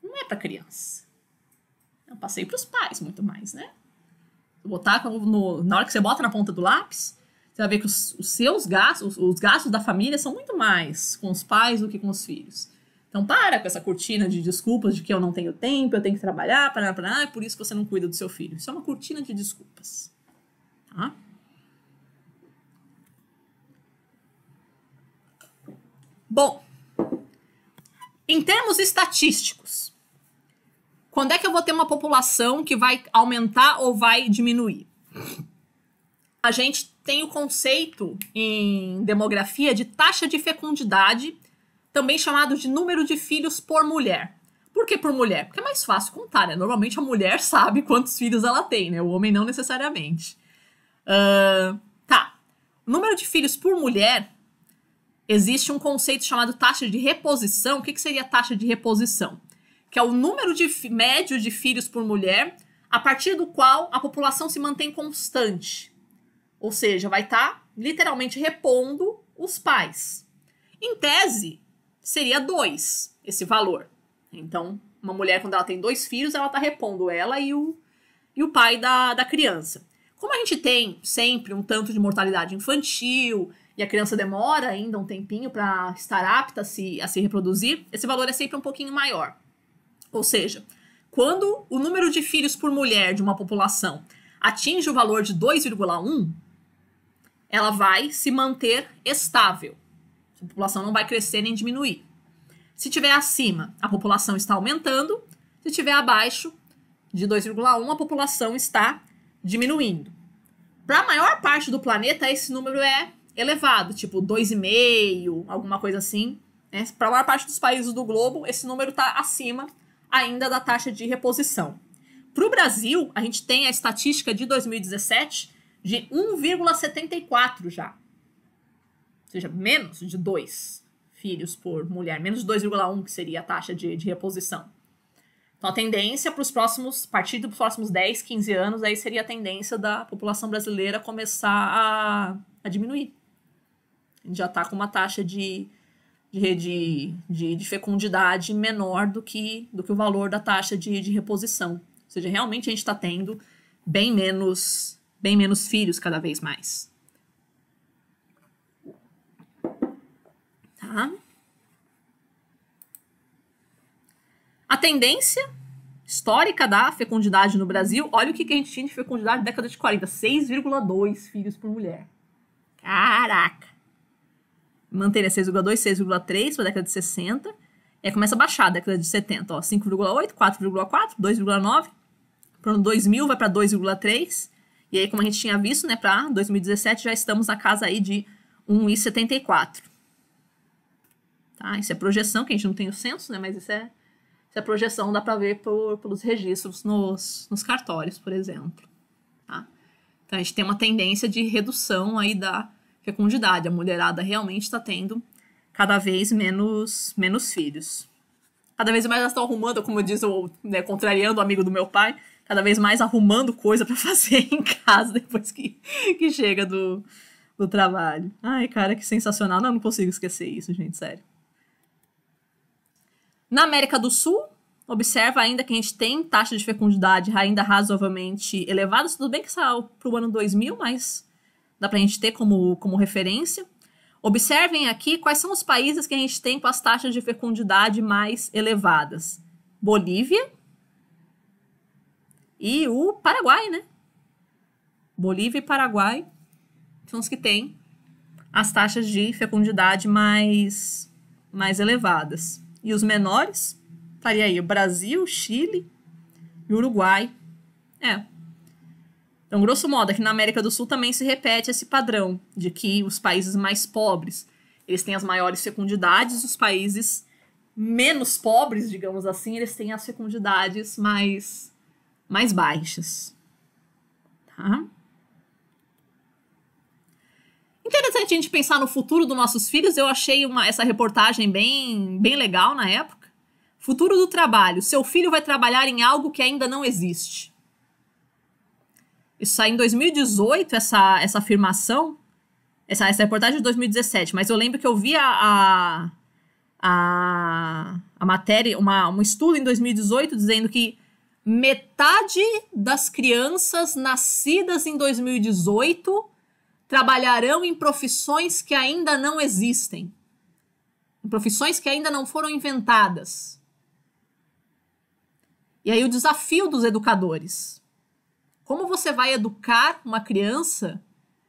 Não é pra criança. Eu passei pros pais muito mais, né? Botar no, na hora que você bota na ponta do lápis, você vai ver que os, os seus gastos, os, os gastos da família são muito mais com os pais do que com os filhos. Então para com essa cortina de desculpas de que eu não tenho tempo, eu tenho que trabalhar, para para é por isso que você não cuida do seu filho. Isso é uma cortina de desculpas. Tá? Bom, em termos estatísticos, quando é que eu vou ter uma população que vai aumentar ou vai diminuir? A gente tem o conceito em demografia de taxa de fecundidade também chamado de número de filhos por mulher. Por que por mulher? Porque é mais fácil contar, né? Normalmente a mulher sabe quantos filhos ela tem, né? O homem não necessariamente. Uh, tá. O número de filhos por mulher existe um conceito chamado taxa de reposição. O que, que seria taxa de reposição? Que é o número de médio de filhos por mulher a partir do qual a população se mantém constante. Ou seja, vai estar tá, literalmente repondo os pais. Em tese, seria dois esse valor. Então, uma mulher, quando ela tem dois filhos, ela está repondo ela e o, e o pai da, da criança. Como a gente tem sempre um tanto de mortalidade infantil e a criança demora ainda um tempinho para estar apta a se, a se reproduzir, esse valor é sempre um pouquinho maior. Ou seja, quando o número de filhos por mulher de uma população atinge o valor de 2,1, ela vai se manter estável a população não vai crescer nem diminuir. Se tiver acima, a população está aumentando, se tiver abaixo de 2,1, a população está diminuindo. Para a maior parte do planeta, esse número é elevado, tipo 2,5, alguma coisa assim. Né? Para a maior parte dos países do globo, esse número está acima ainda da taxa de reposição. Para o Brasil, a gente tem a estatística de 2017 de 1,74 já seja, menos de dois filhos por mulher, menos de 2,1 que seria a taxa de, de reposição. Então, a tendência para os próximos, a partir dos próximos 10, 15 anos, aí seria a tendência da população brasileira começar a, a diminuir. A gente já está com uma taxa de, de, de, de, de fecundidade menor do que, do que o valor da taxa de, de reposição. Ou seja, realmente a gente está tendo bem menos, bem menos filhos cada vez mais. Tá? A tendência histórica da fecundidade no Brasil, olha o que, que a gente tinha de fecundidade na década de 40, 6,2 filhos por mulher. Caraca! Manteria 6,2, 6,3 para a década de 60, e aí começa a baixar a década de 70, ó, 5,8, 4,4, 2,9, para ano 2000 vai para 2,3, e aí como a gente tinha visto, né, para 2017 já estamos na casa aí de 1,74. Tá? Isso é projeção, que a gente não tem o censo, né? mas isso é, isso é projeção, dá para ver por, pelos registros nos, nos cartórios, por exemplo. Tá? Então a gente tem uma tendência de redução aí da fecundidade. A mulherada realmente está tendo cada vez menos, menos filhos. Cada vez mais elas estão arrumando, como diz o né, contrariando o amigo do meu pai, cada vez mais arrumando coisa para fazer em casa depois que, que chega do, do trabalho. Ai, cara, que sensacional. Não, não consigo esquecer isso, gente, sério. Na América do Sul, observa ainda que a gente tem taxa de fecundidade ainda razoavelmente elevada, tudo bem que saiu para é o ano 2000, mas dá para a gente ter como, como referência. Observem aqui quais são os países que a gente tem com as taxas de fecundidade mais elevadas: Bolívia e o Paraguai, né? Bolívia e Paraguai são os que têm as taxas de fecundidade mais, mais elevadas e os menores. Estaria aí o Brasil, Chile e Uruguai. É. Então, grosso modo, aqui na América do Sul também se repete esse padrão de que os países mais pobres eles têm as maiores fecundidades, os países menos pobres, digamos assim, eles têm as fecundidades mais, mais baixas. Tá? Interessante a gente pensar no futuro dos nossos filhos. Eu achei uma, essa reportagem bem, bem legal na época. Futuro do trabalho. Seu filho vai trabalhar em algo que ainda não existe. Isso saiu em 2018, essa, essa afirmação. Essa, essa reportagem é de 2017, mas eu lembro que eu vi a, a, a, matéria, uma, um estudo em 2018 dizendo que metade das crianças nascidas em 2018 trabalharão em profissões que ainda não existem, em profissões que ainda não foram inventadas. E aí o desafio dos educadores. Como você vai educar uma criança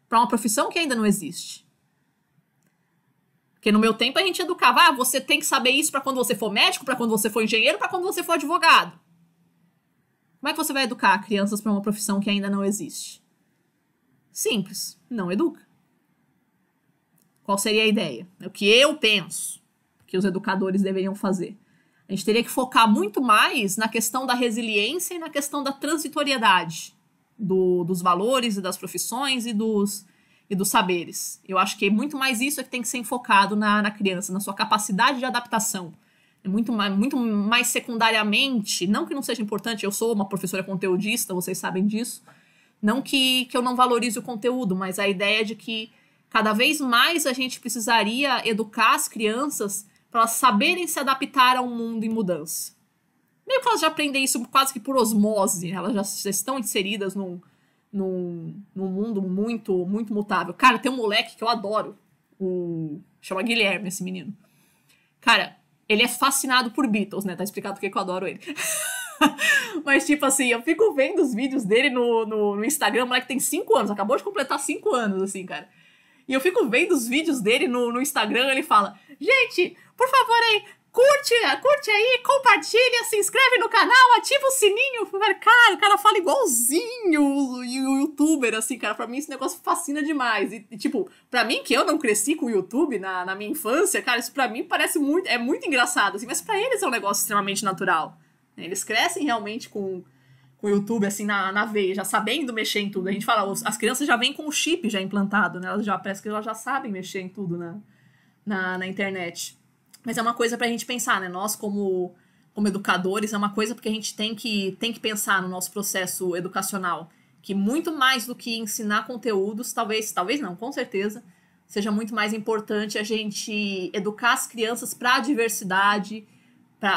para uma profissão que ainda não existe? Porque no meu tempo a gente educava, ah, você tem que saber isso para quando você for médico, para quando você for engenheiro, para quando você for advogado. Como é que você vai educar crianças para uma profissão que ainda não existe? Simples não educa. Qual seria a ideia? É o que eu penso que os educadores deveriam fazer. A gente teria que focar muito mais na questão da resiliência e na questão da transitoriedade do, dos valores e das profissões e dos, e dos saberes. Eu acho que muito mais isso é que tem que ser enfocado na, na criança, na sua capacidade de adaptação. É muito, muito mais secundariamente, não que não seja importante, eu sou uma professora conteudista, vocês sabem disso, não que, que eu não valorize o conteúdo, mas a ideia de que cada vez mais a gente precisaria educar as crianças para elas saberem se adaptar a um mundo em mudança. Meio que elas já aprendem isso quase que por osmose, elas já, já estão inseridas num, num, num, mundo muito, muito mutável. Cara, tem um moleque que eu adoro, o... chama Guilherme, esse menino. Cara, ele é fascinado por Beatles, né? Tá explicado porque eu adoro ele. Mas, tipo assim, eu fico vendo os vídeos dele no, no, no Instagram, moleque tem 5 anos, acabou de completar 5 anos, assim, cara. E eu fico vendo os vídeos dele no, no Instagram, ele fala: Gente, por favor aí, curte, curte aí, compartilha, se inscreve no canal, ativa o sininho. Cara, o cara fala igualzinho o, o youtuber, assim, cara. Pra mim esse negócio fascina demais. E, e, tipo, pra mim que eu não cresci com o YouTube na, na minha infância, cara, isso pra mim parece muito. É muito engraçado, assim, mas pra eles é um negócio extremamente natural. Eles crescem realmente com, com o YouTube assim na, na veia, já sabendo mexer em tudo. A gente fala, as crianças já vêm com o chip já implantado, né? Elas já parece que elas já sabem mexer em tudo na, né? na, na internet. Mas é uma coisa para a gente pensar, né? Nós, como, como educadores, é uma coisa porque a gente tem que, tem que pensar no nosso processo educacional. Que muito mais do que ensinar conteúdos, talvez, talvez não, com certeza, seja muito mais importante a gente educar as crianças para a diversidade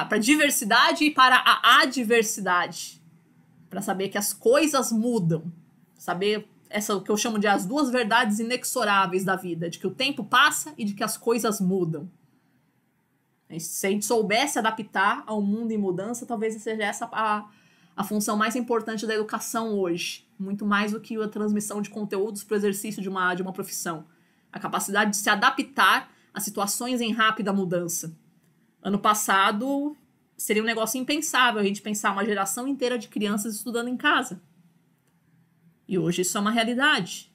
para a diversidade e para a adversidade. Para saber que as coisas mudam. Saber essa o que eu chamo de as duas verdades inexoráveis da vida, de que o tempo passa e de que as coisas mudam. Se a gente soubesse adaptar ao mundo em mudança, talvez seja essa a, a função mais importante da educação hoje, muito mais do que a transmissão de conteúdos para o exercício de uma, de uma profissão. A capacidade de se adaptar a situações em rápida mudança. Ano passado seria um negócio impensável a gente pensar uma geração inteira de crianças estudando em casa. E hoje isso é uma realidade.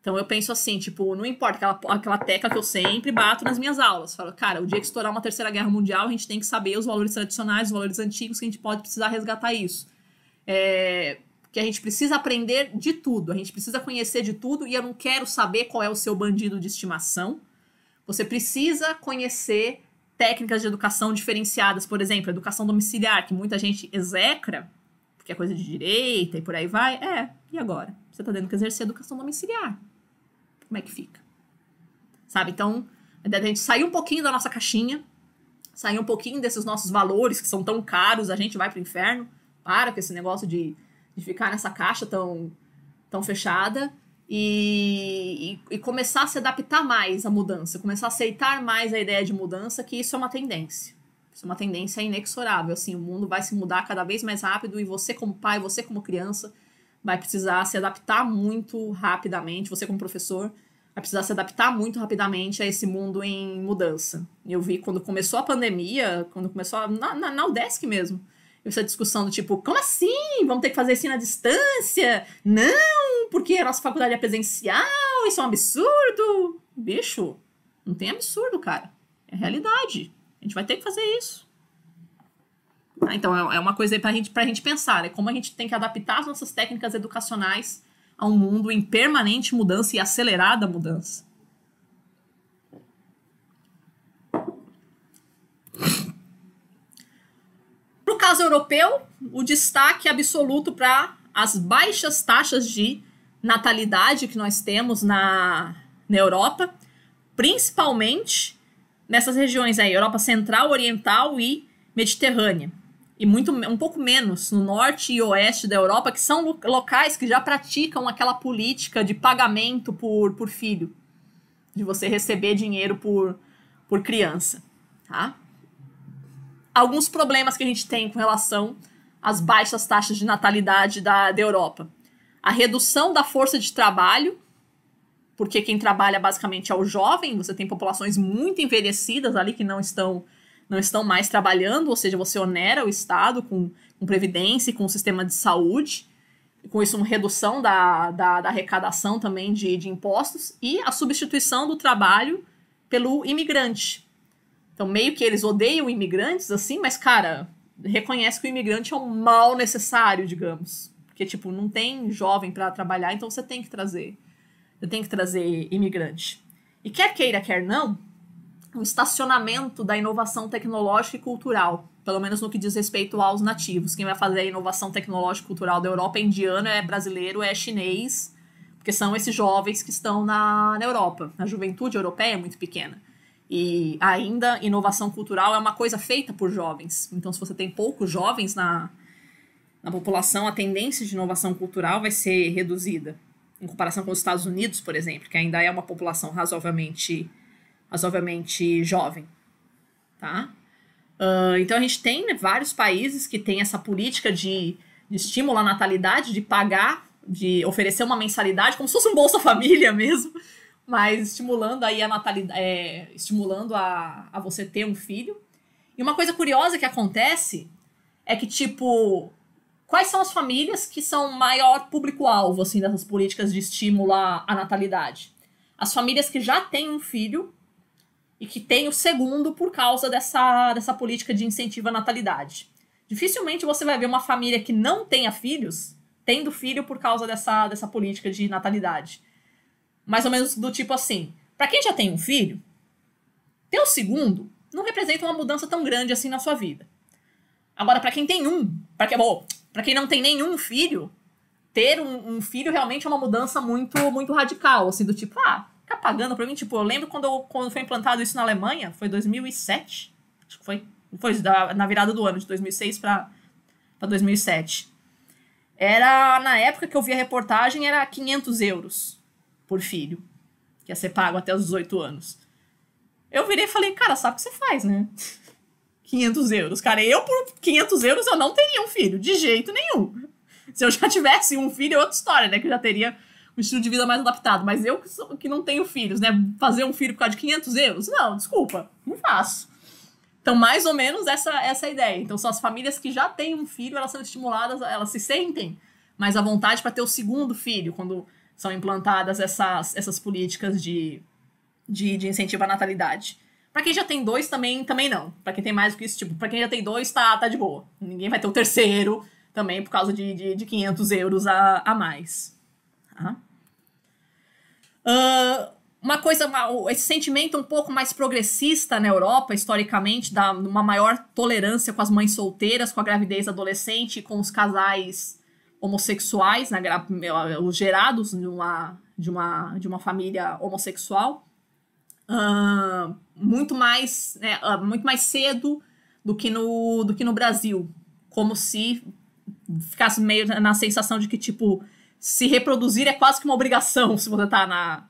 Então eu penso assim, tipo, não importa aquela, aquela tecla que eu sempre bato nas minhas aulas. Falo, cara, o dia que estourar uma terceira guerra mundial, a gente tem que saber os valores tradicionais, os valores antigos, que a gente pode precisar resgatar isso. É, que a gente precisa aprender de tudo, a gente precisa conhecer de tudo, e eu não quero saber qual é o seu bandido de estimação. Você precisa conhecer técnicas de educação diferenciadas, por exemplo, educação domiciliar, que muita gente execra, porque é coisa de direita e por aí vai. É, e agora? Você está tendo que exercer educação domiciliar. Como é que fica? Sabe? Então, a ideia da gente sair um pouquinho da nossa caixinha, sair um pouquinho desses nossos valores que são tão caros, a gente vai para o inferno. Para com esse negócio de, de ficar nessa caixa tão, tão fechada e, e, e, começar a se adaptar mais à mudança, começar a aceitar mais a ideia de mudança, que isso é uma tendência. Isso é uma tendência inexorável, assim, o mundo vai se mudar cada vez mais rápido e você como pai, você como criança, vai precisar se adaptar muito rapidamente, você como professor, vai precisar se adaptar muito rapidamente a esse mundo em mudança. Eu vi quando começou a pandemia, quando começou a, na, na, na UDESC mesmo, essa discussão do tipo, como assim? Vamos ter que fazer ensino à distância? Não, porque a nossa faculdade é presencial, isso é um absurdo. Bicho, não tem absurdo, cara. É realidade. A gente vai ter que fazer isso. Ah, então, é, é uma coisa aí pra gente, pra gente pensar, né? Como a gente tem que adaptar as nossas técnicas educacionais a um mundo em permanente mudança e acelerada mudança. caso europeu, o destaque absoluto para as baixas taxas de natalidade que nós temos na, na Europa, principalmente nessas regiões aí, Europa Central, Oriental e Mediterrânea. E muito, um pouco menos no norte e oeste da Europa, que são locais que já praticam aquela política de pagamento por, por filho, de você receber dinheiro por, por criança. Tá? alguns problemas que a gente tem com relação às baixas taxas de natalidade da, da Europa. A redução da força de trabalho, porque quem trabalha basicamente é o jovem, você tem populações muito envelhecidas ali que não estão não estão mais trabalhando, ou seja, você onera o Estado com, com previdência e com o sistema de saúde, com isso uma redução da, da, da arrecadação também de, de impostos, e a substituição do trabalho pelo imigrante, então, meio que eles odeiam imigrantes, assim, mas, cara, reconhece que o imigrante é um mal necessário, digamos. Porque, tipo, não tem jovem para trabalhar, então você tem que trazer. Você tem que trazer imigrante. E quer queira, quer não, o estacionamento da inovação tecnológica e cultural, pelo menos no que diz respeito aos nativos. Quem vai fazer a inovação tecnológica e cultural da Europa é indiano, é brasileiro, é chinês, porque são esses jovens que estão na, na Europa. A juventude europeia é muito pequena. E ainda, inovação cultural é uma coisa feita por jovens. Então, se você tem poucos jovens na, na população, a tendência de inovação cultural vai ser reduzida. Em comparação com os Estados Unidos, por exemplo, que ainda é uma população razoavelmente, razoavelmente jovem. Tá? Uh, então, a gente tem né, vários países que têm essa política de, de estímulo à natalidade, de pagar, de oferecer uma mensalidade, como se fosse um Bolsa Família mesmo mas estimulando aí a natalidade, é, estimulando a, a você ter um filho. E uma coisa curiosa que acontece é que, tipo, quais são as famílias que são maior público-alvo, assim, dessas políticas de estímulo à, à natalidade? As famílias que já têm um filho e que têm o segundo por causa dessa, dessa política de incentivo à natalidade. Dificilmente você vai ver uma família que não tenha filhos tendo filho por causa dessa, dessa política de natalidade mais ou menos do tipo assim: para quem já tem um filho, ter o segundo não representa uma mudança tão grande assim na sua vida. Agora, para quem tem um, para quem, para quem não tem nenhum filho, ter um, um, filho realmente é uma mudança muito muito radical, assim, do tipo, ah, tá pagando pra mim, tipo, eu lembro quando, quando foi implantado isso na Alemanha, foi 2007, acho que foi, foi da, na virada do ano, de 2006 para 2007. Era, na época que eu vi a reportagem, era 500 euros por filho, que ia ser pago até os 18 anos. Eu virei e falei, cara, sabe o que você faz, né? 500 euros. Cara, eu por 500 euros eu não teria um filho, de jeito nenhum. Se eu já tivesse um filho, é outra história, né? Que eu já teria um estilo de vida mais adaptado. Mas eu que, sou, que não tenho filhos, né? Fazer um filho por causa de 500 euros? Não, desculpa, não faço. Então, mais ou menos essa, essa é a ideia. Então, são as famílias que já têm um filho, elas são estimuladas, elas se sentem mais à vontade para ter o segundo filho, quando são implantadas essas, essas políticas de, de, de incentivo à natalidade. Para quem já tem dois, também, também não. Para quem tem mais do que isso, tipo, para quem já tem dois, tá, tá de boa. Ninguém vai ter o um terceiro também por causa de, de, de 500 euros a, a mais. Tá? Uh, uma coisa, uma, esse sentimento um pouco mais progressista na Europa, historicamente, dá uma maior tolerância com as mães solteiras, com a gravidez adolescente, com os casais homossexuais, na, né, os gerados de uma, de uma, de uma família homossexual, uh, muito, mais, né, uh, muito mais cedo do que, no, do que no Brasil. Como se ficasse meio na sensação de que, tipo, se reproduzir é quase que uma obrigação se você tá na,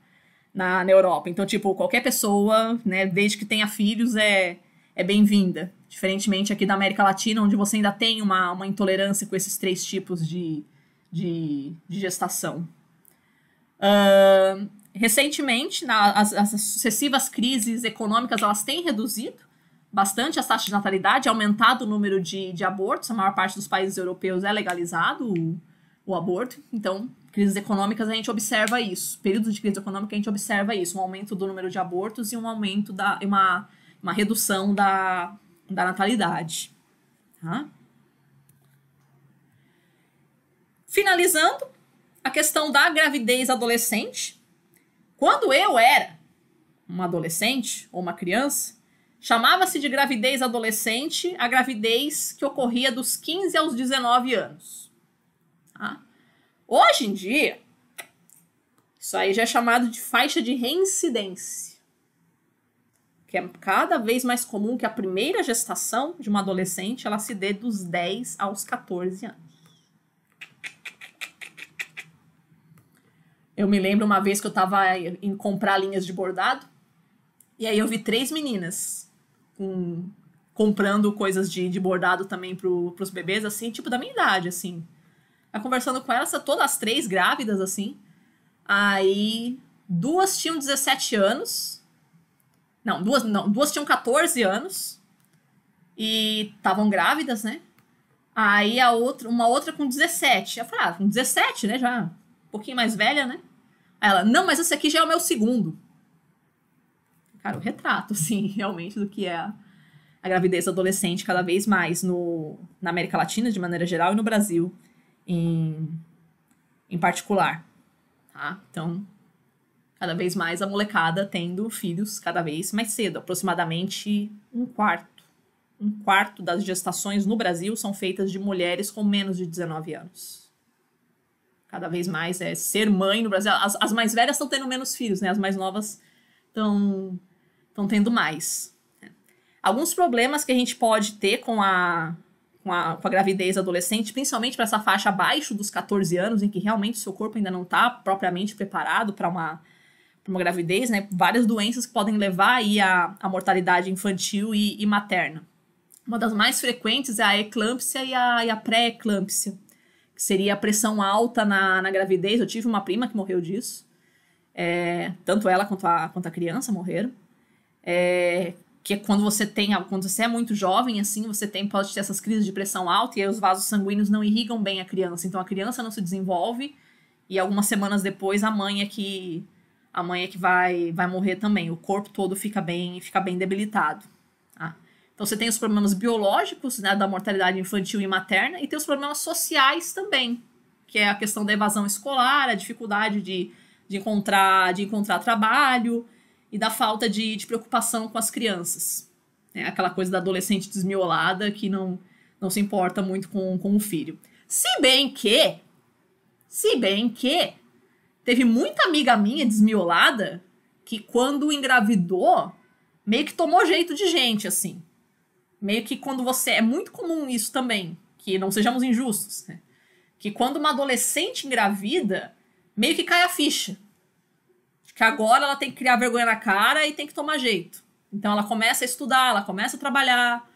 na, na Europa. Então, tipo, qualquer pessoa, né, desde que tenha filhos, é é bem-vinda. Diferentemente aqui da América Latina, onde você ainda tem uma, uma intolerância com esses três tipos de, de, de gestação. Uh, recentemente, na, as, as, sucessivas crises econômicas, elas têm reduzido bastante as taxas de natalidade, aumentado o número de, de abortos, a maior parte dos países europeus é legalizado o, o aborto, então crises econômicas a gente observa isso, períodos de crise econômica a gente observa isso, um aumento do número de abortos e um aumento da uma uma redução da, da natalidade. Tá? Finalizando, a questão da gravidez adolescente. Quando eu era uma adolescente ou uma criança, chamava-se de gravidez adolescente a gravidez que ocorria dos 15 aos 19 anos. Tá? Hoje em dia, isso aí já é chamado de faixa de reincidência que é cada vez mais comum que a primeira gestação de uma adolescente ela se dê dos 10 aos 14 anos. Eu me lembro uma vez que eu estava em comprar linhas de bordado e aí eu vi três meninas com, comprando coisas de, de bordado também para os bebês, assim, tipo da minha idade, assim. Eu conversando com elas, todas as três grávidas, assim. Aí duas tinham 17 anos não, duas não, duas tinham 14 anos e estavam grávidas, né? Aí a outra, uma outra com 17. Eu falava, ah, com 17, né, já um pouquinho mais velha, né? Aí ela, não, mas esse aqui já é o meu segundo. Cara, o retrato, assim, realmente do que é a, a gravidez adolescente cada vez mais no, na América Latina, de maneira geral, e no Brasil em, em particular. Tá? Então, cada vez mais a molecada tendo filhos cada vez mais cedo. Aproximadamente um quarto. Um quarto das gestações no Brasil são feitas de mulheres com menos de 19 anos. Cada vez mais é ser mãe no Brasil. As, as mais velhas estão tendo menos filhos, né? As mais novas estão tendo mais. Alguns problemas que a gente pode ter com a, com a, com a gravidez adolescente, principalmente para essa faixa abaixo dos 14 anos, em que realmente o seu corpo ainda não está propriamente preparado para uma uma gravidez, né? Várias doenças que podem levar aí à, mortalidade infantil e, e, materna. Uma das mais frequentes é a eclâmpsia e a, a pré-eclâmpsia, que seria a pressão alta na, na gravidez. Eu tive uma prima que morreu disso. É, tanto ela quanto a, quanto a criança morreram. É, que é quando você tem, quando você é muito jovem, assim, você tem, pode ter essas crises de pressão alta e os vasos sanguíneos não irrigam bem a criança. Então a criança não se desenvolve e algumas semanas depois a mãe é que a mãe é que vai, vai morrer também. O corpo todo fica bem, fica bem debilitado. Tá? Então você tem os problemas biológicos, né, da mortalidade infantil e materna, e tem os problemas sociais também, que é a questão da evasão escolar, a dificuldade de, de encontrar de encontrar trabalho e da falta de, de preocupação com as crianças. É aquela coisa da adolescente desmiolada que não, não se importa muito com, com o filho. Se bem que, se bem que Teve muita amiga minha desmiolada que quando engravidou, meio que tomou jeito de gente, assim. Meio que quando você. É muito comum isso também, que não sejamos injustos, né? Que quando uma adolescente engravida, meio que cai a ficha. De que agora ela tem que criar vergonha na cara e tem que tomar jeito. Então ela começa a estudar, ela começa a trabalhar,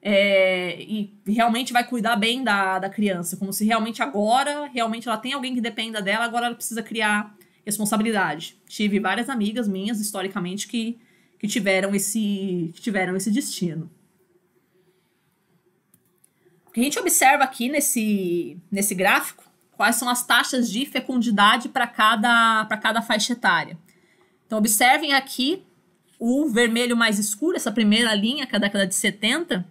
é, e realmente vai cuidar bem da, da criança, como se realmente agora, realmente ela tem alguém que dependa dela, agora ela precisa criar responsabilidade. Tive várias amigas minhas, historicamente, que, que, tiveram, esse, que tiveram esse destino. O que a gente observa aqui nesse, nesse gráfico, quais são as taxas de fecundidade para cada, cada faixa etária. Então, observem aqui o vermelho mais escuro, essa primeira linha, que é a década de 70,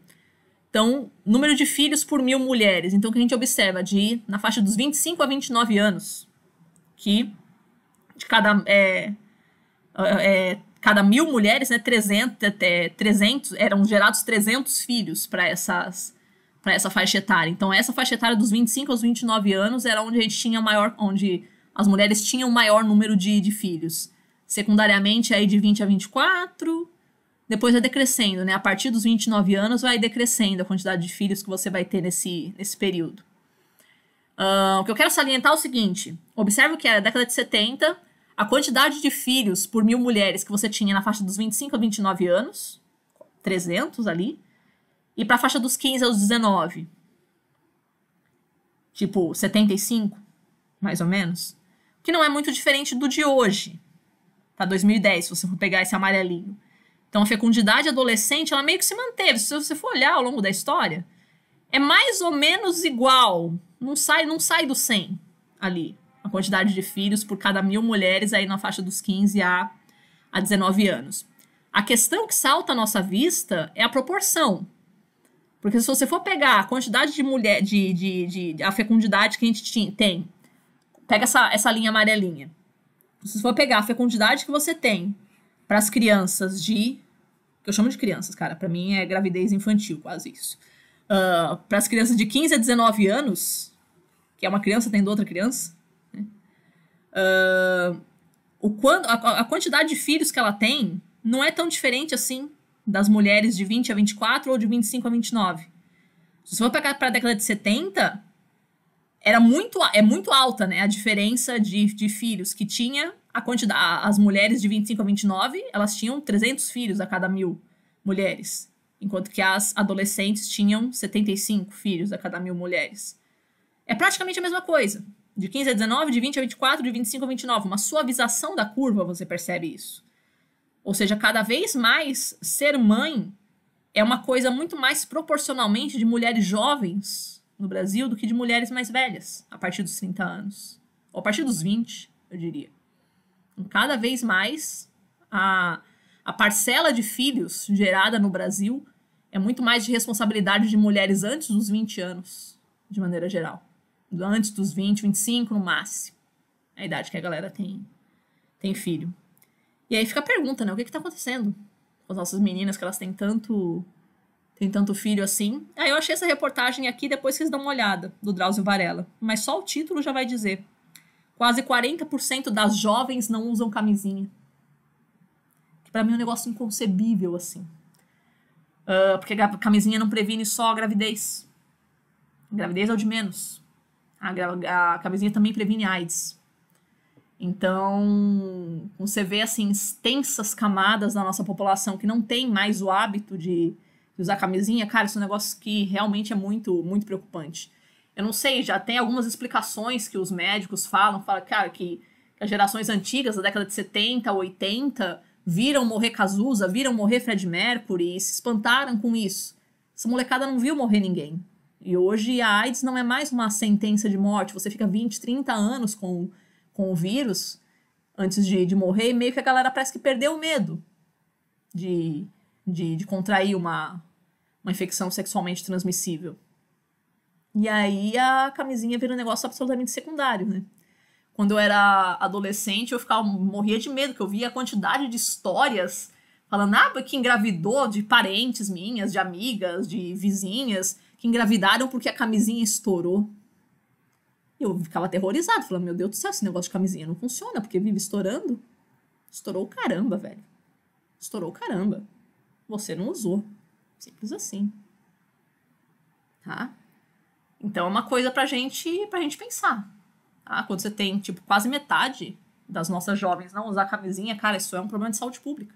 então, número de filhos por mil mulheres. Então, o que a gente observa de na faixa dos 25 a 29 anos, que de cada, é, é, é cada mil mulheres, né, 300, até 300 eram gerados 300 filhos para essas para essa faixa etária. Então, essa faixa etária dos 25 aos 29 anos era onde a gente tinha maior, onde as mulheres tinham maior número de, de filhos. Secundariamente, aí de 20 a 24, depois vai decrescendo, né? A partir dos 29 anos vai decrescendo a quantidade de filhos que você vai ter nesse, nesse período. Uh, o que eu quero salientar é o seguinte: observe que na década de 70, a quantidade de filhos por mil mulheres que você tinha na faixa dos 25 a 29 anos, 300 ali, e para a faixa dos 15 aos 19, tipo 75, mais ou menos, que não é muito diferente do de hoje, para 2010, se você for pegar esse amarelinho. Então a fecundidade adolescente, ela meio que se manteve. Se você for olhar ao longo da história, é mais ou menos igual. Não sai, não sai do 100 ali. A quantidade de filhos por cada mil mulheres aí na faixa dos 15 a, a 19 anos. A questão que salta à nossa vista é a proporção. Porque se você for pegar a quantidade de mulher, de, de, de a fecundidade que a gente tinha, tem, pega essa, essa linha amarelinha. Se você for pegar a fecundidade que você tem para as crianças de. Eu chamo de crianças, cara, para mim é gravidez infantil, quase isso. Uh, ah, para as crianças de 15 a 19 anos, que é uma criança tendo outra criança, né? uh, o quando, a, a quantidade de filhos que ela tem não é tão diferente assim das mulheres de 20 a 24 ou de 25 a 29. Se você for para a década de 70, era muito, é muito alta né, a diferença de, de filhos que tinha a quantidade, as mulheres de 25 a 29, elas tinham 300 filhos a cada mil mulheres, enquanto que as adolescentes tinham 75 filhos a cada mil mulheres. É praticamente a mesma coisa. De 15 a 19, de 20 a 24, de 25 a 29. Uma suavização da curva, você percebe isso. Ou seja, cada vez mais ser mãe é uma coisa muito mais proporcionalmente de mulheres jovens no Brasil do que de mulheres mais velhas, a partir dos 30 anos. Ou a partir dos 20, eu diria cada vez mais a, a parcela de filhos gerada no Brasil é muito mais de responsabilidade de mulheres antes dos 20 anos, de maneira geral. Antes dos 20, 25 no máximo. É a idade que a galera tem, tem filho. E aí fica a pergunta, né? O que está acontecendo com as nossas meninas que elas têm tanto têm tanto filho assim? Aí eu achei essa reportagem aqui, depois vocês dão uma olhada, do Drauzio Varela. Mas só o título já vai dizer Quase 40% das jovens não usam camisinha. Que para mim é um negócio inconcebível, assim. Uh, porque a camisinha não previne só a gravidez. A gravidez é o de menos. A, a camisinha também previne AIDS. Então, você vê assim extensas camadas da nossa população que não tem mais o hábito de, de usar camisinha, cara, isso é um negócio que realmente é muito, muito preocupante eu não sei, já tem algumas explicações que os médicos falam, fala, cara, que as gerações antigas, da década de 70, 80, viram morrer Cazuza, viram morrer Fred Mercury e se espantaram com isso. Essa molecada não viu morrer ninguém. E hoje a AIDS não é mais uma sentença de morte, você fica 20, 30 anos com, com o vírus antes de, de morrer, e meio que a galera parece que perdeu o medo de, de, de contrair uma, uma infecção sexualmente transmissível. E aí a camisinha vira um negócio absolutamente secundário, né? Quando eu era adolescente, eu ficava morria de medo, que eu via a quantidade de histórias falando ah, que engravidou de parentes minhas, de amigas, de vizinhas, que engravidaram porque a camisinha estourou. Eu ficava aterrorizado, falando, meu Deus do céu, esse negócio de camisinha não funciona, porque vive estourando. Estourou caramba, velho. Estourou caramba. Você não usou. Simples assim. Tá? Então é uma coisa pra gente, pra gente pensar. Ah, quando você tem, tipo, quase metade das nossas jovens não usar camisinha, cara, isso é um problema de saúde pública.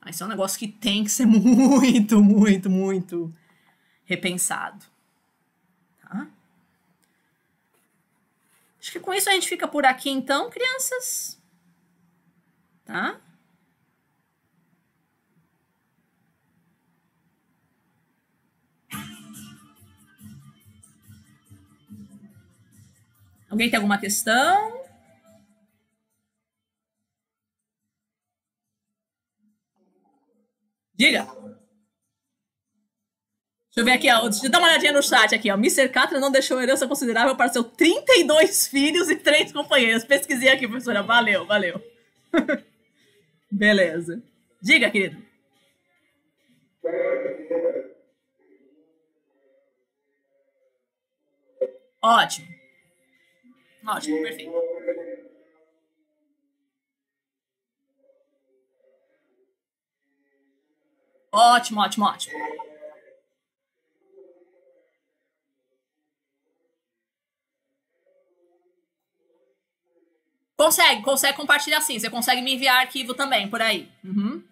Ah, isso é um negócio que tem que ser muito, muito, muito repensado. Tá? Acho que com isso a gente fica por aqui então, crianças. Tá? Alguém tem alguma questão? Diga. Deixa eu ver aqui, ó. Deixa eu dar uma olhadinha no chat aqui, ó. Mr. Catra não deixou herança considerável para seus 32 filhos e 3 companheiros. Pesquisei aqui, professora. Valeu, valeu. Beleza. Diga, querido. Ótimo. Ótimo, perfeito. Ótimo, ótimo, ótimo. Consegue, consegue compartilhar sim. Você consegue me enviar arquivo também por aí. Uhum.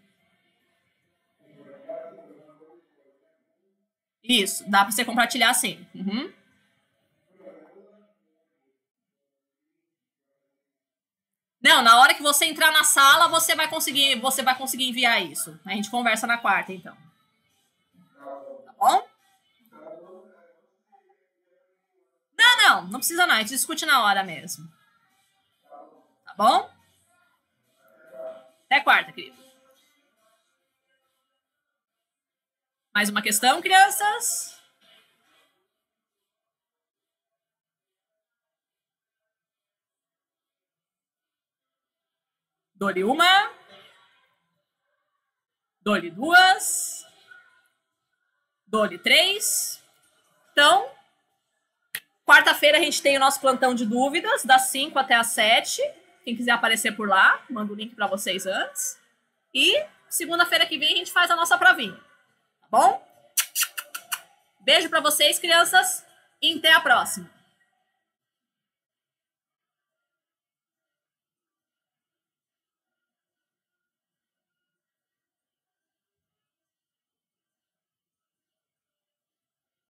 Isso, dá para você compartilhar sim. Uhum. Não, na hora que você entrar na sala, você vai conseguir, você vai conseguir enviar isso. A gente conversa na quarta, então. Tá bom? Não, não, não precisa não, a gente discute na hora mesmo. Tá bom? Até quarta, querido. Mais uma questão, crianças? Dole uma. Dole duas. Dole três. Então, quarta-feira a gente tem o nosso plantão de dúvidas, das 5 até as 7. Quem quiser aparecer por lá, mando o link para vocês antes. E segunda-feira que vem a gente faz a nossa provinha. Tá bom? Beijo para vocês, crianças, e até a próxima.